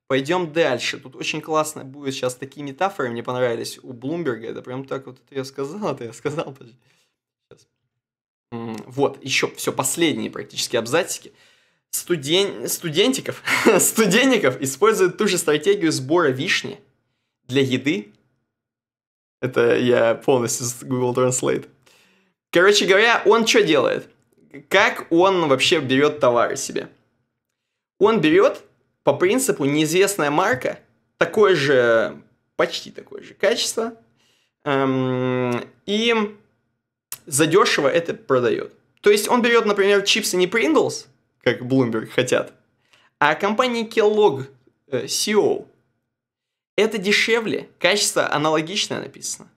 Пойдем дальше. Тут очень классно будет сейчас такие метафоры, мне понравились у Блумберга. Это прям так вот это я сказал, это я сказал. Сейчас. Вот, еще все, последние практически абзацики. Студен... Студентиков, студенников используют ту же стратегию сбора вишни для еды. Это я полностью с Google Translate. Короче говоря, он что делает? Как он вообще берет товары себе? Он берет по принципу неизвестная марка, такое же, почти такое же качество, эм, и задешево это продает. То есть он берет, например, чипсы не Pringles, как Bloomberg хотят, а компании Kellogg э, CO. E это дешевле, качество аналогичное написано.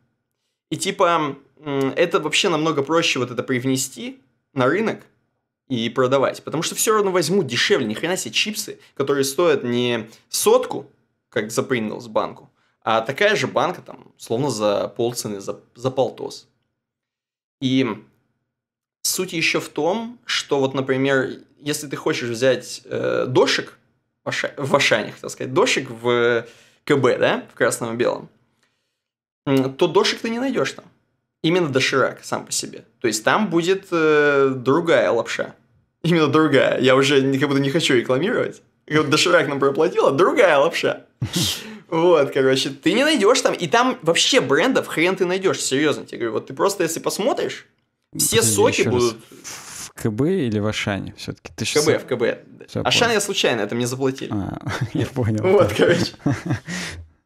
И типа, э, это вообще намного проще вот это привнести на рынок, и продавать. Потому что все равно возьму дешевле, ни хрена себе чипсы, которые стоят не сотку, как за Принглс банку, а такая же банка там, словно за полцены, за, за полтос. И суть еще в том, что вот, например, если ты хочешь взять э, дошик в, Аша... в Ашане, хотел сказать, дошик в э, КБ, да, в красном и белом, то дошик ты не найдешь там именно доширак сам по себе. То есть там будет э, другая лапша. Именно другая. Я уже как будто не хочу рекламировать. Как доширак нам проплатила, другая лапша. Вот, короче, ты не найдешь там. И там вообще брендов хрен ты найдешь, серьезно тебе говорю. Вот ты просто, если посмотришь, все соки будут... В КБ или в Ашане все-таки? Ты КБ, в КБ. Все Ашан я случайно, это мне заплатили. А, я понял. Вот, короче.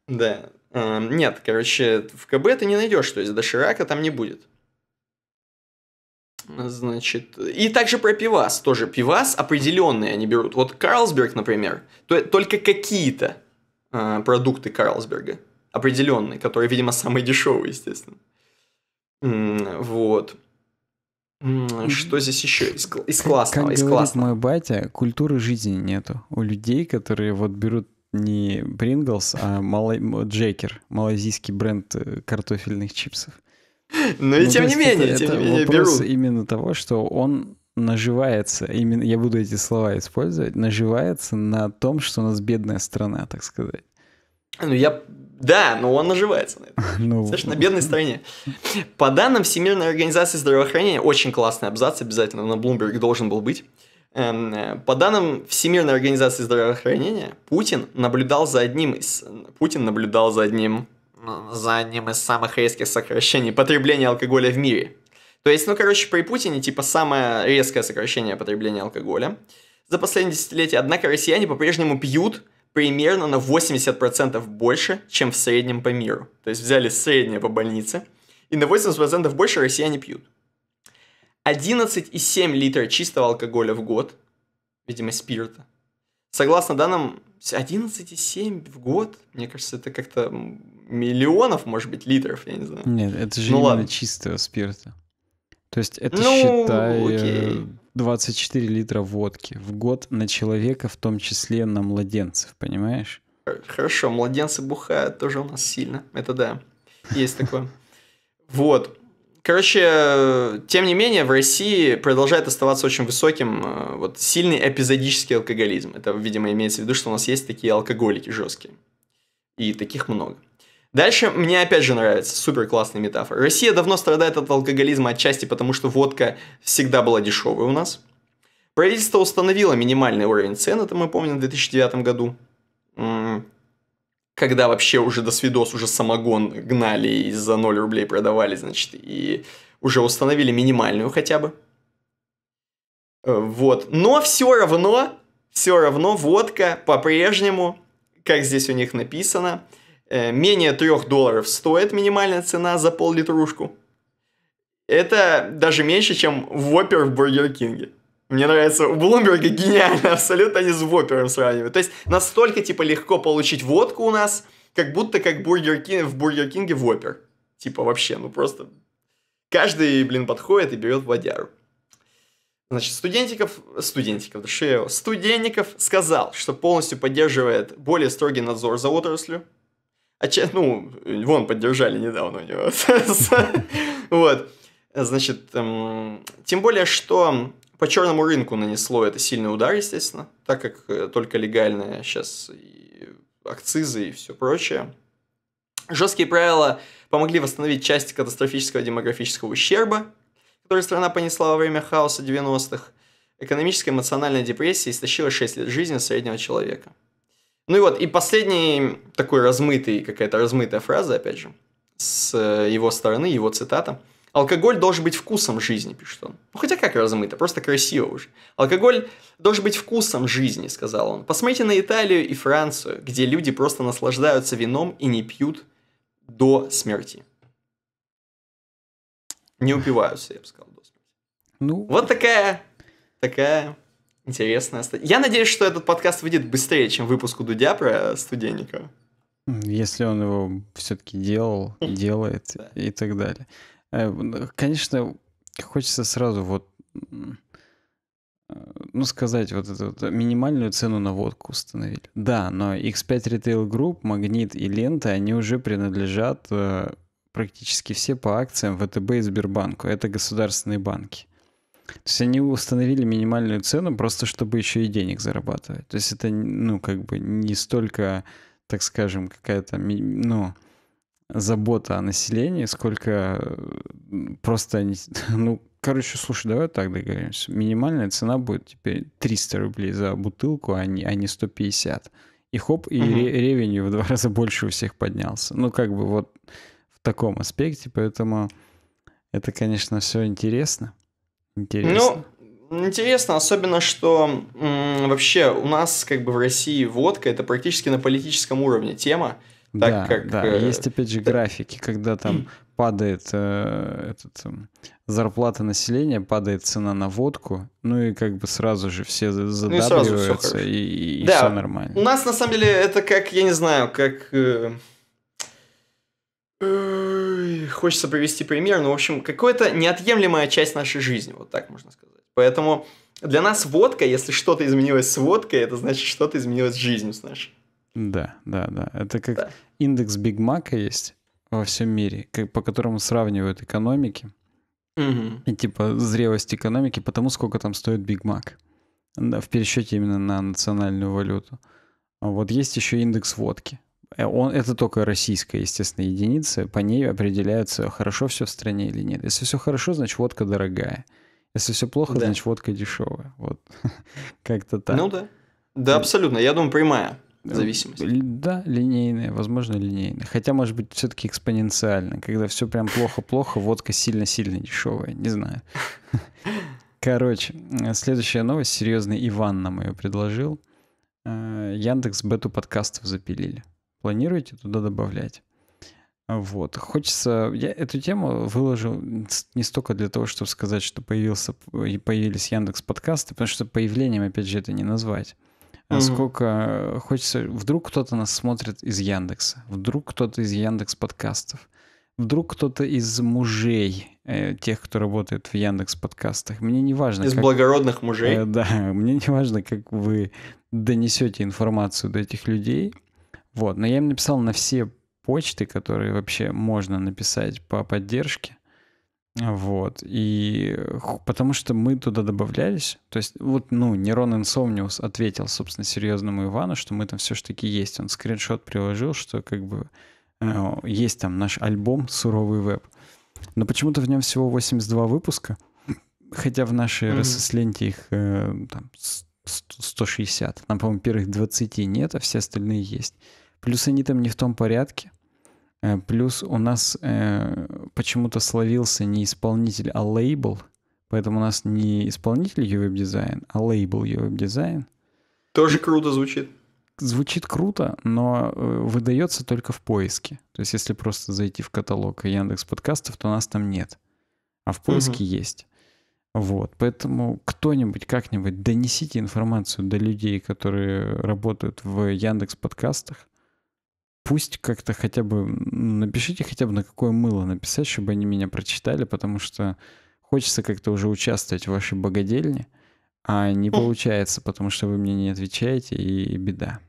Да. Эм, нет, короче, в КБ ты не найдешь, то есть доширака там не будет. Значит, и также про пивас тоже. Пивас определенные они берут. Вот Карлсберг, например, то, только какие-то э, продукты Карлсберга определенные, которые, видимо, самые дешевые, естественно. Вот. Что здесь еще из, из классного? Как, как из говорит мой батя, культуры жизни нету. У людей, которые вот берут не Принглс, а малай Джекер, малазийский бренд э, картофельных чипсов. Но ну и ну, тем не менее, это, тем это не менее, вопрос беру. именно того, что он наживается, именно я буду эти слова использовать, наживается на том, что у нас бедная страна, так сказать. Ну, я... Да, но он наживается на этом. Ну... Слышь, на бедной стране. По данным Всемирной организации здравоохранения, очень классный абзац, обязательно на Bloomberg должен был быть. Эм, по данным Всемирной организации здравоохранения, Путин наблюдал за одним из... Путин наблюдал за одним за одним из самых резких сокращений потребления алкоголя в мире. То есть, ну, короче, при Путине, типа, самое резкое сокращение потребления алкоголя за последние десятилетия. Однако россияне по-прежнему пьют примерно на 80% больше, чем в среднем по миру. То есть взяли среднее по больнице, и на 80% больше россияне пьют. 11,7 литра чистого алкоголя в год, видимо, спирта. Согласно данным, 11,7 в год, мне кажется, это как-то миллионов, может быть, литров, я не знаю. Нет, это же ну, именно ладно. чистого спирта. То есть это, ну, считай, э, окей. 24 литра водки в год на человека, в том числе на младенцев, понимаешь? Хорошо, младенцы бухают тоже у нас сильно, это да, есть такое. Вот, Короче, тем не менее, в России продолжает оставаться очень высоким э, вот, сильный эпизодический алкоголизм. Это, видимо, имеется в виду, что у нас есть такие алкоголики жесткие. И таких много. Дальше мне опять же нравится, супер классная метафора. Россия давно страдает от алкоголизма отчасти потому, что водка всегда была дешевой у нас. Правительство установило минимальный уровень цен, это мы помним в 2009 году когда вообще уже до свидос уже самогон гнали и за 0 рублей продавали, значит, и уже установили минимальную хотя бы. Э, вот. Но все равно, все равно водка по-прежнему, как здесь у них написано, э, менее 3 долларов стоит минимальная цена за пол-литрушку. Это даже меньше, чем вопер в Бургер Кинге. Мне нравится, у Блумберга гениально, абсолютно они с Вопером сравнивают. То есть настолько, типа, легко получить водку у нас, как будто как Бургер Кинг, в Бургер Кинге Вопер. Типа, вообще, ну просто... Каждый, блин, подходит и берет водяру. Значит, студентиков, студентиков, да шею, студенников сказал, что полностью поддерживает более строгий надзор за отраслью. А че, ну, вон, поддержали недавно у него. Вот. Значит, эм, тем более, что по черному рынку нанесло это сильный удар, естественно, так как э, только легальные сейчас и акцизы и все прочее. Жесткие правила помогли восстановить часть катастрофического демографического ущерба, который страна понесла во время хаоса 90-х. Экономическая эмоциональная депрессия истощила 6 лет жизни среднего человека. Ну и вот, и последний такой размытый, какая-то размытая фраза, опять же, с э, его стороны, его цитата – Алкоголь должен быть вкусом жизни, пишет он. Ну, хотя как размыто, просто красиво уже. Алкоголь должен быть вкусом жизни, сказал он. Посмотрите на Италию и Францию, где люди просто наслаждаются вином и не пьют до смерти. Не упиваются, я бы сказал, до смерти. Ну... Вот такая, такая интересная статья. Я надеюсь, что этот подкаст выйдет быстрее, чем выпуск у Дудя про Студенникова. Если он его все-таки делал, делает и так далее. Э, конечно, хочется сразу вот ну, сказать, вот эту вот минимальную цену на водку установили. Да, но X5 Retail Group, Магнит и Лента, они уже принадлежат э, практически все по акциям ВТБ и Сбербанку. Это государственные банки. То есть они установили минимальную цену просто, чтобы еще и денег зарабатывать. То есть это, ну, как бы не столько, так скажем, какая-то, ну, забота о населении, сколько э, просто они... Ну, короче, слушай, давай так договоримся. Минимальная цена будет теперь 300 рублей за бутылку, а не, а не 150. И хоп, и угу. ревенью в два раза больше у всех поднялся. Ну, как бы вот в таком аспекте, поэтому это, конечно, все интересно. Интересно. Ну, Интересно, особенно, что м, вообще у нас как бы в России водка это практически на политическом уровне тема. Так да, как... да. Э, есть опять же графики, когда там падает э, этот, э, зарплата населения, падает цена на водку, ну и как бы сразу же все задавливаются ну и, и, и да. все нормально. У нас на самом деле это как, я не знаю, как... Э, э, хочется привести пример, но в общем, какая-то неотъемлемая часть нашей жизни, вот так можно сказать. Поэтому для нас водка, если что-то изменилось с водкой, это значит, что-то изменилось с жизнью с нашей. Да, да, да. Это как да индекс Биг Мака есть во всем мире, как, по которому сравнивают экономики. Угу. И типа зрелость экономики, потому сколько там стоит Биг Мак. Да, в пересчете именно на национальную валюту. А вот есть еще индекс водки. Э, он, это только российская, естественно, единица. По ней определяется, хорошо все в стране или нет. Если все хорошо, значит водка дорогая. Если все плохо, да. значит водка дешевая. Вот как-то так. Ну да. Да, абсолютно. Я думаю, прямая. Э, Зависимость. Да, линейная, возможно, линейная. Хотя, может быть, все-таки экспоненциально. Когда все прям плохо-плохо, водка сильно-сильно дешевая. Не знаю. Короче, э, следующая новость. Серьезный Иван нам ее предложил. Э, Яндекс бету подкастов запилили. Планируете туда добавлять? Вот. Хочется... Я эту тему выложил не столько для того, чтобы сказать, что появился, появились Яндекс подкасты, потому что появлением, опять же, это не назвать. А сколько э, хочется... Вдруг кто-то нас смотрит из Яндекса, вдруг кто-то из Яндекс подкастов, вдруг кто-то из мужей э, тех, кто работает в Яндекс подкастах. Мне не важно... Из как... благородных мужей? Э, да, мне не важно, как вы донесете информацию до этих людей. Вот, но я им написал на все почты, которые вообще можно написать по поддержке. Вот. И потому что мы туда добавлялись, то есть вот, ну, Нерон Инсомниус ответил, собственно, серьезному Ивану, что мы там все-таки есть. Он скриншот приложил, что как бы э, есть там наш альбом «Суровый веб». Но почему-то в нем всего 82 выпуска, хотя в нашей mm-hmm. РСС-ленте их э, там 160. Там, по-моему, первых 20 нет, а все остальные есть. Плюс они там не в том порядке. Э, плюс у нас э, почему-то словился не исполнитель, а лейбл. Поэтому у нас не исполнитель UWeb-дизайн, а лейбл UWeb-дизайн. Тоже круто звучит. Звучит круто, но э, выдается только в поиске. То есть если просто зайти в каталог Яндекс подкастов, то нас там нет. А в поиске угу. есть. Вот, поэтому кто-нибудь как-нибудь донесите информацию до людей, которые работают в Яндекс подкастах, пусть как-то хотя бы напишите хотя бы на какое мыло написать, чтобы они меня прочитали, потому что хочется как-то уже участвовать в вашей богадельне, а не получается, потому что вы мне не отвечаете и беда.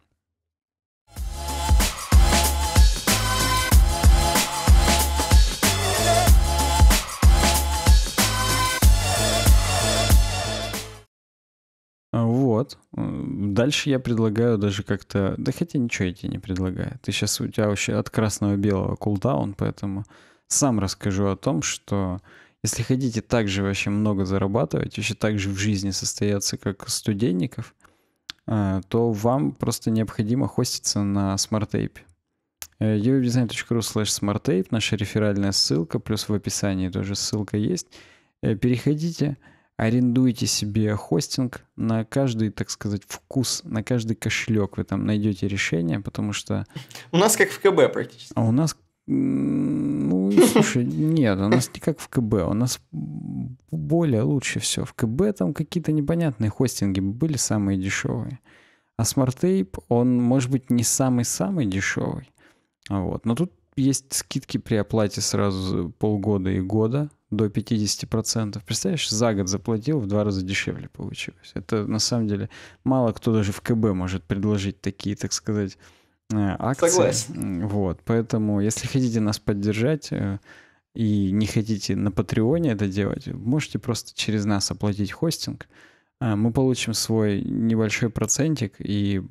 А, вот. Дальше я предлагаю даже как-то... Да хотя ничего я тебе не предлагаю. Ты сейчас у тебя вообще от красного-белого кулдаун, поэтому сам расскажу о том, что если хотите так же вообще много зарабатывать, вообще так же в жизни состояться, как студенников, а, то вам просто необходимо хоститься на смарт-тейпе. uwebdesign.ru slash smarttape, наша реферальная ссылка, плюс в описании тоже ссылка есть. Э, переходите, арендуйте себе хостинг на каждый, так сказать, вкус, на каждый кошелек вы там найдете решение, потому что... У нас как в КБ практически. А у нас ну, слушай, нет, у нас не как в КБ, у нас более лучше все. В КБ там какие-то непонятные хостинги были самые дешевые. А Smart Tape, он, может быть, не самый-самый дешевый. Вот. Но тут есть скидки при оплате сразу полгода и года до 50%. Представляешь, за год заплатил, в два раза дешевле получилось. Это на самом деле мало кто даже в КБ может предложить такие, так сказать, э, акции. Согласен. Вот, поэтому если хотите нас поддержать э, и не хотите на Патреоне это делать, можете просто через нас оплатить хостинг. Э, мы получим свой небольшой процентик и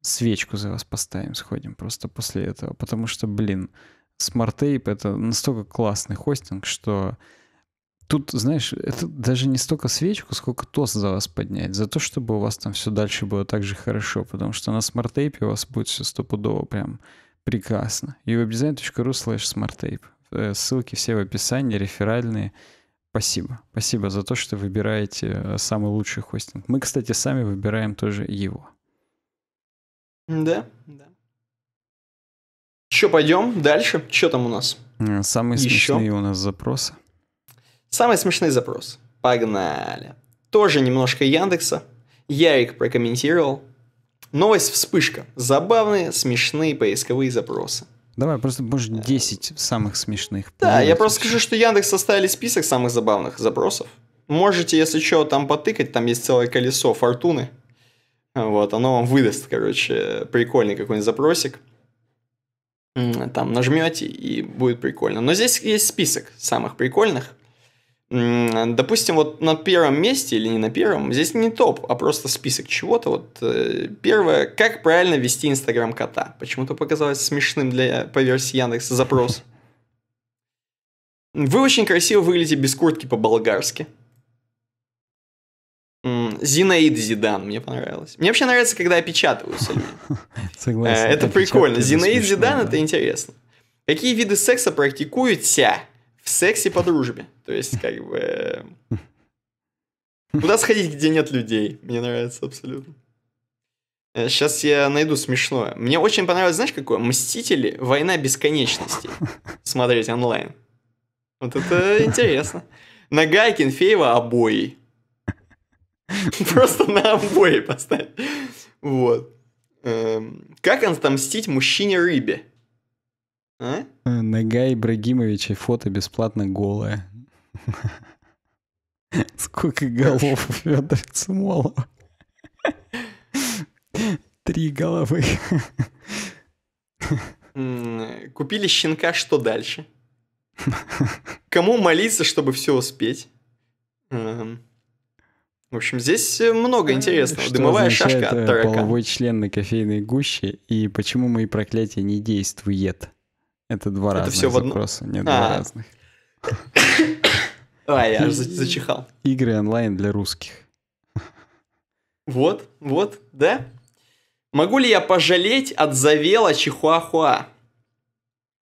свечку за вас поставим, сходим просто после этого. Потому что, блин, Smart — это настолько классный хостинг, что тут, знаешь, это даже не столько свечку, сколько тост за вас поднять, за то, чтобы у вас там все дальше было так же хорошо, потому что на Smart тейпе у вас будет все стопудово прям прекрасно. И webdesign.ru slash smarttape. Ссылки все в описании, реферальные. Спасибо. Спасибо за то, что выбираете э, самый лучший хостинг. Мы, кстати, сами выбираем тоже его. Да, да. Че, пойдем дальше? Что там у нас? Э, самые Еще? смешные у нас запросы. Самый смешные запрос. Погнали. Тоже немножко Яндекса. Ярик прокомментировал. Новость вспышка. Забавные, смешные поисковые запросы. Давай, просто можешь э. 10 самых смешных. Да, я просто скажу, что Яндекс составили список самых забавных запросов. Можете, если что, там потыкать, там есть целое колесо фортуны. Вот, оно вам выдаст, короче, прикольный какой-нибудь запросик. Там нажмете и будет прикольно. Но здесь есть список самых прикольных. Допустим, вот на первом месте или не на первом, здесь не топ, а просто список чего-то. Вот э, первое, как правильно вести Инстаграм кота. Почему-то показалось смешным для, по версии Яндекса запрос. Вы очень красиво выглядите без куртки по-болгарски. Зинаид Зидан мне понравилось. Мне вообще нравится, когда опечатываются люди. Согласен. Э, это прикольно. Зинаид Зидан это интересно. Какие виды секса практикуются в сексе по дружбе? То есть, как бы... Э, куда сходить, где нет людей? Мне нравится абсолютно. Сейчас э, я найду смешное. Мне очень понравилось, знаешь, какое? Мстители. Война бесконечности. Смотреть онлайн. Вот это интересно. Нагайкин, Феева, обои. Просто на амвое поставить, Вот. Эм, как отомстить мужчине-рыбе? А? Э, нога Ибрагимовича фото бесплатно голое. Сколько голов у Федора Цумолова? Три головы. Купили щенка, что дальше? Кому молиться, чтобы все успеть? Эм, в общем, здесь э, много э, интересного. Что Дымовая шашка э, от таракана. половой член на кофейной гуще и почему мои проклятия не действует? Это два Это разных все в одно... Нет, а. два разных. А я же зачихал. Игры онлайн для русских. Вот, вот, да. Могу ли я пожалеть от завела Чихуахуа?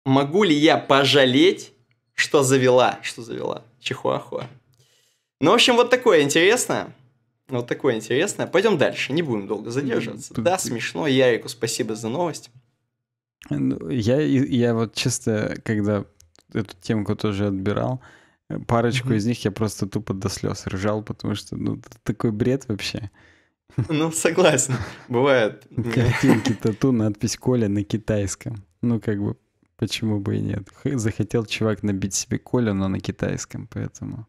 Могу ли я пожалеть, что завела? Что завела? Чихуахуа. Ну, в общем, вот такое интересное. Вот такое интересное. Пойдем дальше, не будем долго задерживаться. Да, смешно. Ярику спасибо за новость. Ну, я, я вот чисто, когда эту темку тоже отбирал, э, парочку mm-hmm. из них я просто тупо до слез ржал, потому что, ну, такой бред вообще. Ну, согласен, бывает. Картинки, тату, надпись «Коля» на китайском. Ну, как бы, почему бы и нет. Захотел чувак набить себе Коля, но на китайском, поэтому...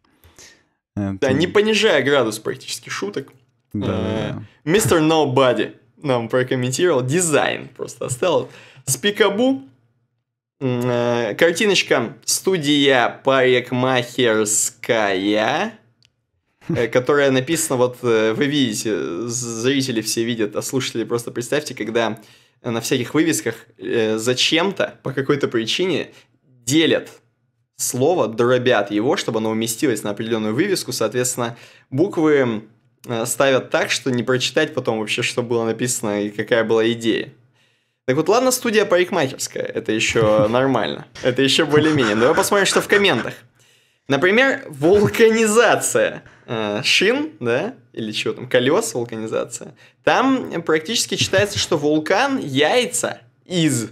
Э, да, не понижая градус практически шуток. Да. Э, мистер Nobody нам прокомментировал. Дизайн просто оставил. Спикабу. Э, картиночка студия парикмахерская, которая написана, вот вы видите, зрители все видят, а слушатели просто представьте, когда на всяких вывесках зачем-то, по какой-то причине делят слово, дробят его, чтобы оно уместилось на определенную вывеску. Соответственно, буквы э, ставят так, что не прочитать потом вообще, что было написано и какая была идея. Так вот, ладно, студия парикмахерская, это еще нормально, это еще более-менее. Давай посмотрим, что в комментах. Например, вулканизация э, шин, да, или чего там, колес, вулканизация. Там практически читается, что вулкан яйца из.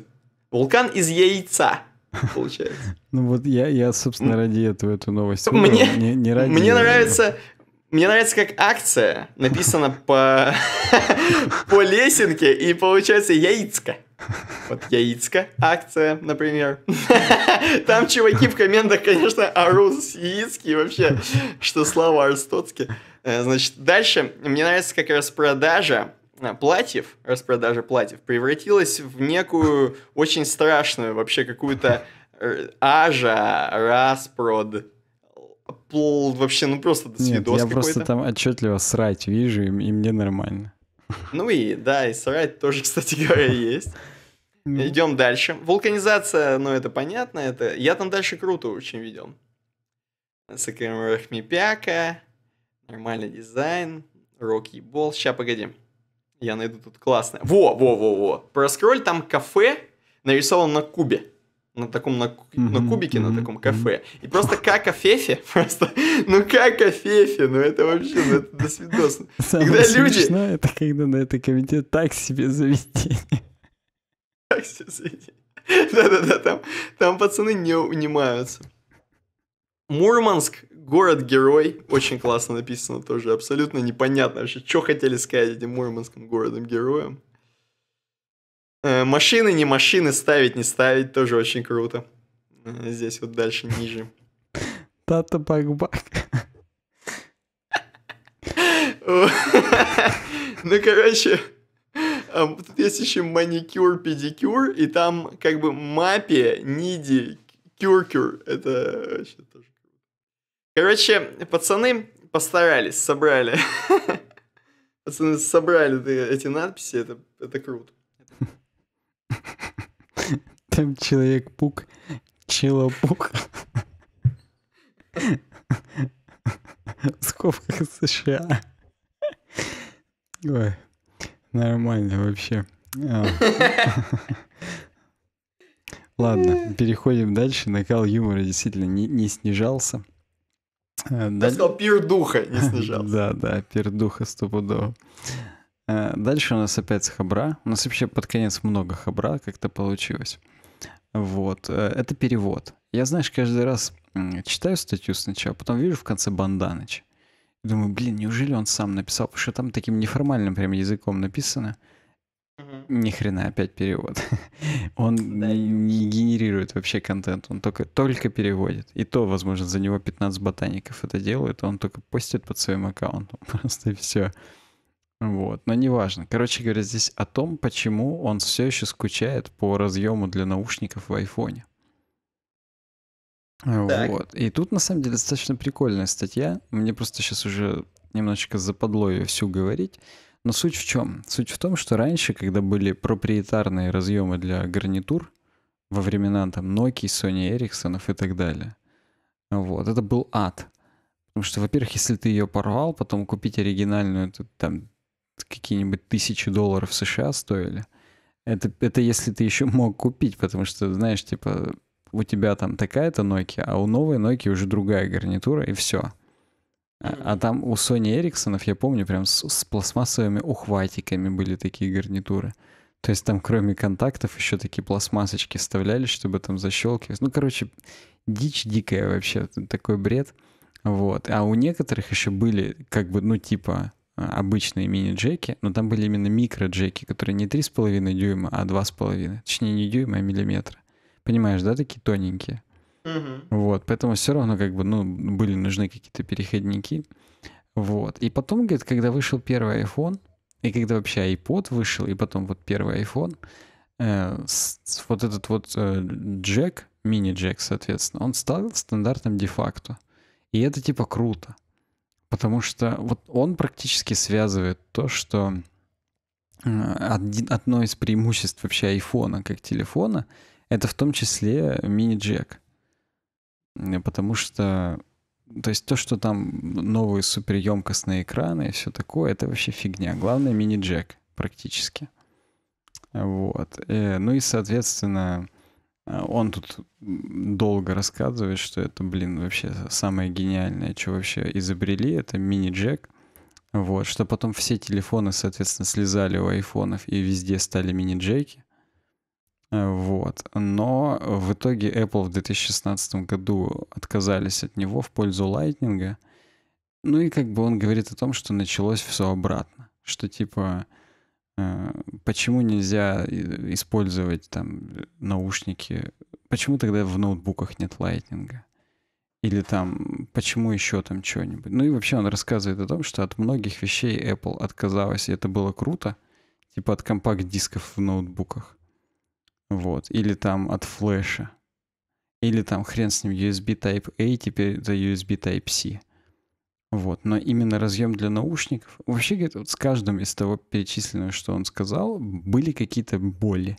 Вулкан из яйца. получается. Ну вот я, я собственно, ради этого эту новость. Мне, не, не ради мне нравится, мне нравится, как акция написана по, по лесенке, и получается яицка. Вот яицка акция, например. Там чуваки в комментах, конечно, орут с яицки вообще, что слава Арстоцки. Э, значит, дальше мне нравится как раз продажа а, платьев, распродажа платьев, превратилась в некую очень страшную вообще какую-то э, ажа, распрод, пл, вообще, ну просто до Нет, я просто там отчетливо срать вижу, и, и мне нормально. Ну и, да, и срать тоже, кстати говоря, есть. Ну. Идем дальше. Вулканизация, ну это понятно, это... Я там дальше круто очень видел. Сакрем Рахмипяка, нормальный дизайн, рок-ебол. Сейчас, погоди. Я найду тут классное. Во, во, во, во. Проскроль, там кафе нарисовано на кубе. На таком, на, mm-hmm, на кубике, mm-hmm, на таком кафе. И просто как Афефи, просто, ну как Афефи, ну это вообще, ну это до свидос. когда люди... это когда на это комитет так себе завести. Так себе завести. Да-да-да, там, там пацаны не унимаются. Мурманск Город-герой, очень классно написано тоже, абсолютно непонятно вообще, что хотели сказать этим мурманским городом-героем. Э, машины, не машины, ставить, не ставить, тоже очень круто. Э, здесь вот дальше ниже. Тата Бак-Бак. Ну, короче, а, тут есть еще маникюр, педикюр, и там как бы мапия, ниди, кюркюр. Это вообще тоже Короче, пацаны постарались, собрали. Пацаны собрали эти надписи, это, это круто. Там человек-пук, челопук. В скобках США. Ой, нормально вообще. А. Ладно, переходим дальше. Накал юмора действительно не, не снижался. Э, даль... Я сказал, пердуха не снижался. Да, да, пир пердуха стопудово. Э, дальше у нас опять хабра. У нас вообще под конец много хабра как-то получилось. Вот. Э, это перевод. Я, знаешь, каждый раз читаю статью сначала, потом вижу в конце Банданыч. Думаю, блин, неужели он сам написал? Потому что там таким неформальным прям языком написано. Угу. Ни хрена опять перевод. Он не генерирует вообще контент, он только, только переводит. И то, возможно, за него 15 ботаников это делают, а он только постит под своим аккаунтом. Просто и все. Вот, но неважно. Короче говоря, здесь о том, почему он все еще скучает по разъему для наушников в айфоне. Так. Вот. И тут на самом деле достаточно прикольная статья. Мне просто сейчас уже немножечко западло ее всю говорить. Но суть в чем? Суть в том, что раньше, когда были проприетарные разъемы для гарнитур, во времена там Nokia, Sony Ericsson и так далее, вот, это был ад. Потому что, во-первых, если ты ее порвал, потом купить оригинальную, это там какие-нибудь тысячи долларов США стоили. Это, это если ты еще мог купить, потому что, знаешь, типа, у тебя там такая-то Nokia, а у новой Nokia уже другая гарнитура, и все. А, а, там у Sony Эриксонов, я помню, прям с, с пластмассовыми ухватиками были такие гарнитуры. То есть там кроме контактов еще такие пластмасочки вставляли, чтобы там защелкивать. Ну, короче, дичь дикая вообще, такой бред. Вот. А у некоторых еще были как бы, ну, типа а, обычные мини-джеки, но там были именно микро-джеки, которые не 3,5 дюйма, а 2,5. Точнее, не дюйма, а миллиметра. Понимаешь, да, такие тоненькие? Угу. Вот, поэтому все равно как бы, ну, были нужны какие-то переходники. Вот. И потом, говорит, когда вышел первый iPhone, и когда вообще iPod вышел, и потом вот первый iPhone, э, с, с, вот этот вот э, джек, мини-джек, соответственно, он стал стандартом де-факто. И это типа круто. Потому что вот он практически связывает то, что э, один, одно из преимуществ вообще айфона как телефона, это в том числе мини-джек потому что то есть то, что там новые суперемкостные экраны и все такое, это вообще фигня. Главное мини-джек практически. Вот. Э, ну и, соответственно, а, он тут долго рассказывает, что это, блин, вообще самое гениальное, что вообще изобрели, это мини-джек. Вот, что потом все телефоны, соответственно, слезали у айфонов и везде стали мини-джеки. Э, вот. Но в итоге Apple в 2016 году отказались от него в пользу Lightning. Ну и как бы он говорит о том, что началось все обратно. Что типа, э, почему нельзя использовать там наушники? Почему тогда в ноутбуках нет Lightning? Или там, почему еще там что нибудь Ну и вообще он рассказывает о том, что от многих вещей Apple отказалась, и это было круто. Типа от компакт-дисков в ноутбуках вот. Или там от флеша. Или там хрен с ним USB Type-A, теперь за USB Type-C. Вот. Но именно разъем для наушников... Вообще, говорит, вот с каждым из того перечисленного, что он сказал, были какие-то боли.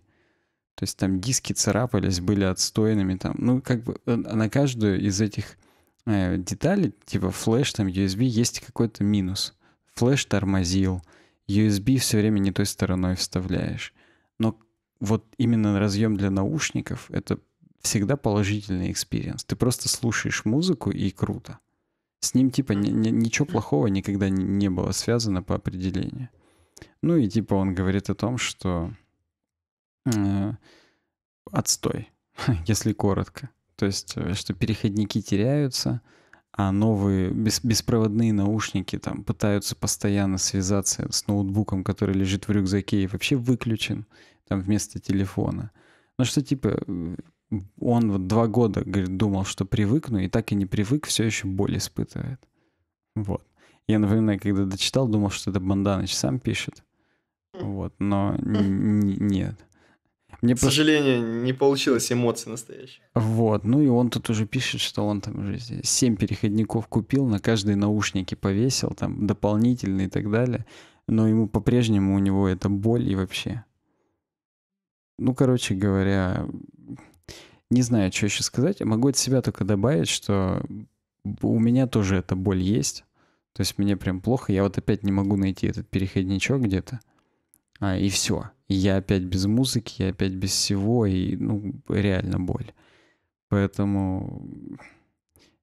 То есть там диски царапались, были отстойными. Там. Ну, как бы э, на каждую из этих э, деталей, типа флеш, там USB, есть какой-то минус. Флеш тормозил, USB все время не той стороной вставляешь вот именно разъем для наушников — это всегда положительный экспириенс. Ты просто слушаешь музыку, и круто. С ним, типа, ни, ни, ничего плохого никогда не было связано по определению. Ну и, типа, он говорит о том, что э, отстой, если коротко. То есть, э, что переходники теряются — а новые бес беспроводные наушники там пытаются постоянно связаться с ноутбуком, который лежит в рюкзаке и вообще выключен там вместо телефона. Ну что типа э, он вот два года, говорит, думал, что привыкну, и так и не привык, все еще боль испытывает. Вот. Я, напоминаю, когда дочитал, думал, что это Банданыч сам пишет. Вот, но нет. Мне К просто... сожалению, не получилось эмоций настоящих. Вот, ну и он тут уже пишет, что он там уже 7 переходников купил, на каждые наушники повесил, там дополнительные и так далее. Но ему по-прежнему у него это боль и вообще. Ну, короче говоря, не знаю, что еще сказать. могу от себя только добавить, что у меня тоже эта боль есть. То есть мне прям плохо. Я вот опять не могу найти этот переходничок где-то. А, и все я опять без музыки, я опять без всего, и, ну, реально боль. Поэтому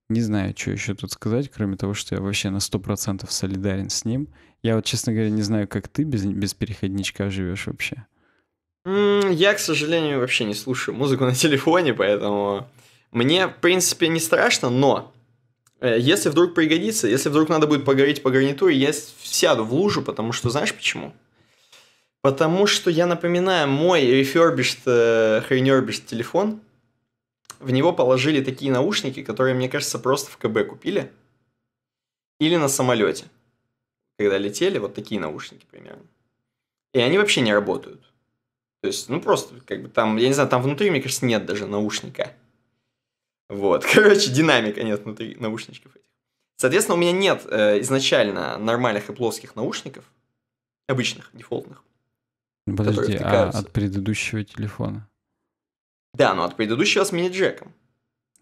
не знаю, что еще тут сказать, кроме того, что я вообще на 100% солидарен с ним. Я вот, честно говоря, не знаю, как ты без, без переходничка живешь вообще. Я, к сожалению, вообще не слушаю музыку на телефоне, поэтому мне, в принципе, не страшно, но э, если вдруг пригодится, если вдруг надо будет поговорить по гарнитуре, я сяду в лужу, потому что знаешь почему? Потому что, я напоминаю, мой refurbished, э, хренербished телефон, в него положили такие наушники, которые, мне кажется, просто в КБ купили. Или на самолете. Когда летели, вот такие наушники примерно. И они вообще не работают. То есть, ну просто, как бы там, я не знаю, там внутри, мне кажется, нет даже наушника. Вот, короче, динамика нет внутри наушников этих. Соответственно, у меня нет э, изначально нормальных и плоских наушников, обычных, дефолтных. Подожди, а от предыдущего телефона? Да, но от предыдущего с мини-джеком.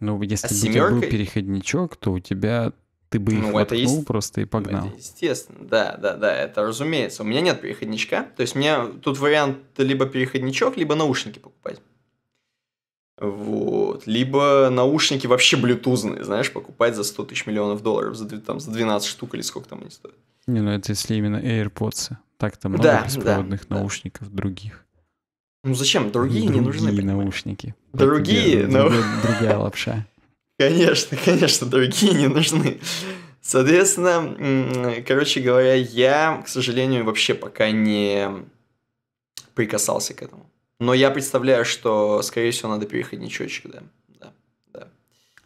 Ну, если а бы семеркой... у тебя был переходничок, то у тебя ты бы ну, их ну, это есть... просто и погнал. Это естественно, да, да, да, это разумеется. У меня нет переходничка, то есть у меня тут вариант либо переходничок, либо наушники покупать. Вот. Либо наушники вообще блютузные, знаешь, покупать за 100 тысяч миллионов долларов, за, там, за 12 штук или сколько там они стоят. Не, ну это если именно AirPods. Так-то много да, беспроводных да, наушников да. других. Ну зачем? Другие, другие не нужны. Другие наушники. Другие, но... Другая, лапша. Конечно, конечно, другие не нужны. Соответственно, короче говоря, я, к сожалению, вообще пока не прикасался к этому. Но я представляю, что, скорее всего, надо переходничочек, да. да, да.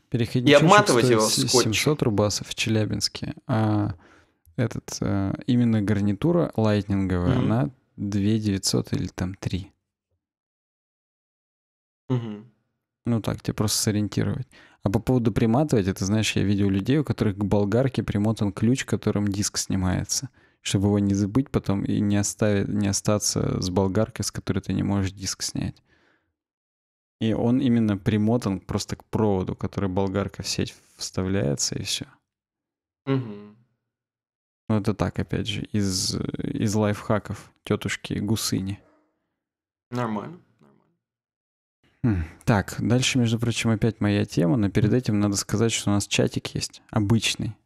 Переходничочек и обматывать его скотчем. 700 рубасов в Челябинске, а этот, э, именно гарнитура лайтнинговая, mm-hmm. она 2900 или там 3. Mm-hmm. Ну так, тебе просто сориентировать. А по поводу приматывать, это знаешь, я видел людей, у которых к болгарке примотан ключ, которым диск снимается, чтобы его не забыть потом и не, оставить, не остаться с болгаркой, с которой ты не можешь диск снять. И он именно примотан просто к проводу, который болгарка в сеть вставляется, и все. Угу. Ну это так, опять же, из, из лайфхаков тетушки Гусыни. Нормально. нормально. Хм, так, дальше, между прочим, опять моя тема, но перед этим надо сказать, что у нас чатик есть, обычный,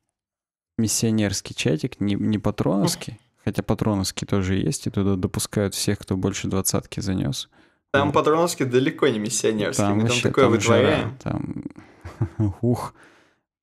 миссионерский чатик, не, не патроновский, хотя патроновский тоже есть, и туда допускают всех, кто больше двадцатки занес. Там патроновский далеко не миссионерский, там мы вообще, там такое там вытворяем. Жара, там, ух,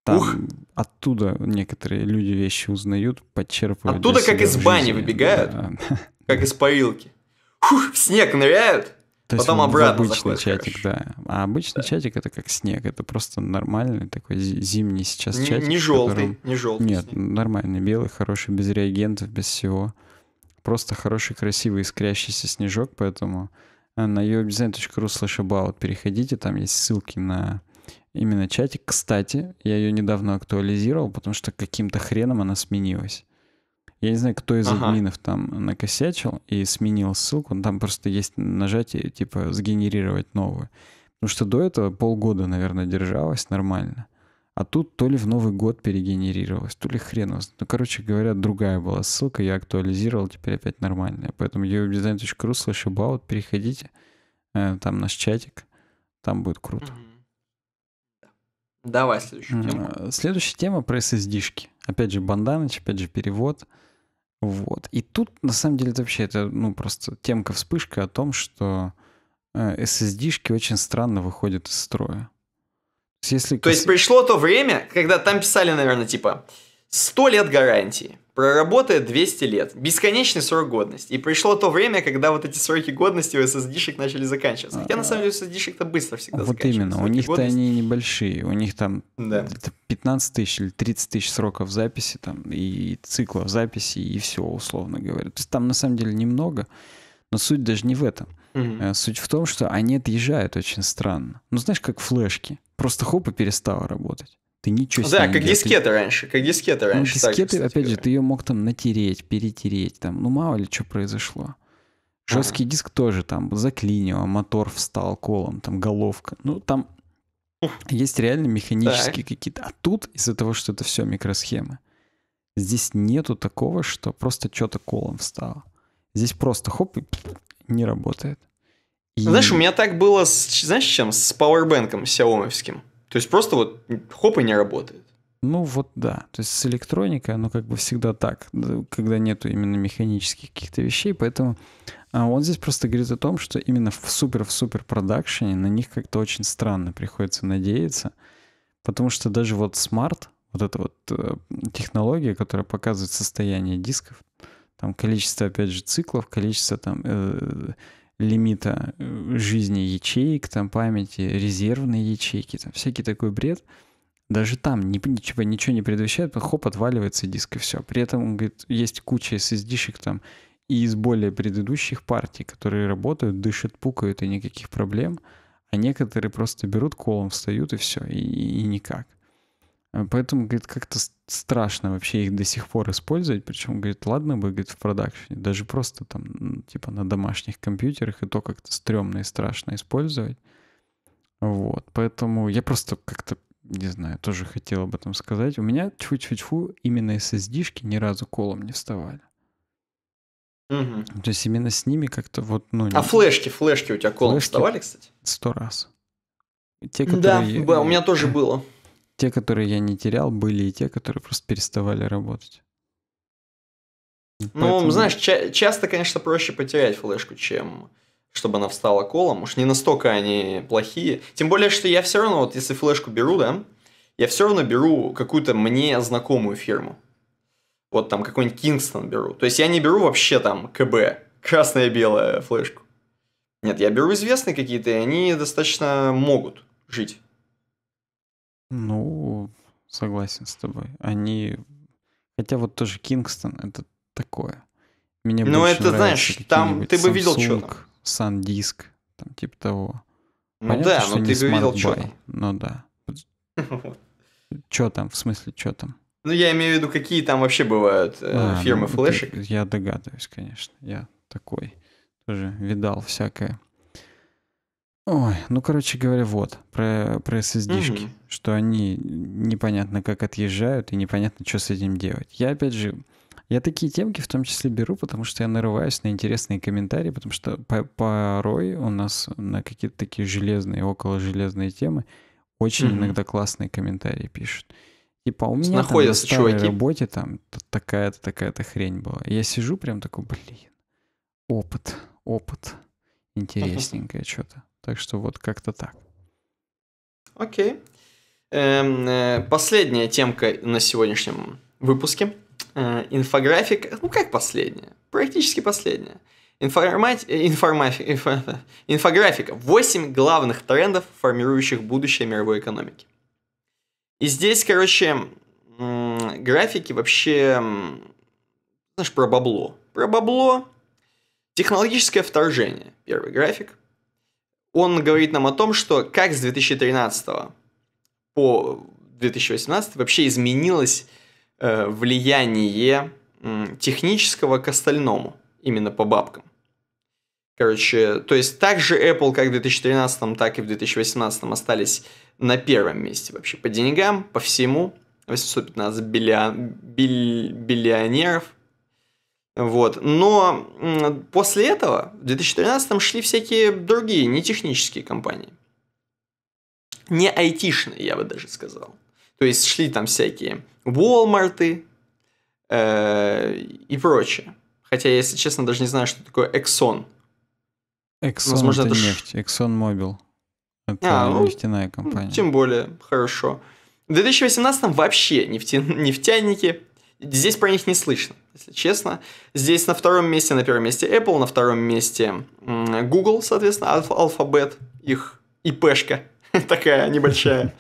там Ух. оттуда некоторые люди вещи узнают, подчерпывают. Оттуда как из бани жизни. выбегают, да. как из поилки. Фух, в снег ныряют, то потом есть обратно обычный чатик, да. А обычный да. чатик это как снег, это просто нормальный такой зимний сейчас не, чатик. Не желтый, котором... не желтый. Нет, снег. нормальный, белый, хороший, без реагентов, без всего. Просто хороший, красивый, искрящийся снежок, поэтому э, на uwebdesign.ru slash about переходите, там есть ссылки на Именно чатик. Кстати, я ее недавно актуализировал, потому что каким-то хреном она сменилась. Я не знаю, кто из ага. админов там накосячил и сменил ссылку. Там просто есть нажатие, типа, сгенерировать новую. Потому что до этого полгода, наверное, держалась нормально. А тут то ли в Новый год перегенерировалось, то ли хрен вас. Ну, короче говоря, другая была ссылка, я актуализировал, теперь опять нормальная. Поэтому webdesign.ru слышу about, переходите, э, там наш чатик, там будет круто. Mm-hmm. Давай следующую тему. Э, следующая тема про SSD-шки. Опять же, Банданыч, опять же, перевод. Вот. И тут, на самом деле, это вообще это, ну, просто темка-вспышка о том, что SSD-шки э, очень странно выходят из строя. Если... То есть пришло то время, когда там писали, наверное, типа 100 лет гарантии проработает 200 лет, бесконечный срок годности. И пришло то время, когда вот эти сроки годности у SSD-шек начали заканчиваться. Хотя, на а, самом деле, ssd шек то быстро всегда вот заканчиваются. Вот именно, у них-то они небольшие, у них там да. 15 тысяч или 30 тысяч сроков записи там, и циклов записи, и все, условно говоря. То есть там, на самом деле, немного, но суть даже не в этом. Угу. Суть в том, что они отъезжают очень странно. Ну, знаешь, как флешки. Просто хоп и перестало работать. Ты ничего себе. Да, как делаешь. дискеты ты... раньше, как дискеты ну, раньше. Ну, дискеты, так, опять же, ты ее мог там натереть, перетереть, там, ну мало ли что произошло. Жесткий диск тоже там заклинило, а мотор встал колом, там головка. Ну, там есть реально механические какие-то. А тут из-за того, что это все микросхемы, здесь нету такого, что просто что-то колом встало. Здесь просто хоп и не работает. И... Знаешь, у меня так было, с, знаешь, чем? С пауэрбэнком сяомовским. То есть просто вот хоп и не работает. Ну вот да, то есть с электроникой оно как бы всегда так, когда нету именно механических каких-то вещей, поэтому а он здесь просто говорит о том, что именно в супер-супер в продакшене на них как-то очень странно приходится надеяться, потому что даже вот смарт, вот эта вот э, технология, которая показывает состояние дисков, там количество, опять же, циклов, количество там э, лимита э, жизни ячеек, там памяти, резервные ячейки, там всякий такой бред. Даже там ничего, ничего не предвещает, хоп, отваливается диск и все. При этом, он говорит, есть куча SSD-шек там и из более предыдущих партий, которые работают, дышат, пукают и никаких проблем. А некоторые просто берут колом, встают и все, и, и никак. Э, поэтому, говорит, как-то страшно вообще их до сих пор использовать. Причем, говорит, ладно бы, говорит, в продакшене. Даже просто там, типа, на домашних компьютерах и то как-то стрёмно и страшно использовать. Вот, поэтому я просто как-то, не знаю, тоже хотел об этом сказать. У меня, чуть-чуть именно SSD-шки ни разу колом не вставали. Угу. То есть именно с ними как-то вот, ну... А не... флешки, флешки у тебя колом флешки вставали, кстати? Сто раз. Те, которые... Да, у меня тоже было. Те, которые я не терял, были и те, которые просто переставали работать. Ну, Поэтому... Ну, знаешь, ча- часто, конечно, проще потерять флешку, чем чтобы она встала колом. Уж не настолько они плохие. Тем более, что я все равно, вот если флешку беру, да, я все равно беру какую-то мне знакомую фирму. Вот там какой-нибудь Кингстон беру. То есть я не беру вообще там КБ, красная-белая флешку. Нет, я беру известные какие-то, и они достаточно могут жить. Ну, согласен с тобой. Они... Хотя вот тоже Кингстон, это такое. Мне ну, больше это, знаешь, там ты бы видел что SanDisk, там типа того. Ну Понятно, да, но ты бы видел что Ну да. Что там, в смысле, что там? Ну, я имею в виду, какие там вообще бывают э, а, ну, фирмы ну, флешек. я догадываюсь, конечно. Я такой тоже видал всякое. Ой, ну, короче говоря, вот, про, про ssd угу. что они непонятно как отъезжают и непонятно, что с этим делать. Я, опять же, я такие темки в том числе беру, потому что я нарываюсь на интересные комментарии, потому что порой у нас на какие-то такие железные, около железные темы очень угу. иногда классные комментарии пишут. Типа, «А у меня там, на чуваки. работе там такая-то, такая-то хрень была. Я сижу прям такой, блин, опыт, опыт. Интересненькое что-то. Так что вот как-то так. Окей. Эм, э, последняя темка на сегодняшнем выпуске. Э, инфографика. Ну как последняя? Практически последняя. Информати... Э, информафи... Инфографика. 8 главных трендов, формирующих будущее мировой экономики. И здесь, короче, графики вообще, знаешь, про бабло. Про бабло, технологическое вторжение, первый график он говорит нам о том, что как с 2013 по 2018 вообще изменилось э, влияние э, технического к остальному, именно по бабкам. Короче, то есть так же Apple, как в 2013, так и в 2018 остались на первом месте вообще по деньгам, по всему. 815 биллион, биль, биллионеров – вот. Но после этого в 2013-м шли всякие другие, не технические компании. Не айтишные, я бы даже сказал. То есть шли там всякие Walmart э, и прочее. Хотя, я, если честно, даже не знаю, что такое Exxon. Exxon Возможно, это, это нефть, Exxon Mobil. Это а, ну, нефтяная компания. тем более, хорошо. В 2018 вообще нефти... нефтяники, здесь про них не слышно если честно. Здесь на втором месте, на первом месте Apple, на втором месте Google, соответственно, алф алфабет, их ИПшка такая небольшая.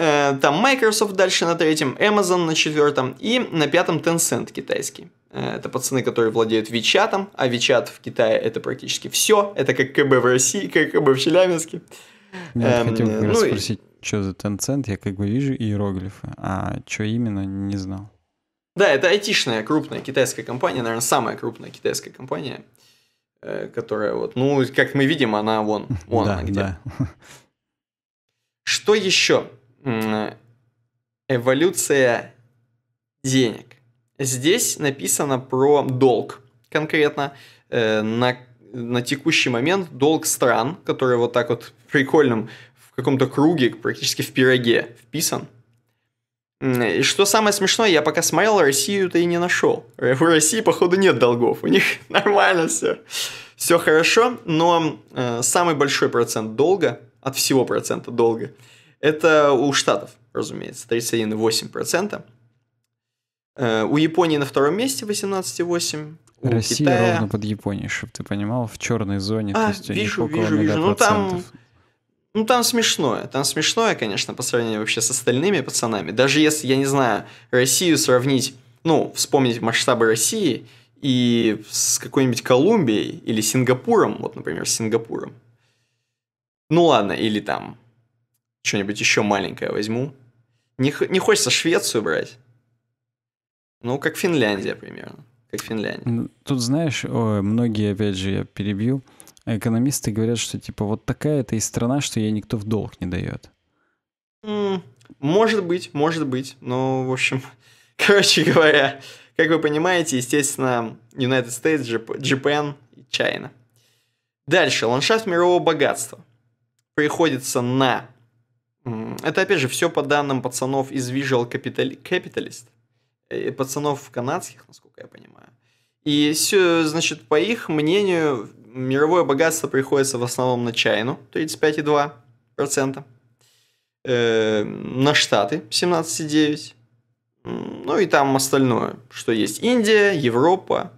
Э, там Microsoft дальше на третьем, Amazon на четвертом и на пятом Tencent китайский. Э, это пацаны, которые владеют Вичатом, а Вичат в Китае это практически все. Это как КБ в России, как КБ в Челябинске. Я ну, эм, хотел ну, спросить, что за Tencent, я как бы вижу иероглифы, а что именно, не знал. Да, это айтишная крупная китайская компания, наверное, самая крупная китайская компания, э, которая вот, ну, как мы видим, она вон, вон да, она где. Да. Что еще? Эволюция денег. Здесь написано про долг конкретно. Э, на, на текущий момент долг стран, который вот так вот прикольным в каком-то круге, практически в пироге вписан – и что самое смешное, я пока смотрел, Россию-то и не нашел. В России, походу, нет долгов. У них нормально все. Все хорошо, но э, самый большой процент долга, от всего процента долга, это у Штатов, разумеется, 31,8%. Э, у Японии на втором месте 18,8%. У Россия Китая... ровно под Японией, чтобы ты понимал, в черной зоне. А, то есть вижу, вижу, вижу. Ну там ну, там смешное. Там смешное, конечно, по сравнению вообще с остальными пацанами. Даже если, я не знаю, Россию сравнить, ну, вспомнить масштабы России и с какой-нибудь Колумбией или Сингапуром, вот, например, с Сингапуром. Ну ладно, или там что-нибудь еще маленькое возьму. Не, не хочется Швецию брать. Ну, как Финляндия примерно. Как Финляндия. Тут, знаешь, о, многие, опять же, я перебью, экономисты говорят, что типа вот такая-то и страна, что ей никто в долг не дает. Может быть, может быть. Но, в общем, короче говоря, как вы понимаете, естественно, United States, Japan и China. Дальше, ландшафт мирового богатства. Приходится на... Это, опять же, все по данным пацанов из Visual Capitalist. Э, пацанов канадских, насколько я понимаю. И, все, значит, по их мнению, мировое богатство приходится в основном на Чайну 35,2%, э, на Штаты 17,9%, ну и там остальное, что есть Индия, Европа,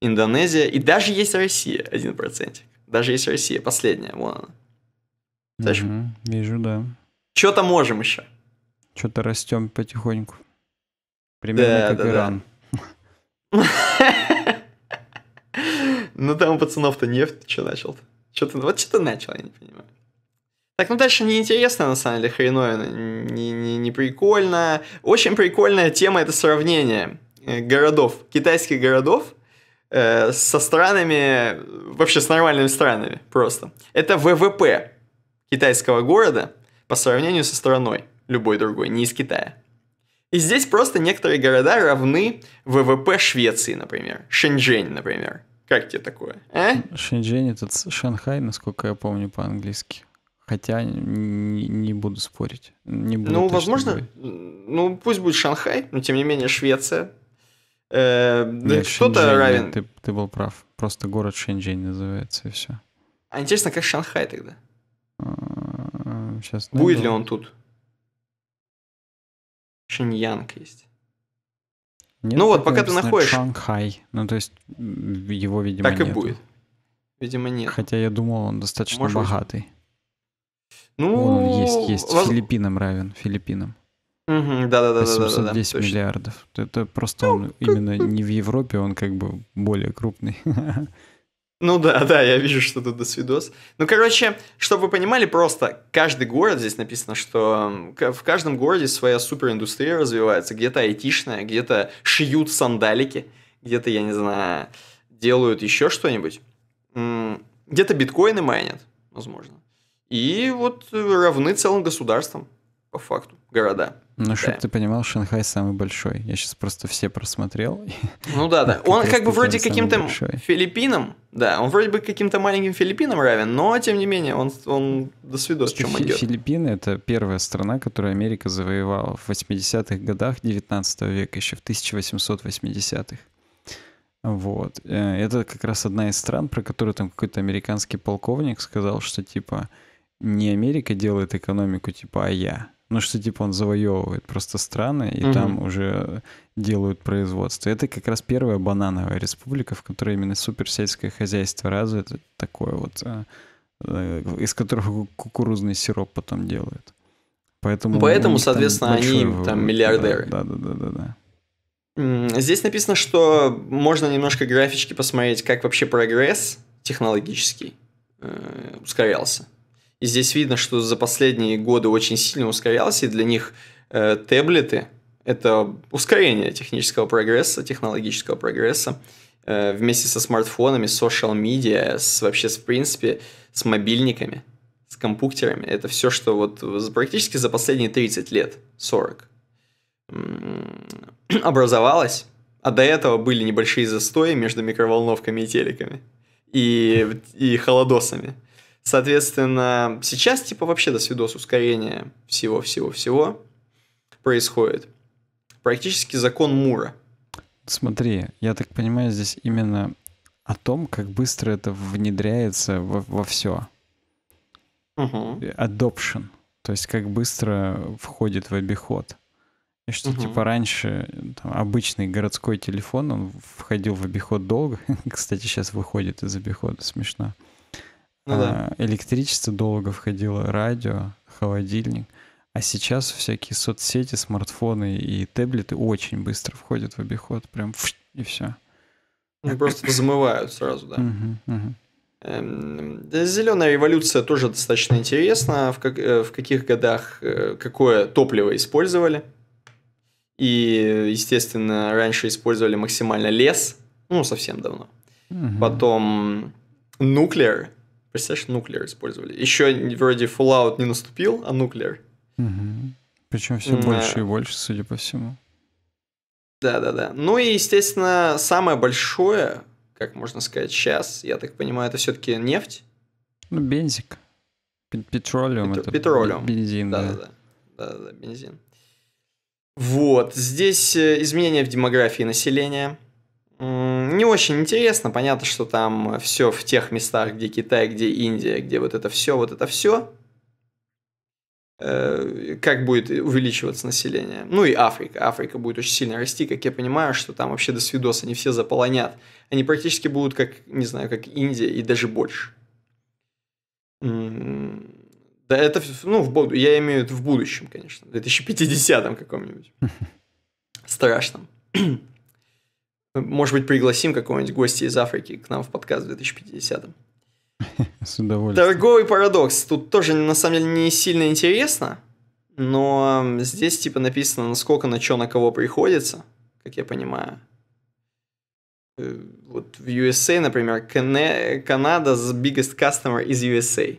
Индонезия, и даже есть Россия 1%. Даже есть Россия, последняя, вон она. Знаешь? Угу, вижу, да. Что-то можем еще. Что-то растем потихоньку. Примерно да, как да, Иран. Да. Ну там у пацанов-то нефть, что начал-то? Что-то, вот что-то начал, я не понимаю. Так, ну дальше неинтересно, на самом деле, хреновина, ну, не, не, не прикольно. Очень прикольная тема это сравнение э, городов, китайских городов э, со странами, вообще с нормальными странами просто. Это ВВП китайского города по сравнению со страной, любой другой, не из Китая. И здесь просто некоторые города равны ВВП Швеции, например, Шэньчжэнь, например. Как тебе такое? А? Шэньчжэнь — это Шанхай, насколько я помню по-английски. Хотя не, не буду спорить. Не буду ну, возможно, говорить. ну пусть будет Шанхай, но тем не менее Швеция. Э, нет, кто-то равен. ты, ты был прав. Просто город Шэньчжэнь называется, и все. А интересно, как Шанхай тогда? А, сейчас найду. Будет ли он тут? Шиньянг есть. Нет, ну вот, пока ты находишь... Шанхай. Ну, то есть его, видимо, Так и нету. будет. Видимо, нет. Хотя я думал, он достаточно Может, богатый. Ну... Он есть, есть. Воз... Филиппинам равен, Филиппинам. Да да-да-да. 810 да, да, да, миллиардов. Это просто ну, он как... именно не в Европе, он как бы более крупный. Ну да, да, я вижу, что тут до свидос. Ну, короче, чтобы вы понимали, просто каждый город, здесь написано, что в каждом городе своя супериндустрия развивается. Где-то айтишная, где-то шьют сандалики, где-то, я не знаю, делают еще что-нибудь. Где-то биткоины майнят, возможно. И вот э, равны целым государствам по факту города. Ну, чтобы да. ты понимал, Шанхай самый большой. Я сейчас просто все просмотрел. Ну да, да. Он как бы вроде каким-то Филиппинам, да, он вроде бы каким-то маленьким Филиппинам равен, но тем не менее он, он до свидос, чем идет. Филиппины — это первая страна, которую Америка завоевала в 80-х годах 19 века, еще в 1880-х. Вот. Э, это как раз одна из стран, про которую там какой-то американский полковник сказал, что типа не Америка делает экономику, типа, а я. Ну, что типа он завоевывает просто страны, и угу. там уже делают производство. Это как раз первая банановая республика, в которой именно суперсельское хозяйство развито, такое вот, э, э, из которого кукурузный сироп потом делают. Поэтому, Поэтому соответственно, они вывод. там миллиардеры. Да, да, да, да, да. Здесь написано, что можно немножко графички посмотреть, как вообще прогресс технологический э, ускорялся. И здесь видно, что за последние годы очень сильно ускорялся, и для них э, таблеты – это ускорение технического прогресса, технологического прогресса э, вместе со смартфонами, social media, с, вообще, в принципе, с мобильниками, с компьютерами. Это все, что вот практически за последние 30 лет, 40, образовалось. А до этого были небольшие застои между микроволновками и телеками и, и холодосами. Соответственно, сейчас типа вообще до свидос ускорение всего-всего-всего происходит. Практически закон Мура. Смотри, я так понимаю, здесь именно о том, как быстро это внедряется во, во все. Угу. Adoption. То есть как быстро входит в обиход. И что, угу. типа, раньше там, обычный городской телефон, он входил в обиход долго. Кстати, сейчас выходит из обихода, смешно. Ну, да. А, электричество долго входило, радио, холодильник. А сейчас всякие соцсети, смартфоны и таблеты очень быстро входят в обиход. Прям фш, и все. Ну, а, просто э, э, замывают сразу, да. Угу, угу. Зеленая революция тоже достаточно интересна. В, как, э, в каких годах какое топливо использовали? И, естественно, раньше использовали максимально лес, ну, совсем давно. Угу. Потом нуклеар, Представляешь, нуклеар использовали. Еще вроде Fallout не наступил, а нуклеар. Угу. Причем все да. больше и больше, судя по всему. Да, да, да. Ну и, естественно, самое большое, как можно сказать, сейчас, я так понимаю, это все-таки нефть. Ну, бензик. Петролиум. это петролиум. Бензин, да. Да, да, да, да, да бензин. Вот, здесь э, изменения в демографии населения – не очень интересно, понятно, что там все в тех местах, где Китай, где Индия, где вот это все, вот это все. Э, как будет увеличиваться население. Ну и Африка. Африка будет очень сильно расти, как я понимаю, что там вообще до свидос они все заполонят. Они практически будут как, не знаю, как Индия и даже больше. Да это, ну, в, я имею в виду в будущем, конечно, в 2050 каком-нибудь. Страшном. Может быть, пригласим какого-нибудь гостя из Африки к нам в подкаст в 2050 -м. С удовольствием. Торговый парадокс. Тут тоже, на самом деле, не сильно интересно, но здесь, типа, написано, насколько на что на кого приходится, как я понимаю. Э, вот в USA, например, Канада the biggest customer is USA.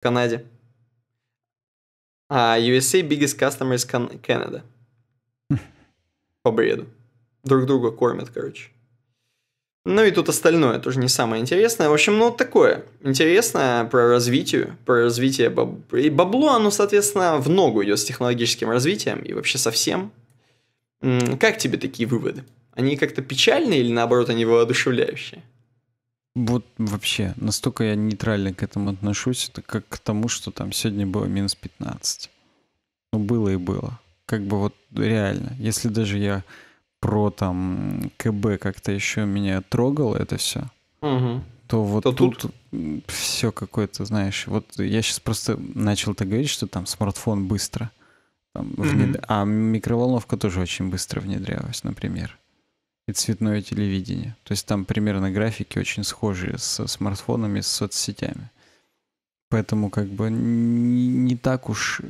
В Канаде. А USA biggest customer is Canada. По бреду друг друга кормят, короче. Ну и тут остальное тоже не самое интересное. В общем, ну такое интересное про развитие, про развитие баб... и бабло, оно, соответственно, в ногу идет с технологическим развитием и вообще совсем. Как тебе такие выводы? Они как-то печальные или наоборот они воодушевляющие? Вот вообще, настолько я нейтрально к этому отношусь, это как к тому, что там сегодня было минус 15. Ну было и было. Как бы вот реально, если даже я про там КБ как-то еще меня трогало это все, угу. то вот то тут, тут все какое-то, знаешь, вот я сейчас просто начал так говорить, что там смартфон быстро, там, угу. внед... а микроволновка тоже очень быстро внедрялась, например и цветное телевидение. То есть там примерно графики очень схожие с смартфонами, с соцсетями. Поэтому как бы не, не так уж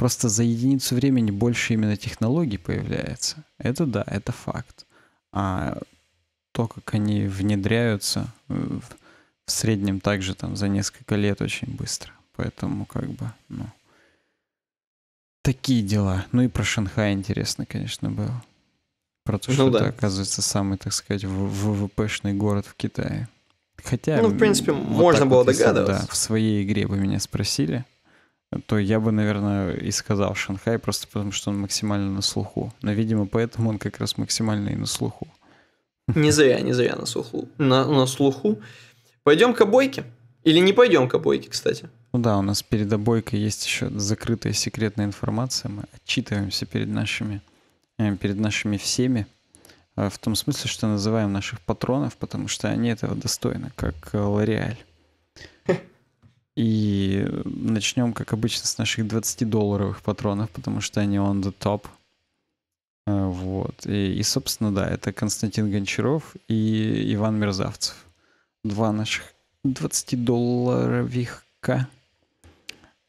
просто за единицу времени больше именно технологий появляется. Это да, это факт. А то, как они внедряются, э, в, среднем также там за несколько лет очень быстро. Поэтому как бы, ну, такие дела. Ну и про Шанхай интересно, конечно, было. Про то, ну, что да. это, оказывается, самый, так сказать, ВВПшный город в Китае. Хотя... Ну, в принципе, вот можно было вот, догадываться. Если, да, в своей игре бы меня спросили, то я бы, наверное, и сказал Шанхай, просто потому что он максимально на слуху. Но, видимо, поэтому он как раз максимально и на слуху. Не зря, не зря на слуху. На, на слуху. Пойдем к обойке? Или не пойдем к обойке, кстати? Ну да, у нас перед обойкой есть еще закрытая секретная информация. Мы отчитываемся перед нашими, э, перед нашими всеми. Э, в том смысле, что называем наших патронов, потому что они этого достойны, как э, Лореаль. И э, начнем, как обычно, с наших 20-долларовых патронов, потому что они on the top. Э, вот. И, и, собственно, да, это Константин Гончаров и Иван Мерзавцев. Два наших 20-долларовика.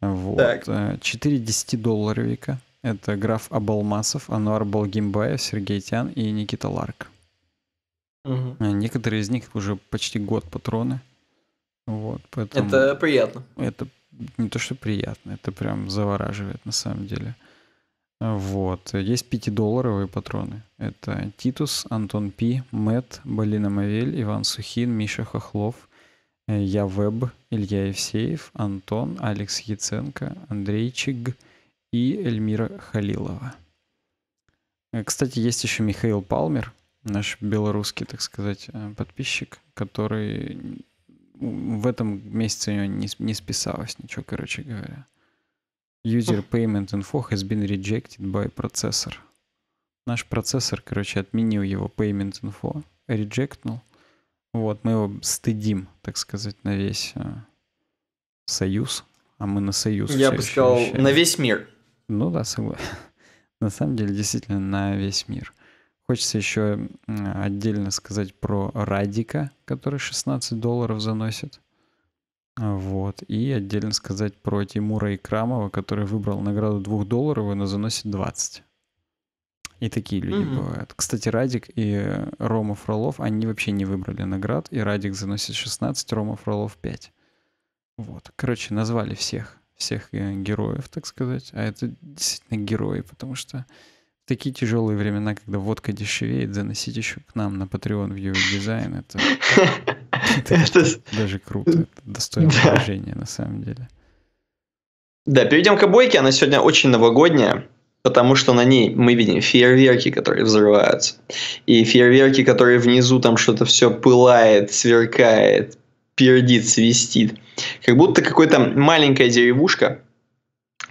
Вот. Так. Э, четыре 10-долларовика. Это граф Абалмасов, Ануар Балгимбаев, Сергей Тян и Никита Ларк. Угу. Некоторые из них уже почти год патроны. Вот, поэтому это приятно. Это не то, что приятно, это прям завораживает на самом деле. Вот. Есть пятидолларовые патроны. Это Титус, Антон Пи, Мэтт, Балина Мавель, Иван Сухин, Миша Хохлов, э, Я Веб, Илья Евсеев, Антон, Алекс Яценко, Андрей Чиг и Эльмира Халилова. Э, кстати, есть еще Михаил Палмер, наш белорусский, так сказать, э, подписчик, который в этом месяце у него не, не списалось ничего, короче говоря. User payment info has been rejected by processor. Наш процессор, короче, отменил его payment info, реджектнул. Вот, мы его стыдим, так сказать, на весь э, союз. А мы на союз. Я бы сказал, на весь мир. Ну да, согласен. На самом деле, действительно, на весь мир. Хочется еще отдельно сказать про Радика, который 16 долларов заносит. Вот. И отдельно сказать про Тимура Икрамова, который выбрал награду 2 долларов, но заносит 20. И такие люди mm-hmm. бывают. Кстати, Радик и Рома Фролов, они вообще не выбрали наград. И Радик заносит 16, Рома Фролов 5. Вот. Короче, назвали всех, всех э, героев, так сказать. А это действительно герои, потому что такие тяжелые времена, когда водка дешевеет, заносить еще к нам на Patreon View дизайн — это, даже круто, достойное достойно уважения на самом деле. Да, перейдем к обойке, она сегодня очень новогодняя, потому что на ней мы видим фейерверки, которые взрываются, и фейерверки, которые внизу там что-то все пылает, сверкает, пердит, свистит. Как будто какая-то маленькая деревушка –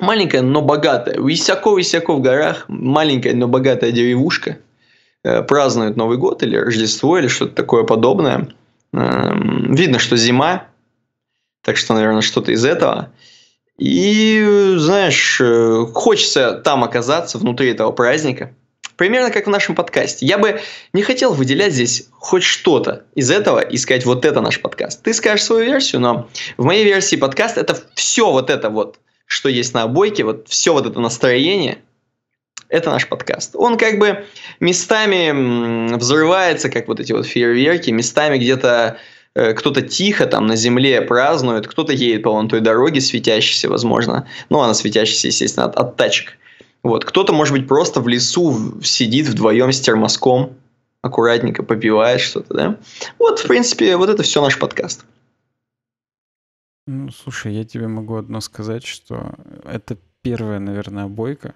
маленькая, но богатая. Высоко-высоко в горах, маленькая, но богатая деревушка э, празднуют Новый год или Рождество или что-то такое подобное. Эм, видно, что зима, так что, наверное, что-то из этого. И, знаешь, э, хочется там оказаться, внутри этого праздника. Примерно как в нашем подкасте. Я бы не хотел выделять здесь хоть что-то из этого и сказать, вот это наш подкаст. Ты скажешь свою версию, но в моей версии подкаст это все вот это вот – что есть на обойке, вот все вот это настроение, это наш подкаст. Он как бы местами взрывается, как вот эти вот фейерверки, местами где-то э, кто-то тихо там на земле празднует, кто-то едет по вон той дороге светящейся, возможно. Ну, она светящаяся, естественно, от, от тачек. Вот. Кто-то, может быть, просто в лесу сидит вдвоем с термоском, аккуратненько попивает что-то, да? Вот, в принципе, вот это все наш подкаст. Ну, слушай, я тебе могу одно сказать, что это первая, наверное, обойка,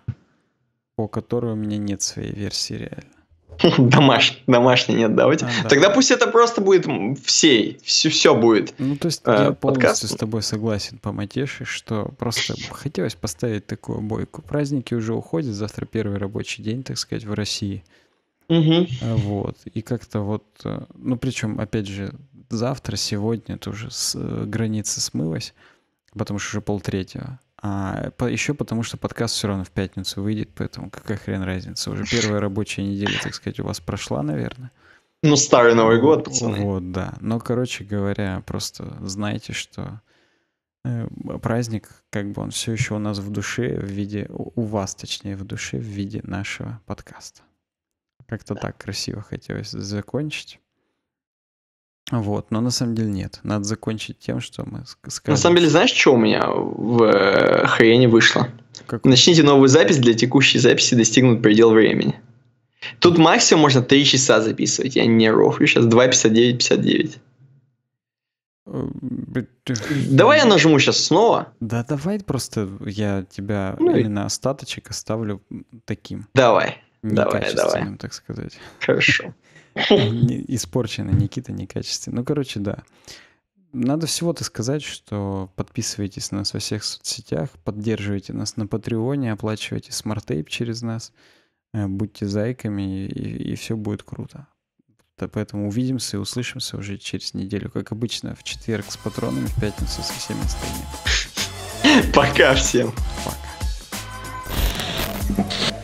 по которой у меня нет своей версии реально. Домаш, домашний нет, да, А, Тогда да. пусть это просто будет всей, все, все будет. Ну, то есть э, я полностью подкаст. с тобой согласен по Матеше, что просто хотелось поставить такую бойку. Праздники уже уходят, завтра первый рабочий день, так сказать, в России. Угу. Вот, и как-то вот, э, ну, причем, опять же, завтра, сегодня тоже с э, границы смылась, потому что уже полтретьего. А по, еще потому, что подкаст все равно в пятницу выйдет, поэтому какая хрен разница. Уже первая рабочая неделя, так сказать, у вас прошла, наверное. Ну, старый Новый год, пацаны. Вот, да. Но, короче говоря, просто знайте, что э, праздник, как бы он все еще у нас в душе, в виде, у вас, точнее, в душе, в виде нашего подкаста. Как-то так красиво хотелось закончить. Вот, но на самом деле нет. Надо закончить тем, что мы скажем. На самом деле, знаешь, что у меня в э, хрене вышло? Как? Начните новую запись для текущей записи достигнут предел времени. Тут максимум можно 3 часа записывать. Я не рофлю сейчас. 2.59.59. Э, давай я нажму сейчас снова. Да давай просто я тебя ну, именно остаточек оставлю таким. Давай. Давай, давай. так сказать. Хорошо. Не, испорчено, Никита некачественно. Ну, короче, да. Надо всего-то сказать, что подписывайтесь на нас во всех соцсетях, поддерживайте нас на Патреоне, оплачивайте смарт-тейп через нас, э, будьте зайками, и, и все будет круто. Поэтому увидимся и услышимся уже через неделю, как обычно, в четверг с патронами, в пятницу со всеми остальными. Пока всем. Пока.